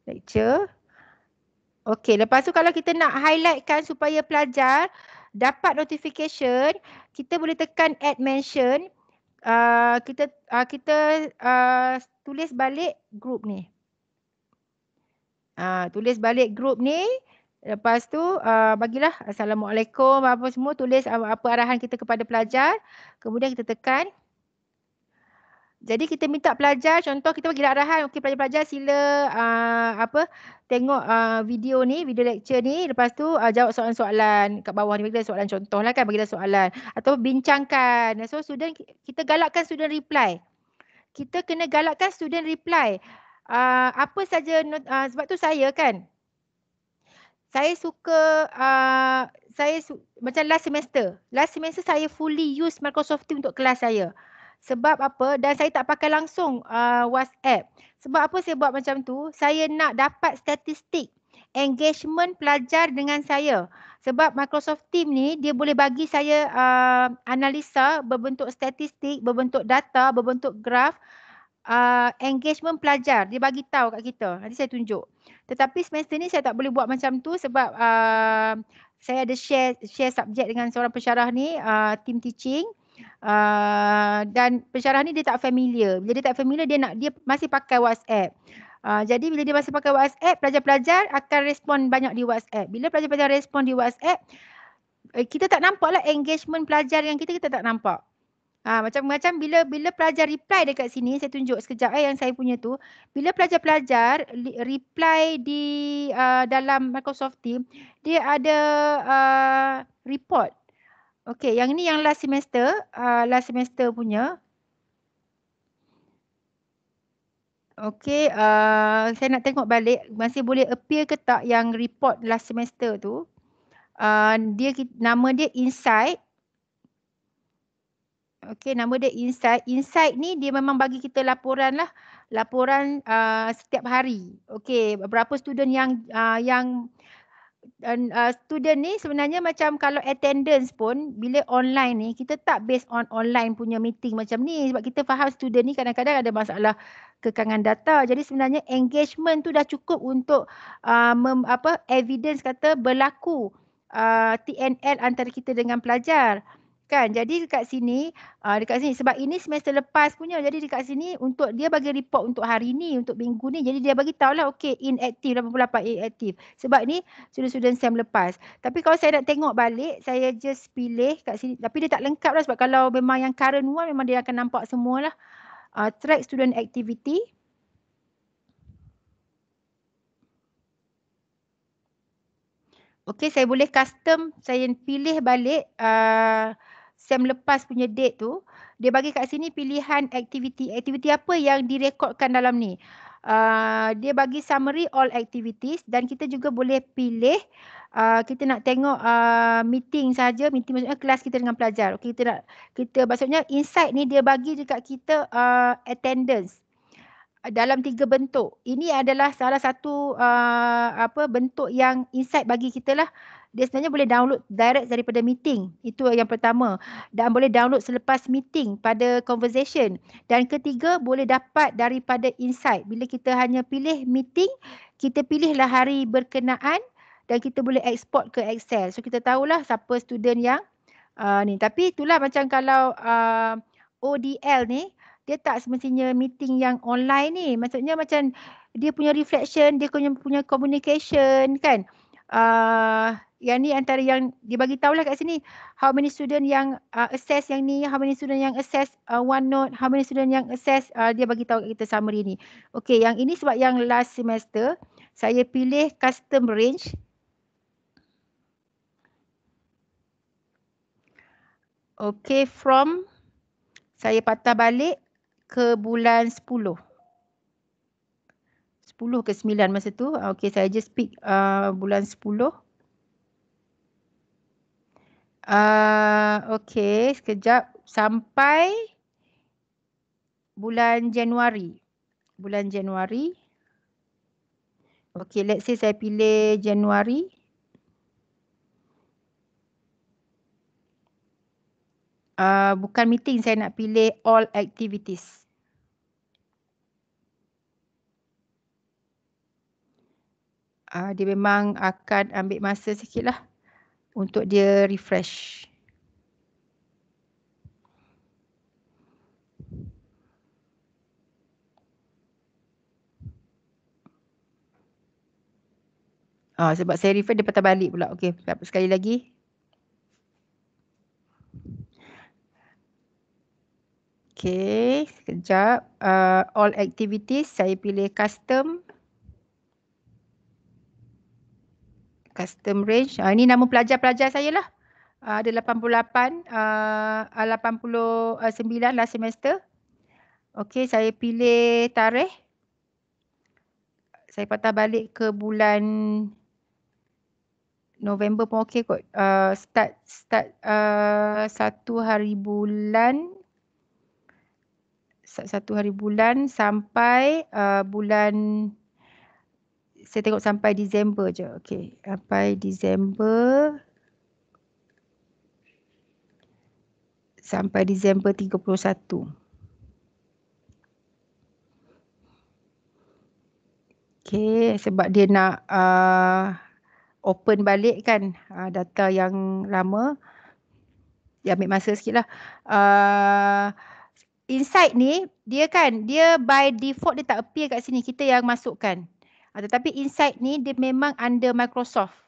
Lecture. Okay lepas tu kalau kita nak highlightkan supaya pelajar dapat notification. Kita boleh tekan add mention. Uh, kita uh, kita uh, tulis balik group ni. Uh, tulis balik group ni. Lepas tu uh, bagilah Assalamualaikum apa semua tulis apa, apa arahan kita kepada pelajar. Kemudian kita tekan. Jadi kita minta pelajar contoh kita bagi arahan okey pelajar-pelajar sila uh, apa tengok uh, video ni video lecture ni lepas tu uh, jawab soalan-soalan kat bawah ni bagi soalan contohlah kan bagi soalan atau bincangkan so student kita galakkan student reply. Kita kena galakkan student reply. Uh, apa saja uh, sebab tu saya kan saya suka uh, saya su macam last semester. Last semester saya fully use Microsoft Teams untuk kelas saya. Sebab apa? Dan saya tak pakai langsung uh, WhatsApp. Sebab apa saya buat macam tu? Saya nak dapat statistik engagement pelajar dengan saya. Sebab Microsoft Teams ni dia boleh bagi saya uh, analisa berbentuk statistik, berbentuk data, berbentuk graf uh, engagement pelajar. Dia bagi tahu kat kita. Nanti saya tunjuk. Tetapi semester ni saya tak boleh buat macam tu sebab uh, saya ada share share subjek dengan seorang pensyarah ni, uh, team teaching. Uh, dan pensyarah ni dia tak familiar. Bila dia tak familiar dia nak dia masih pakai WhatsApp. Uh, jadi bila dia masih pakai WhatsApp, pelajar-pelajar akan respon banyak di WhatsApp. Bila pelajar-pelajar respon di WhatsApp, eh, kita tak nampak lah engagement pelajar yang kita, kita tak nampak. Ha, macam macam bila bila pelajar reply dekat sini saya tunjuk sekejap eh yang saya punya tu bila pelajar-pelajar reply di uh, dalam Microsoft Team dia ada uh, report. Okey, yang ni yang last semester, uh, last semester punya. Okey, uh, saya nak tengok balik masih boleh appear ke tak yang report last semester tu. Uh, dia nama dia insight Okay, nama dia insight. Insight ni dia memang bagi kita laporan lah. Laporan uh, setiap hari. Okay, berapa student yang uh, yang And, uh, ah, student ni sebenarnya macam kalau attendance pun bila online ni kita tak based on online punya meeting macam ni sebab kita faham student ni kadang-kadang ada masalah kekangan data jadi sebenarnya engagement tu dah cukup untuk uh, mem, apa evidence kata berlaku uh, TNL antara kita dengan pelajar kan jadi dekat sini uh, dekat sini sebab ini semester lepas punya jadi dekat sini untuk dia bagi report untuk hari ni untuk minggu ni jadi dia bagi tahulah okey inactive 88 inactive sebab ni student-student sem lepas tapi kalau saya nak tengok balik saya just pilih kat sini tapi dia tak lengkap lah sebab kalau memang yang current one memang dia akan nampak semualah uh, ah, track student activity Okey saya boleh custom saya pilih balik uh, sem lepas punya date tu dia bagi kat sini pilihan aktiviti aktiviti apa yang direkodkan dalam ni uh, dia bagi summary all activities dan kita juga boleh pilih uh, kita nak tengok uh, meeting saja meeting maksudnya kelas kita dengan pelajar okey kita nak kita maksudnya insight ni dia bagi dekat kita uh, attendance dalam tiga bentuk. Ini adalah salah satu uh, apa bentuk yang insight bagi kita lah dia sebenarnya boleh download direct daripada meeting. Itu yang pertama. Dan boleh download selepas meeting pada conversation. Dan ketiga, boleh dapat daripada insight. Bila kita hanya pilih meeting, kita pilihlah hari berkenaan dan kita boleh export ke Excel. So kita tahulah siapa student yang uh, ni. Tapi itulah macam kalau uh, ah, ODL ni, dia tak semestinya meeting yang online ni. Maksudnya macam dia punya reflection, dia punya, punya communication kan uh, yang ni antara yang dia bagi tahulah kat sini how many student yang uh, assess yang ni how many student yang assess uh, one note how many student yang assess uh, dia bagi tahu kita summary ni okey yang ini sebab yang last semester saya pilih custom range okey from saya patah balik ke bulan 10 10 ke 9 masa tu. Ah, okay, saya just pick uh, bulan 10. Uh, okay, sekejap. Sampai bulan Januari. Bulan Januari. Okay, let's say saya pilih Januari. Uh, bukan meeting, saya nak pilih all activities. uh, dia memang akan ambil masa sikit lah untuk dia refresh. Ah, sebab saya refer dia patah balik pula. Okey, tak sekali lagi. Okey, sekejap. Uh, all activities, saya pilih custom. custom range. Uh, ini nama pelajar-pelajar saya lah. Uh, ada 88, uh, 89 last semester. Okey, saya pilih tarikh. Saya patah balik ke bulan November pun okey kot. Uh, start start uh, satu hari bulan. Satu hari bulan sampai uh, bulan saya tengok sampai Disember je. Okey, sampai Disember. Sampai Disember 31. Okay, sebab dia nak uh, open balik kan uh, data yang lama. Dia ambil masa sikit lah. Uh, insight ni, dia kan, dia by default dia tak appear kat sini. Kita yang masukkan. Uh, tetapi Insight ni dia memang under Microsoft.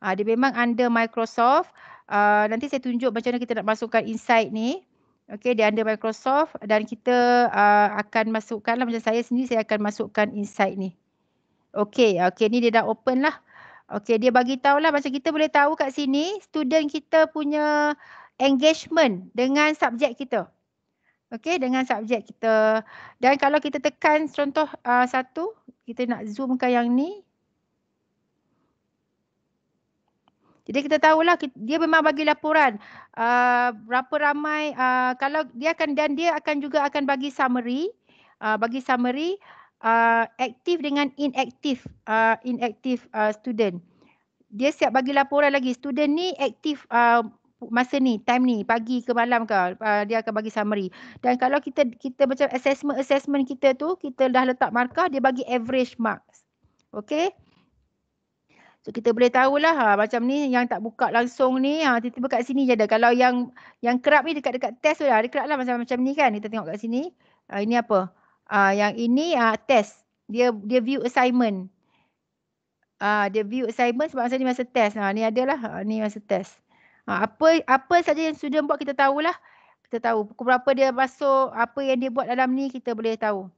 Uh, dia memang under Microsoft. Uh, nanti saya tunjuk macam mana kita nak masukkan Insight ni. Okay, dia under Microsoft dan kita uh, akan masukkan lah macam saya sendiri, saya akan masukkan Insight ni. Okay, okay ni dia dah open lah. Okay, dia bagi tahu lah macam kita boleh tahu kat sini student kita punya engagement dengan subjek kita. Okey dengan subjek kita. Dan kalau kita tekan contoh uh, satu, kita nak zoom ke yang ni. Jadi kita tahulah dia memang bagi laporan uh, berapa ramai uh, kalau dia akan dan dia akan juga akan bagi summary uh, bagi summary uh, aktif dengan inaktif uh, inaktif uh, student. Dia siap bagi laporan lagi student ni aktif uh, masa ni time ni pagi ke malam ke uh, dia akan bagi summary dan kalau kita kita macam assessment assessment kita tu kita dah letak markah dia bagi average marks Okay? So kita boleh tahulah ha, macam ni yang tak buka langsung ni ha, tiba-tiba kat sini je ada. Kalau yang yang kerap ni dekat-dekat test tu lah. Dia kerap lah macam, macam ni kan. Kita tengok kat sini. Ha, ini apa? Ha, yang ini ha, test. Dia dia view assignment. Ha, dia view assignment sebab masa ni masa test. Ha, ni adalah. Ha, ni masa test. Ha, apa apa saja yang student buat kita tahulah. Kita tahu pukul berapa dia masuk, apa yang dia buat dalam ni kita boleh tahu.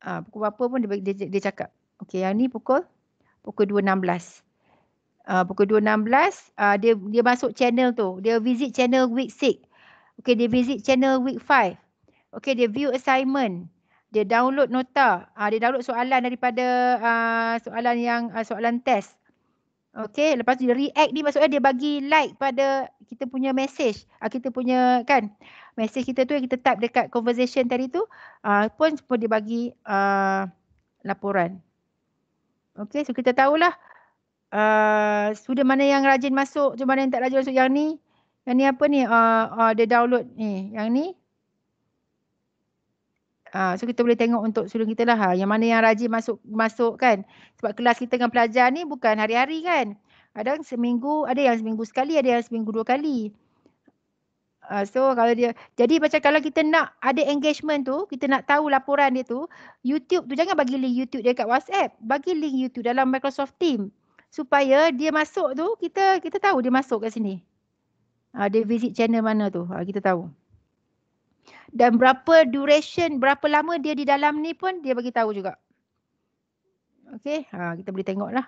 Ha, pukul berapa pun dia, dia, dia cakap. Okey yang ni pukul pukul 2.16. Uh, ha, pukul 2.16 uh, ha, dia dia masuk channel tu. Dia visit channel week 6. Okay dia visit channel week 5. Okay dia view assignment. Dia download nota. Uh, dia download soalan daripada uh, soalan yang uh, soalan test. Okay lepas tu dia react ni maksudnya dia bagi like pada kita punya message uh, Kita punya kan message kita tu yang kita type dekat conversation tadi tu uh, pun, pun dia bagi uh, laporan Okay so kita tahulah uh, sudah mana yang rajin masuk, mana yang tak rajin masuk yang ni Yang ni apa ni uh, uh, dia download ni yang ni Uh, so kita boleh tengok untuk sulung kita lah. Ha, yang mana yang rajin masuk masuk kan. Sebab kelas kita dengan pelajar ni bukan hari-hari kan. Ada yang seminggu, ada yang seminggu sekali, ada yang seminggu dua kali. Uh, so kalau dia, jadi macam kalau kita nak ada engagement tu, kita nak tahu laporan dia tu, YouTube tu jangan bagi link YouTube dia kat WhatsApp. Bagi link YouTube dalam Microsoft Team. Supaya dia masuk tu, kita kita tahu dia masuk kat sini. Uh, dia visit channel mana tu, uh, kita tahu dan berapa duration berapa lama dia di dalam ni pun dia bagi tahu juga. Okey, ha kita boleh tengoklah.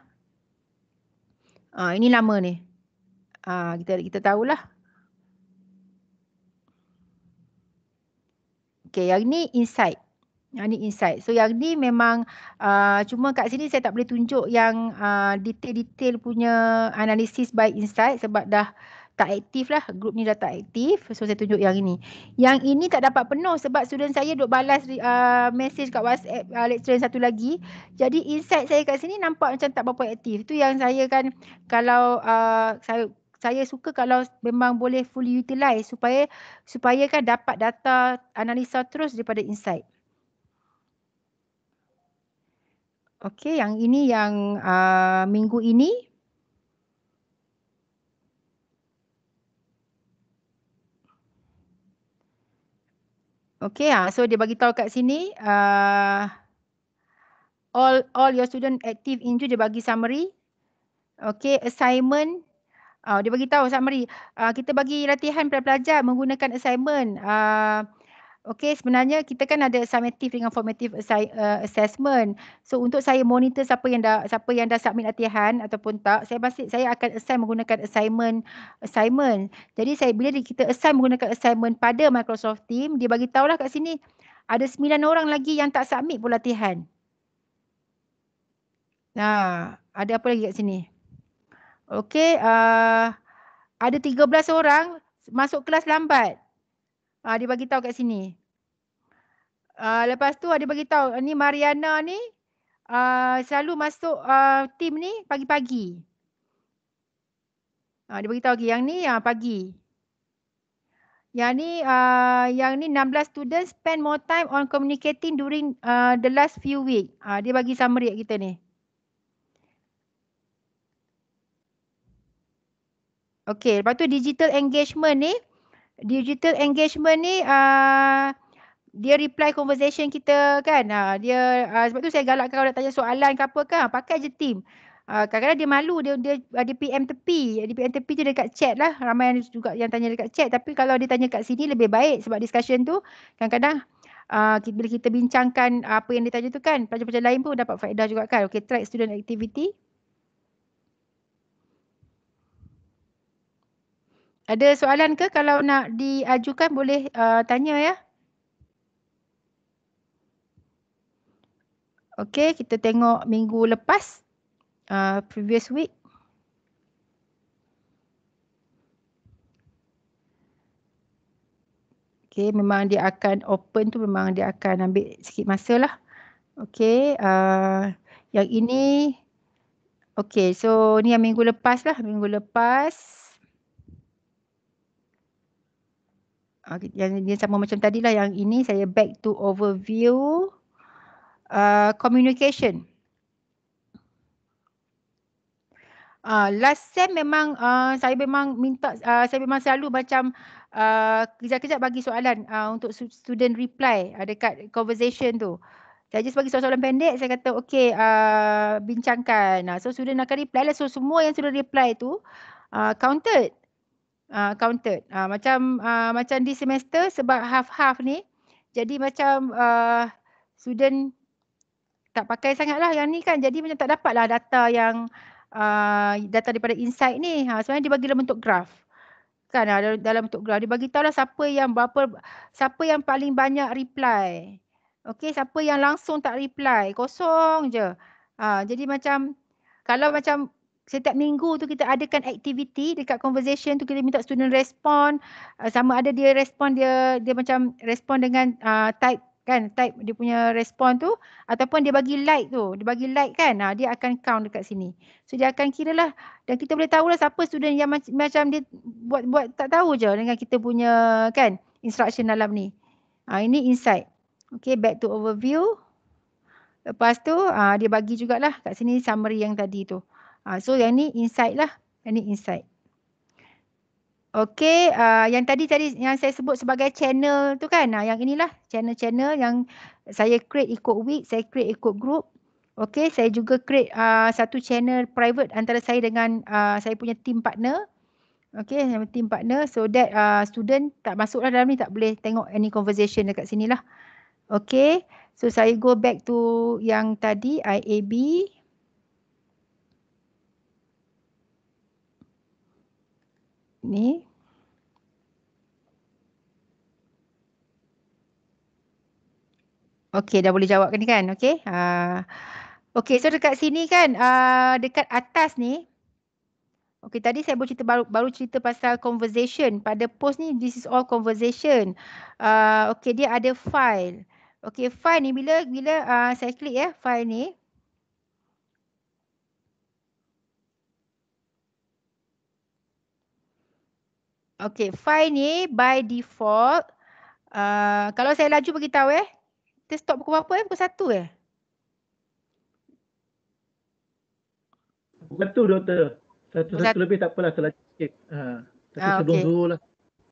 Ha ini lama ni. Ha kita kita tahulah. Okey, yang ni inside. Yang ni inside. So yang ni memang uh, cuma kat sini saya tak boleh tunjuk yang ha, detail-detail uh, punya analisis by inside sebab dah uh, tak aktif lah. Grup ni dah tak aktif. So saya tunjuk yang ini. Yang ini tak dapat penuh sebab student saya duk balas uh, message kat WhatsApp uh, lecturer satu lagi. Jadi insight saya kat sini nampak macam tak berapa aktif. Itu yang saya kan kalau uh, saya saya suka kalau memang boleh fully utilize supaya supaya kan dapat data analisa terus daripada insight. Okey, yang ini yang uh, minggu ini Okay, ah, so dia bagi tahu kat sini uh, all all your student active in June dia bagi summary. Okay, assignment uh, dia bagi tahu summary. Uh, kita bagi latihan pada pelajar menggunakan assignment. Uh, Okey sebenarnya kita kan ada summative dengan formative assi- uh, assessment. So untuk saya monitor siapa yang dah siapa yang dah submit latihan ataupun tak, saya pasti saya akan assign menggunakan assignment assignment. Jadi saya bila kita assign menggunakan assignment pada Microsoft Team, dia bagi tahulah kat sini ada 9 orang lagi yang tak submit pula latihan. Nah, ada apa lagi kat sini? Okey, uh, ada 13 orang masuk kelas lambat. Ah uh, dia bagi tahu kat sini. Uh, lepas tu ada bagi tahu ni Mariana ni uh, selalu masuk uh, tim ni pagi-pagi. Uh, dia bagi tahu lagi yang ni uh, pagi. Yang ni uh, yang ni 16 students spend more time on communicating during uh, the last few week. Uh, dia bagi summary kita ni. Okay, lepas tu digital engagement ni digital engagement ni uh, dia reply conversation kita kan uh, dia uh, sebab tu saya galakkan kalau nak tanya soalan ke apa kan pakai je team uh, kadang-kadang dia malu dia dia ada PM tepi dia PM tepi tu dekat chat lah ramai yang juga yang tanya dekat chat tapi kalau dia tanya kat sini lebih baik sebab discussion tu kadang-kadang uh, bila kita bincangkan apa yang ditanya tu kan pelajar-pelajar lain pun dapat faedah juga kan okay track student activity ada soalan ke kalau nak diajukan boleh uh, tanya ya. Okey, kita tengok minggu lepas uh, previous week. Okey, memang dia akan open tu memang dia akan ambil sikit masalah. Okey, uh, yang ini Okey, so ni yang minggu lepas lah, minggu lepas. Ah, yang dia sama macam tadi lah yang ini saya back to overview uh, communication. Uh, last sem memang uh, saya memang minta uh, saya memang selalu macam uh, kejap-kejap bagi soalan uh, untuk student reply uh, dekat conversation tu. Saya just bagi soalan-soalan pendek saya kata okey uh, bincangkan. Uh, so student akan reply lah. So semua yang sudah reply tu uh, counted uh, ah, counted. Uh, ah, macam uh, macam di semester sebab half-half ni. Jadi macam uh, student tak pakai sangatlah yang ni kan. Jadi macam tak dapatlah data yang uh, data daripada insight ni. Ha, sebenarnya dia bagi dalam bentuk graf. Kan ha, dalam bentuk graf. Dia beritahu lah siapa yang berapa, siapa yang paling banyak reply. Okey siapa yang langsung tak reply. Kosong je. Ha, jadi macam kalau macam setiap minggu tu kita adakan aktiviti dekat conversation tu kita minta student respon uh, sama ada dia respon dia dia macam respon dengan uh, type kan type dia punya respon tu ataupun dia bagi like tu dia bagi like kan ha, dia akan count dekat sini so dia akan kira lah dan kita boleh tahu lah siapa student yang mac- macam dia buat buat tak tahu je dengan kita punya kan instruction dalam ni ha, ini insight okay back to overview lepas tu ha, dia bagi jugalah kat sini summary yang tadi tu Ha, so yang ni insight lah. Yang ni insight. Okay, uh, yang tadi tadi yang saya sebut sebagai channel tu kan. Uh, yang inilah channel-channel yang saya create ikut week, saya create ikut group. Okay, saya juga create uh, satu channel private antara saya dengan uh, saya punya team partner. Okay, yang team partner so that uh, student tak masuklah dalam ni tak boleh tengok any conversation dekat sini lah. Okay, so saya go back to yang tadi IAB. ni Okey dah boleh jawab kan ni kan okey uh, Okey so dekat sini kan uh, dekat atas ni Okey tadi saya baru cerita baru, baru cerita pasal conversation pada post ni this is all conversation uh, Okey dia ada file Okey file ni bila bila uh, saya klik ya file ni Okay, file ni by default. Uh, kalau saya laju tahu eh. Kita stop pukul berapa eh? Pukul satu eh? Pukul satu doktor. Satu-satu satu lebih tak apalah selaju sikit. Ha, satu ah, sebelum okay. dulu lah.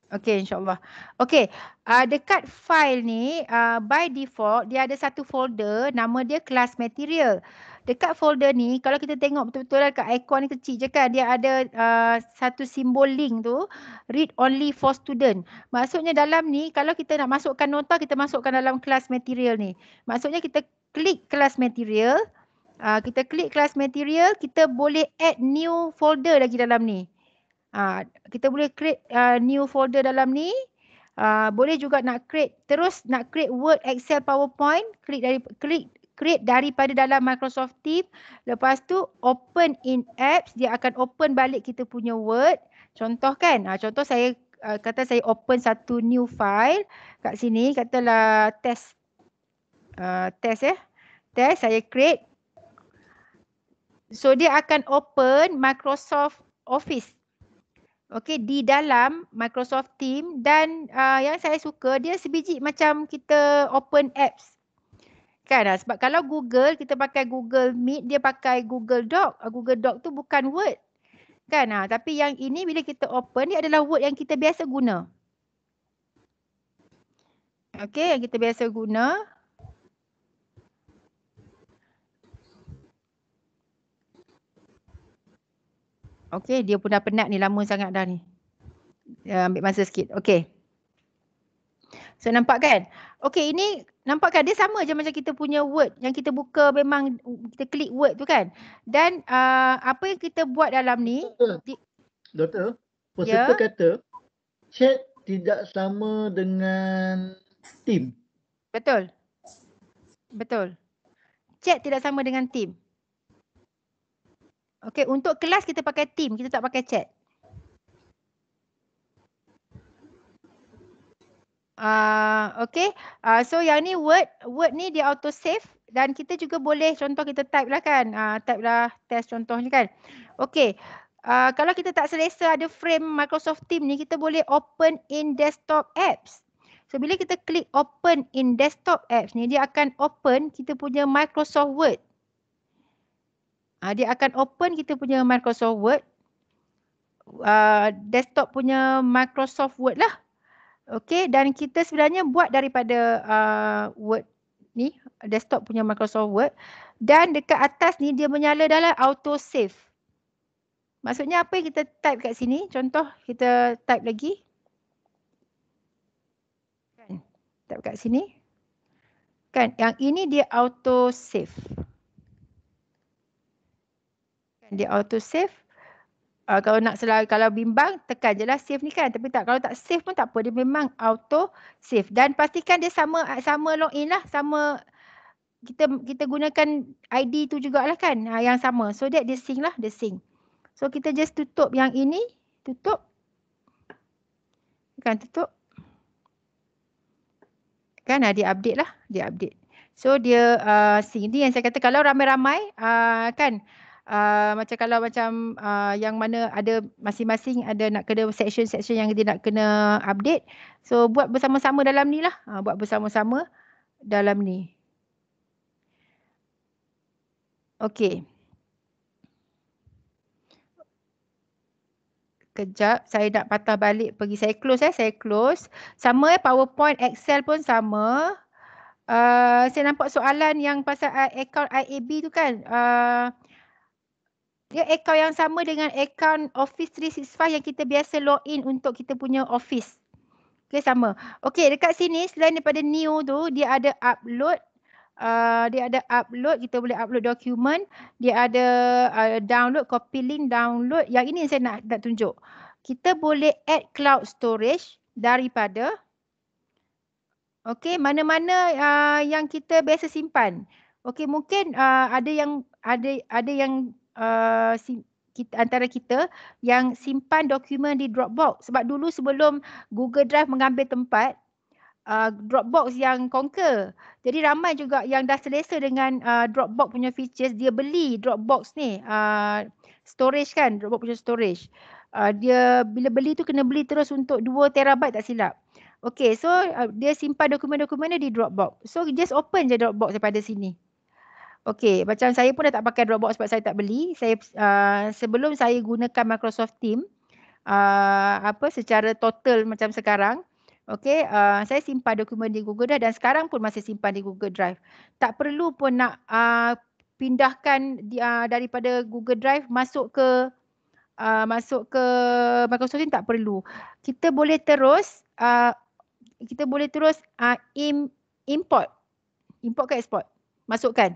Okay insyaAllah. Okay uh, dekat file ni uh, by default dia ada satu folder nama dia class material. Uh, dekat folder ni kalau kita tengok betul-betul lah kat ikon ni kecil je kan dia ada uh, satu simbol link tu read only for student. Maksudnya dalam ni kalau kita nak masukkan nota kita masukkan dalam kelas material ni. Maksudnya kita klik kelas material, uh, kita klik kelas material, kita boleh add new folder lagi dalam ni. Uh, kita boleh create uh, new folder dalam ni. Uh, boleh juga nak create terus nak create Word, Excel, PowerPoint, klik dari klik create daripada dalam Microsoft Teams. Lepas tu open in apps dia akan open balik kita punya Word. Contoh kan? Ha, contoh saya uh, kata saya open satu new file kat sini katalah test uh, test ya. Eh. Test saya create. So dia akan open Microsoft Office. Okay di dalam Microsoft Teams dan uh, yang saya suka dia sebiji macam kita open apps. Kan ah, sebab kalau Google kita pakai Google Meet dia pakai Google Doc. Ah, Google Doc tu bukan Word. Kan ha? tapi yang ini bila kita open dia adalah Word yang kita biasa guna. Okay, yang kita biasa guna. Okay, dia pun dah penat ni lama sangat dah ni. Ya, ambil masa sikit. Okay. So nampak kan? Okay, ini Nampak kan dia sama je macam kita punya word yang kita buka memang kita klik word tu kan. Dan uh, apa yang kita buat dalam ni. Doktor, ya. peserta yeah. kata chat tidak sama dengan team. Betul. Betul. Chat tidak sama dengan team. Okay untuk kelas kita pakai team kita tak pakai chat. Ah, okay. Uh, so yang ni word, word ni dia auto save dan kita juga boleh contoh kita type lah kan. Uh, type lah test contohnya kan. Okay. Uh, kalau kita tak selesa ada frame Microsoft Team ni kita boleh open in desktop apps. So bila kita klik open in desktop apps ni dia akan open kita punya Microsoft Word. Uh, dia akan open kita punya Microsoft Word. Uh, desktop punya Microsoft Word lah Okay dan kita sebenarnya buat daripada uh, Word ni desktop punya Microsoft Word dan dekat atas ni dia menyala dalam auto save. Maksudnya apa kita type kat sini contoh kita type lagi. Kan type kat sini. Kan yang ini dia auto save. kan? Dia auto save uh, kalau nak selalu kalau bimbang tekan je lah save ni kan tapi tak kalau tak save pun tak apa dia memang auto save dan pastikan dia sama sama login lah sama kita kita gunakan ID tu jugalah kan uh, yang sama so that dia sync lah dia sync so kita just tutup yang ini tutup kan tutup kan ada ah, uh, update lah dia update so dia uh, sync ni yang saya kata kalau ramai-ramai uh, kan uh, macam kalau macam uh, yang mana ada masing-masing ada nak kena section-section yang dia nak kena update. So buat bersama-sama dalam ni lah. Uh, buat bersama-sama dalam ni. Okay. Kejap, saya nak patah balik pergi. Saya close eh, saya close. Sama eh, PowerPoint, Excel pun sama. Uh, saya nampak soalan yang pasal uh, account IAB tu kan. Uh, dia account yang sama dengan account Office 365 yang kita biasa log in untuk kita punya Office. Okay sama. Okay dekat sini selain daripada new tu dia ada upload. Uh, dia ada upload, kita boleh upload dokumen. Dia ada uh, download, copy link, download. Yang ini yang saya nak, nak tunjuk. Kita boleh add cloud storage daripada Okay mana-mana uh, yang kita biasa simpan. Okay mungkin uh, ada yang ada ada yang Uh, kita, antara kita yang simpan dokumen di Dropbox sebab dulu sebelum Google Drive mengambil tempat uh, Dropbox yang conquer jadi ramai juga yang dah selesa dengan uh, Dropbox punya features dia beli Dropbox ni uh, storage kan Dropbox punya storage uh, dia bila beli tu kena beli terus untuk 2 terabyte tak silap Okay, so uh, dia simpan dokumen-dokumen dia di Dropbox. So, just open je Dropbox daripada sini. Okay, macam saya pun dah tak pakai Dropbox sebab saya tak beli. Saya uh, sebelum saya gunakan Microsoft Team uh, apa secara total macam sekarang. Okay, uh, saya simpan dokumen di Google Drive dan sekarang pun masih simpan di Google Drive. Tak perlu pun nak uh, pindahkan di, uh, daripada Google Drive masuk ke uh, masuk ke Microsoft Team tak perlu. Kita boleh terus uh, kita boleh terus uh, import import ke export masukkan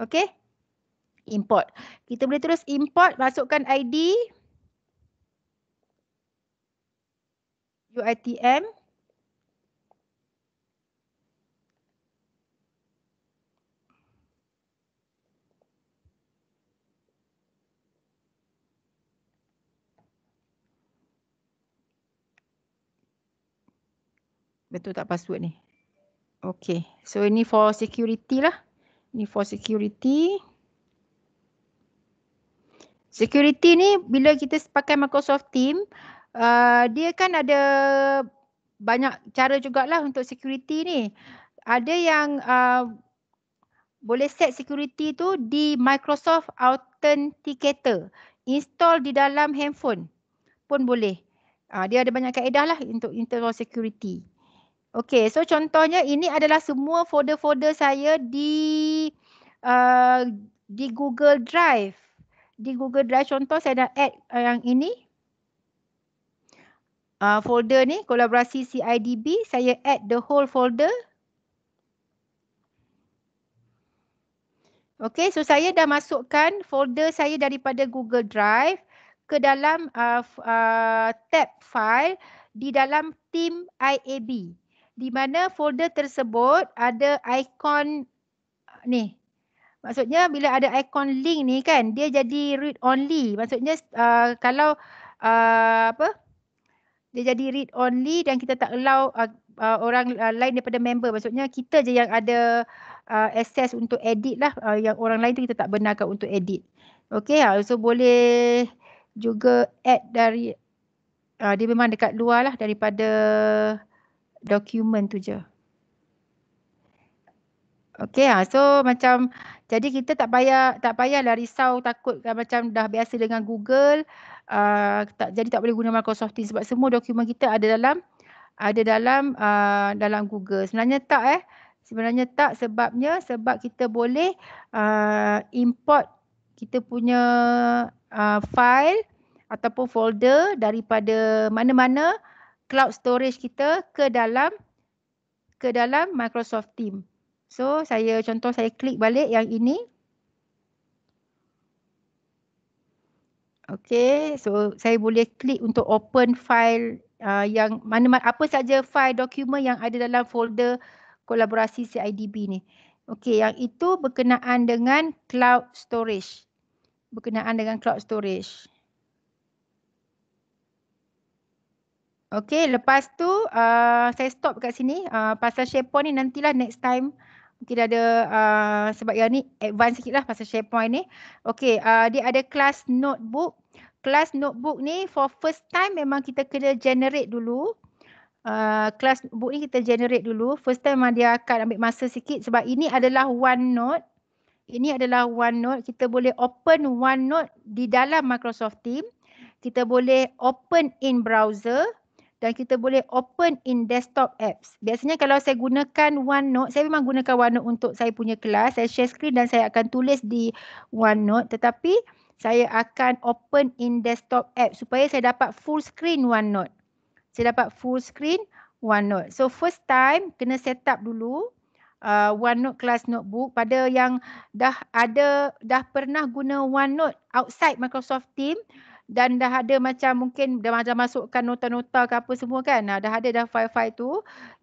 Okay. Import. Kita boleh terus import masukkan ID. UITM. Betul tak password ni? Okay. So ini for security lah ni for security. Security ni bila kita pakai Microsoft Team, uh, dia kan ada banyak cara jugalah untuk security ni. Ada yang uh, boleh set security tu di Microsoft Authenticator. Install di dalam handphone pun boleh. Uh, dia ada banyak kaedah lah untuk internal security. Okay, so contohnya ini adalah semua folder-folder saya di uh, di Google Drive. Di Google Drive contoh saya dah add yang ini. Uh, folder ni, kolaborasi CIDB, saya add the whole folder. Okay, so saya dah masukkan folder saya daripada Google Drive ke dalam uh, uh, tab file di dalam team IAB di mana folder tersebut ada ikon ni. Maksudnya bila ada ikon link ni kan dia jadi read only. Maksudnya uh, kalau uh, apa dia jadi read only dan kita tak allow uh, uh, orang uh, lain daripada member. Maksudnya kita je yang ada uh, access untuk edit lah. Uh, yang orang lain tu kita tak benarkan untuk edit. Okay uh, so boleh juga add dari uh, dia memang dekat luar lah daripada uh, Document tu je. Okay, ah, so macam jadi kita tak payah tak payahlah risau takut kan macam dah biasa dengan Google uh, tak, jadi tak boleh guna Microsoft Teams sebab semua dokumen kita ada dalam ada dalam uh, dalam Google. Sebenarnya tak eh. Sebenarnya tak sebabnya sebab kita boleh uh, import kita punya uh, file ataupun folder daripada mana-mana cloud storage kita ke dalam ke dalam Microsoft Team. So saya contoh saya klik balik yang ini. Okay so saya boleh klik untuk open file uh, yang mana, mana apa saja file dokumen yang ada dalam folder kolaborasi CIDB ni. Okay yang itu berkenaan dengan cloud storage. Berkenaan dengan cloud storage. Okay, lepas tu uh, saya stop kat sini. Uh, pasal SharePoint ni nantilah next time. Mungkin ada uh, sebab yang ni advance sikit lah pasal SharePoint ni. Okay, uh, dia ada kelas notebook. Kelas notebook ni for first time memang kita kena generate dulu. Uh, kelas uh, notebook ni kita generate dulu. First time memang dia akan ambil masa sikit sebab ini adalah OneNote. Ini adalah OneNote. Kita boleh open OneNote di dalam Microsoft Team. Kita boleh open in browser dan kita boleh open in desktop apps. Biasanya kalau saya gunakan OneNote, saya memang gunakan OneNote untuk saya punya kelas. Saya share screen dan saya akan tulis di OneNote tetapi saya akan open in desktop app supaya saya dapat full screen OneNote. Saya dapat full screen OneNote. So first time kena set up dulu uh, OneNote class notebook pada yang dah ada dah pernah guna OneNote outside Microsoft Teams dan dah ada macam mungkin dah macam masukkan nota-nota ke apa semua kan ha, dah ada dah file-file tu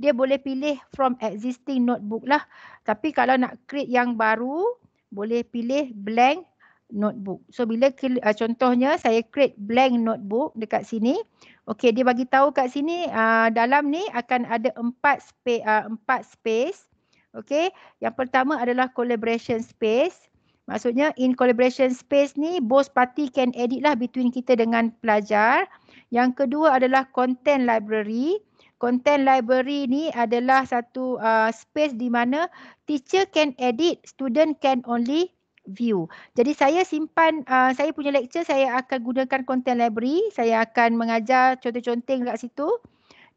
dia boleh pilih from existing notebook lah tapi kalau nak create yang baru boleh pilih blank notebook. So bila uh, contohnya saya create blank notebook dekat sini. okay? dia bagi tahu kat sini uh, dalam ni akan ada empat space. Uh, space. Okey yang pertama adalah collaboration space. Maksudnya in collaboration space ni both party can edit lah between kita dengan pelajar. Yang kedua adalah content library. Content library ni adalah satu uh, space di mana teacher can edit, student can only view. Jadi saya simpan, uh, saya punya lecture saya akan gunakan content library. Saya akan mengajar contoh-contoh kat situ.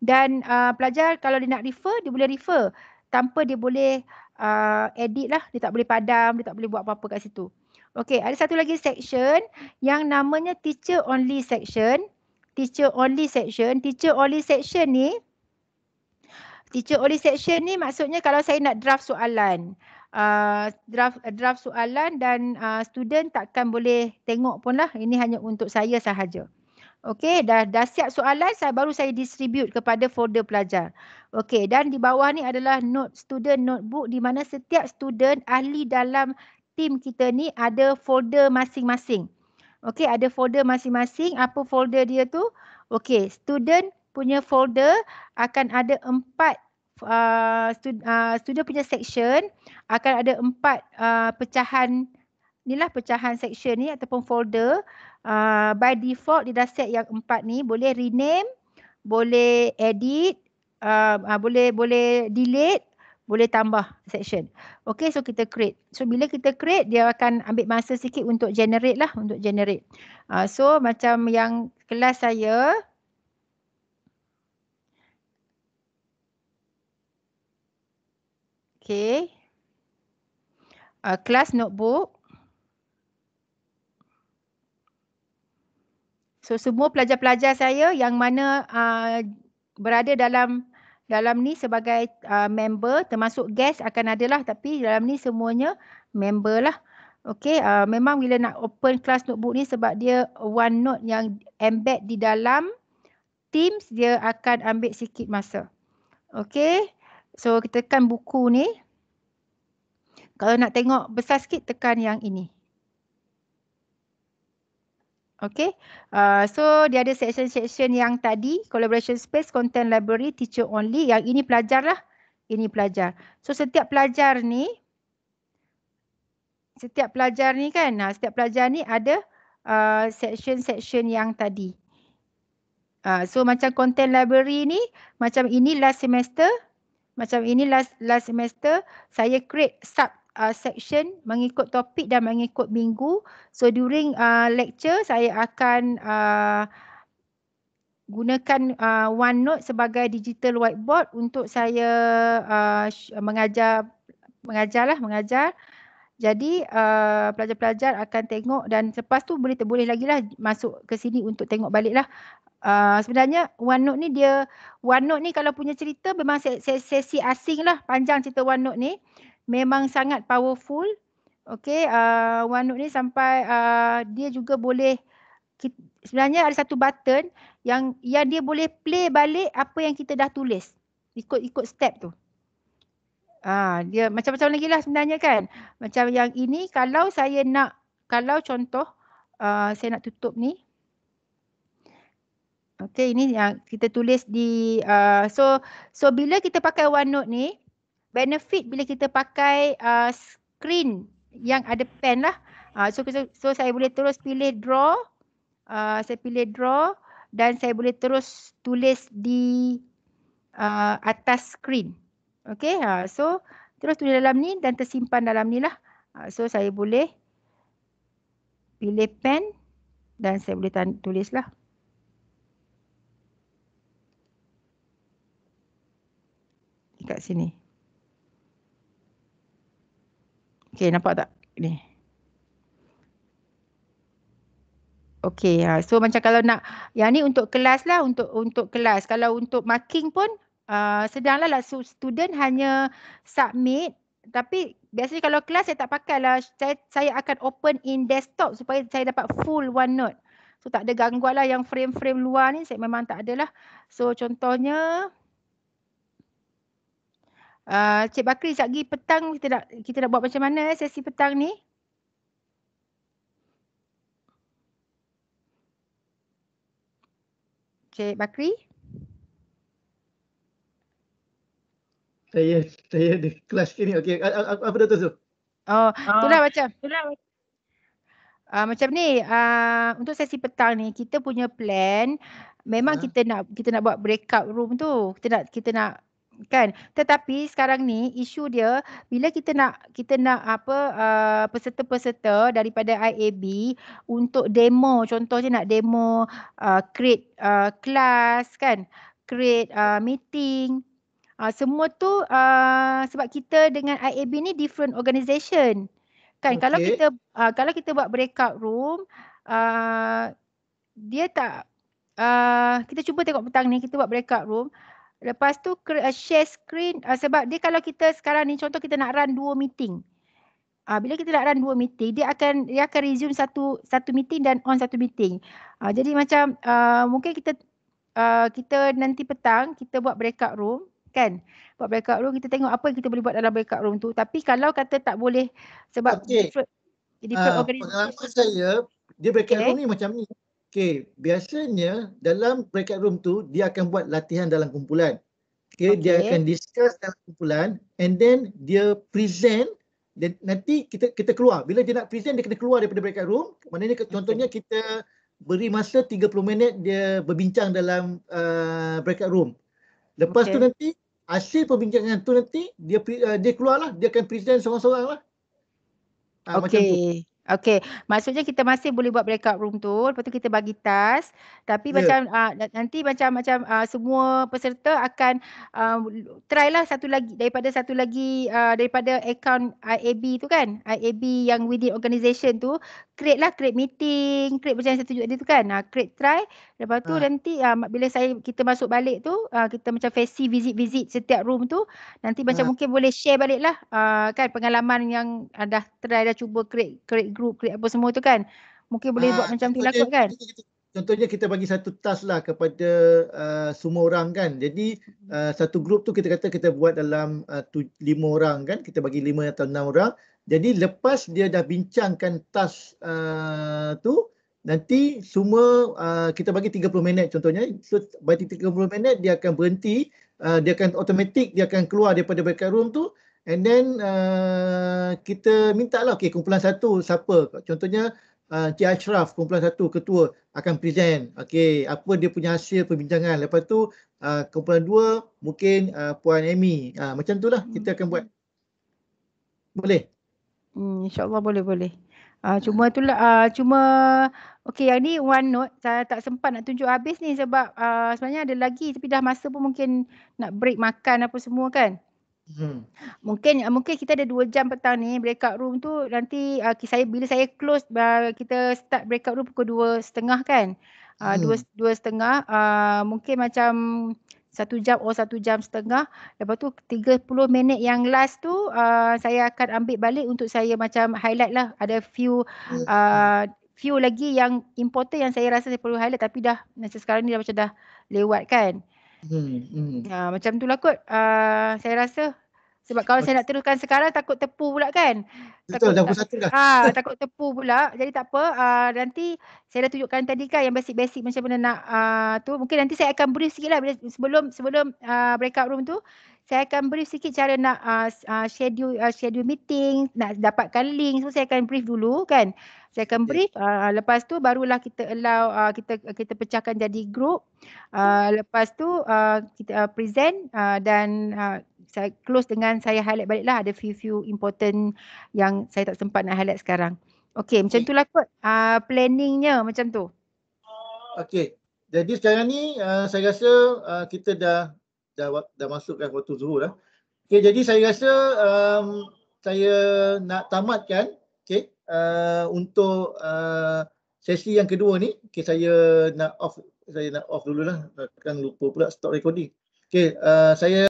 Dan uh, pelajar kalau dia nak refer, dia boleh refer. Tanpa dia boleh uh, edit lah. Dia tak boleh padam, dia tak boleh buat apa-apa kat situ. Okay, ada satu lagi section yang namanya teacher only section. Teacher only section. Teacher only section ni, teacher only section ni maksudnya kalau saya nak draft soalan. Uh, draft draft soalan dan uh, student takkan boleh tengok pun lah. Ini hanya untuk saya sahaja. Okey, dah dah siap soalan, saya baru saya distribute kepada folder pelajar. Okey, dan di bawah ni adalah note student notebook di mana setiap student ahli dalam tim kita ni ada folder masing-masing. Okey, ada folder masing-masing. Apa folder dia tu? Okey, student punya folder akan ada empat Uh, stud, uh, student punya section akan ada empat uh, pecahan, inilah pecahan section ni ataupun folder uh, by default di dataset yang empat ni boleh rename, boleh edit, uh, uh, boleh boleh delete, boleh tambah section. Okay so kita create. So bila kita create dia akan ambil masa sikit untuk generate lah untuk generate. Uh, so macam yang kelas saya. Okay. Uh, class notebook. So semua pelajar-pelajar saya yang mana uh, berada dalam dalam ni sebagai uh, member termasuk guest akan ada lah tapi dalam ni semuanya member lah. Okay uh, memang bila nak open class notebook ni sebab dia OneNote yang embed di dalam Teams dia akan ambil sikit masa. Okay so kita tekan buku ni. Kalau nak tengok besar sikit tekan yang ini. Okay, uh, so dia ada section-section yang tadi, collaboration space, content library, teacher only. Yang ini pelajar lah, ini pelajar. So setiap pelajar ni, setiap pelajar ni kan, nah, uh, setiap pelajar ni ada uh, section-section uh, yang tadi. Uh, so macam content library ni, macam ini last semester, macam ini last, last semester, saya create sub uh, section mengikut topik dan mengikut minggu. So during uh, lecture saya akan uh, gunakan uh, OneNote sebagai digital whiteboard untuk saya uh, mengajar mengajarlah mengajar. Jadi uh, pelajar-pelajar uh, akan tengok dan selepas tu boleh boleh lagi lah masuk ke sini untuk tengok balik lah. Uh, sebenarnya OneNote ni dia, OneNote ni kalau punya cerita memang sesi asing lah panjang cerita OneNote ni memang sangat powerful. Okay, uh, OneNote ni sampai uh, dia juga boleh sebenarnya ada satu button yang yang dia boleh play balik apa yang kita dah tulis ikut-ikut step tu. Ah, dia macam-macam lagi lah sebenarnya kan. Macam yang ini kalau saya nak kalau contoh uh, saya nak tutup ni. Okay ini yang kita tulis di uh, so so bila kita pakai OneNote ni benefit bila kita pakai uh, screen yang ada pen lah. Uh, so, so, so saya boleh terus pilih draw. Uh, saya pilih draw dan saya boleh terus tulis di uh, atas screen. Okay uh, so terus tulis dalam ni dan tersimpan dalam ni lah. Uh, so saya boleh pilih pen dan saya boleh tulis lah. Dekat sini. Okay, nampak tak? Ni. Okay, ha. so macam kalau nak, yang ni untuk kelas lah, untuk untuk kelas. Kalau untuk marking pun, uh, ha, sedang lah lah, so student hanya submit. Tapi biasanya kalau kelas saya tak pakai lah, saya, saya akan open in desktop supaya saya dapat full one note. So tak ada gangguan lah yang frame-frame luar ni, saya memang tak ada lah. So contohnya, Uh, Cik Bakri, sekejap lagi petang kita nak, kita nak buat macam mana eh, sesi petang ni? Cik Bakri? Saya saya di kelas ini, Okey, apa dah tu? Oh, ah, itulah uh, macam. Itulah. Uh, macam ni, uh, untuk sesi petang ni kita punya plan memang huh? kita nak kita nak buat breakout room tu. Kita nak kita nak kan tetapi sekarang ni isu dia bila kita nak kita nak apa uh, peserta-peserta daripada IAB untuk demo contohnya nak demo uh, create uh, class kan create uh, meeting uh, semua tu uh, sebab kita dengan IAB ni different organisation kan okay. kalau kita uh, kalau kita buat breakout room uh, dia tak uh, kita cuba tengok petang ni kita buat breakout room uh, Lepas tu uh, share screen uh, sebab dia kalau kita sekarang ni contoh kita nak run dua meeting. Uh, bila kita nak run dua meeting dia akan dia akan resume satu satu meeting dan on satu meeting. Uh, jadi macam uh, mungkin kita uh, kita nanti petang kita buat breakout room kan. Buat breakout room kita tengok apa yang kita boleh buat dalam breakout room tu. Tapi kalau kata tak boleh sebab okay. different, uh, pengalaman saya dia breakout okay. Eh? room ni macam ni. Okay, biasanya dalam breakout room tu dia akan buat latihan dalam kumpulan. Okey, okay. dia akan discuss dalam kumpulan and then dia present dan nanti kita kita keluar. Bila dia nak present dia kena keluar daripada breakout room. Maknanya okay. contohnya kita beri masa 30 minit dia berbincang dalam uh, breakout room. Lepas okay. tu nanti hasil perbincangan tu nanti dia uh, dia keluarlah, dia akan present seorang-seoranglah. Uh, ah, okay. macam tu. Okay, maksudnya kita masih boleh buat breakout room tu, lepas tu kita bagi tas. Tapi yeah. macam uh, nanti macam macam uh, semua peserta akan uh, try lah satu lagi daripada satu lagi uh, daripada account IAB tu kan, IAB yang within organisation tu create lah create meeting create macam yang saya tunjuk tadi tu kan uh, create try lepas tu uh. nanti uh, bila saya kita masuk balik tu uh, kita macam face visit-visit setiap room tu nanti macam uh. mungkin boleh share balik lah uh, kan pengalaman yang uh, dah try dah cuba create create group create apa semua tu kan mungkin boleh buat macam tu lah kot kan Contohnya kita bagi satu task lah kepada uh, semua orang kan. Jadi uh, satu grup tu kita kata kita buat dalam uh, tu, lima orang kan. Kita bagi lima atau enam orang. Jadi lepas dia dah bincangkan tas uh, tu nanti semua uh, kita bagi 30 minit contohnya so bagi 30 minit dia akan berhenti uh, dia akan automatik dia akan keluar daripada breakout room tu and then uh, kita minta lah okay, kumpulan satu siapa contohnya uh, Cik Ashraf kumpulan satu ketua akan present okay, apa dia punya hasil perbincangan lepas tu uh, kumpulan dua mungkin uh, Puan Amy uh, macam tu lah kita akan buat boleh Hmm, InsyaAllah boleh boleh. Uh, cuma itulah, uh, cuma okay yang ni one note saya tak sempat nak tunjuk habis ni sebab uh, sebenarnya ada lagi tapi dah masa pun mungkin nak break makan apa semua kan. Hmm. Mungkin mungkin kita ada dua jam petang ni breakout room tu nanti uh, saya bila saya close uh, kita start breakout room pukul dua setengah kan. Uh, hmm. Dua, dua setengah uh, mungkin macam satu jam atau oh, satu jam setengah. Lepas tu 30 minit yang last tu uh, saya akan ambil balik untuk saya macam highlight lah. Ada few hmm. uh, few lagi yang important yang saya rasa saya perlu highlight tapi dah macam sekarang ni dah macam dah lewat kan. Hmm, hmm. Uh, macam tu lah kot. Uh, saya rasa sebab kalau saya nak teruskan sekarang takut tepu pula kan. Betul, takut, nombor satu dah. Ah, takut tepu pula. Jadi tak apa. Ah, nanti saya dah tunjukkan tadi kan yang basic-basic macam mana nak ah tu. Mungkin nanti saya akan brief sikit lah bila, sebelum sebelum ah breakout room tu. Saya akan brief sikit cara nak uh, uh, schedule uh, schedule meeting, nak dapatkan link. So saya akan brief dulu kan. Saya akan brief. Uh, lepas tu barulah kita allow uh, kita kita pecahkan jadi group. Uh, lepas tu uh, kita uh, present uh, dan uh, saya close dengan saya highlight baliklah ada few-few important yang saya tak sempat nak highlight sekarang. Okay macam tu lah kot uh, planningnya macam tu. Okay jadi sekarang ni uh, saya rasa uh, kita dah dah, dah, dah masukkan waktu zuhur lah. Okay jadi saya rasa um, saya nak tamatkan okay uh, untuk uh, sesi yang kedua ni okay, saya nak off saya nak off dululah akan lupa pula stop recording. Okay uh, saya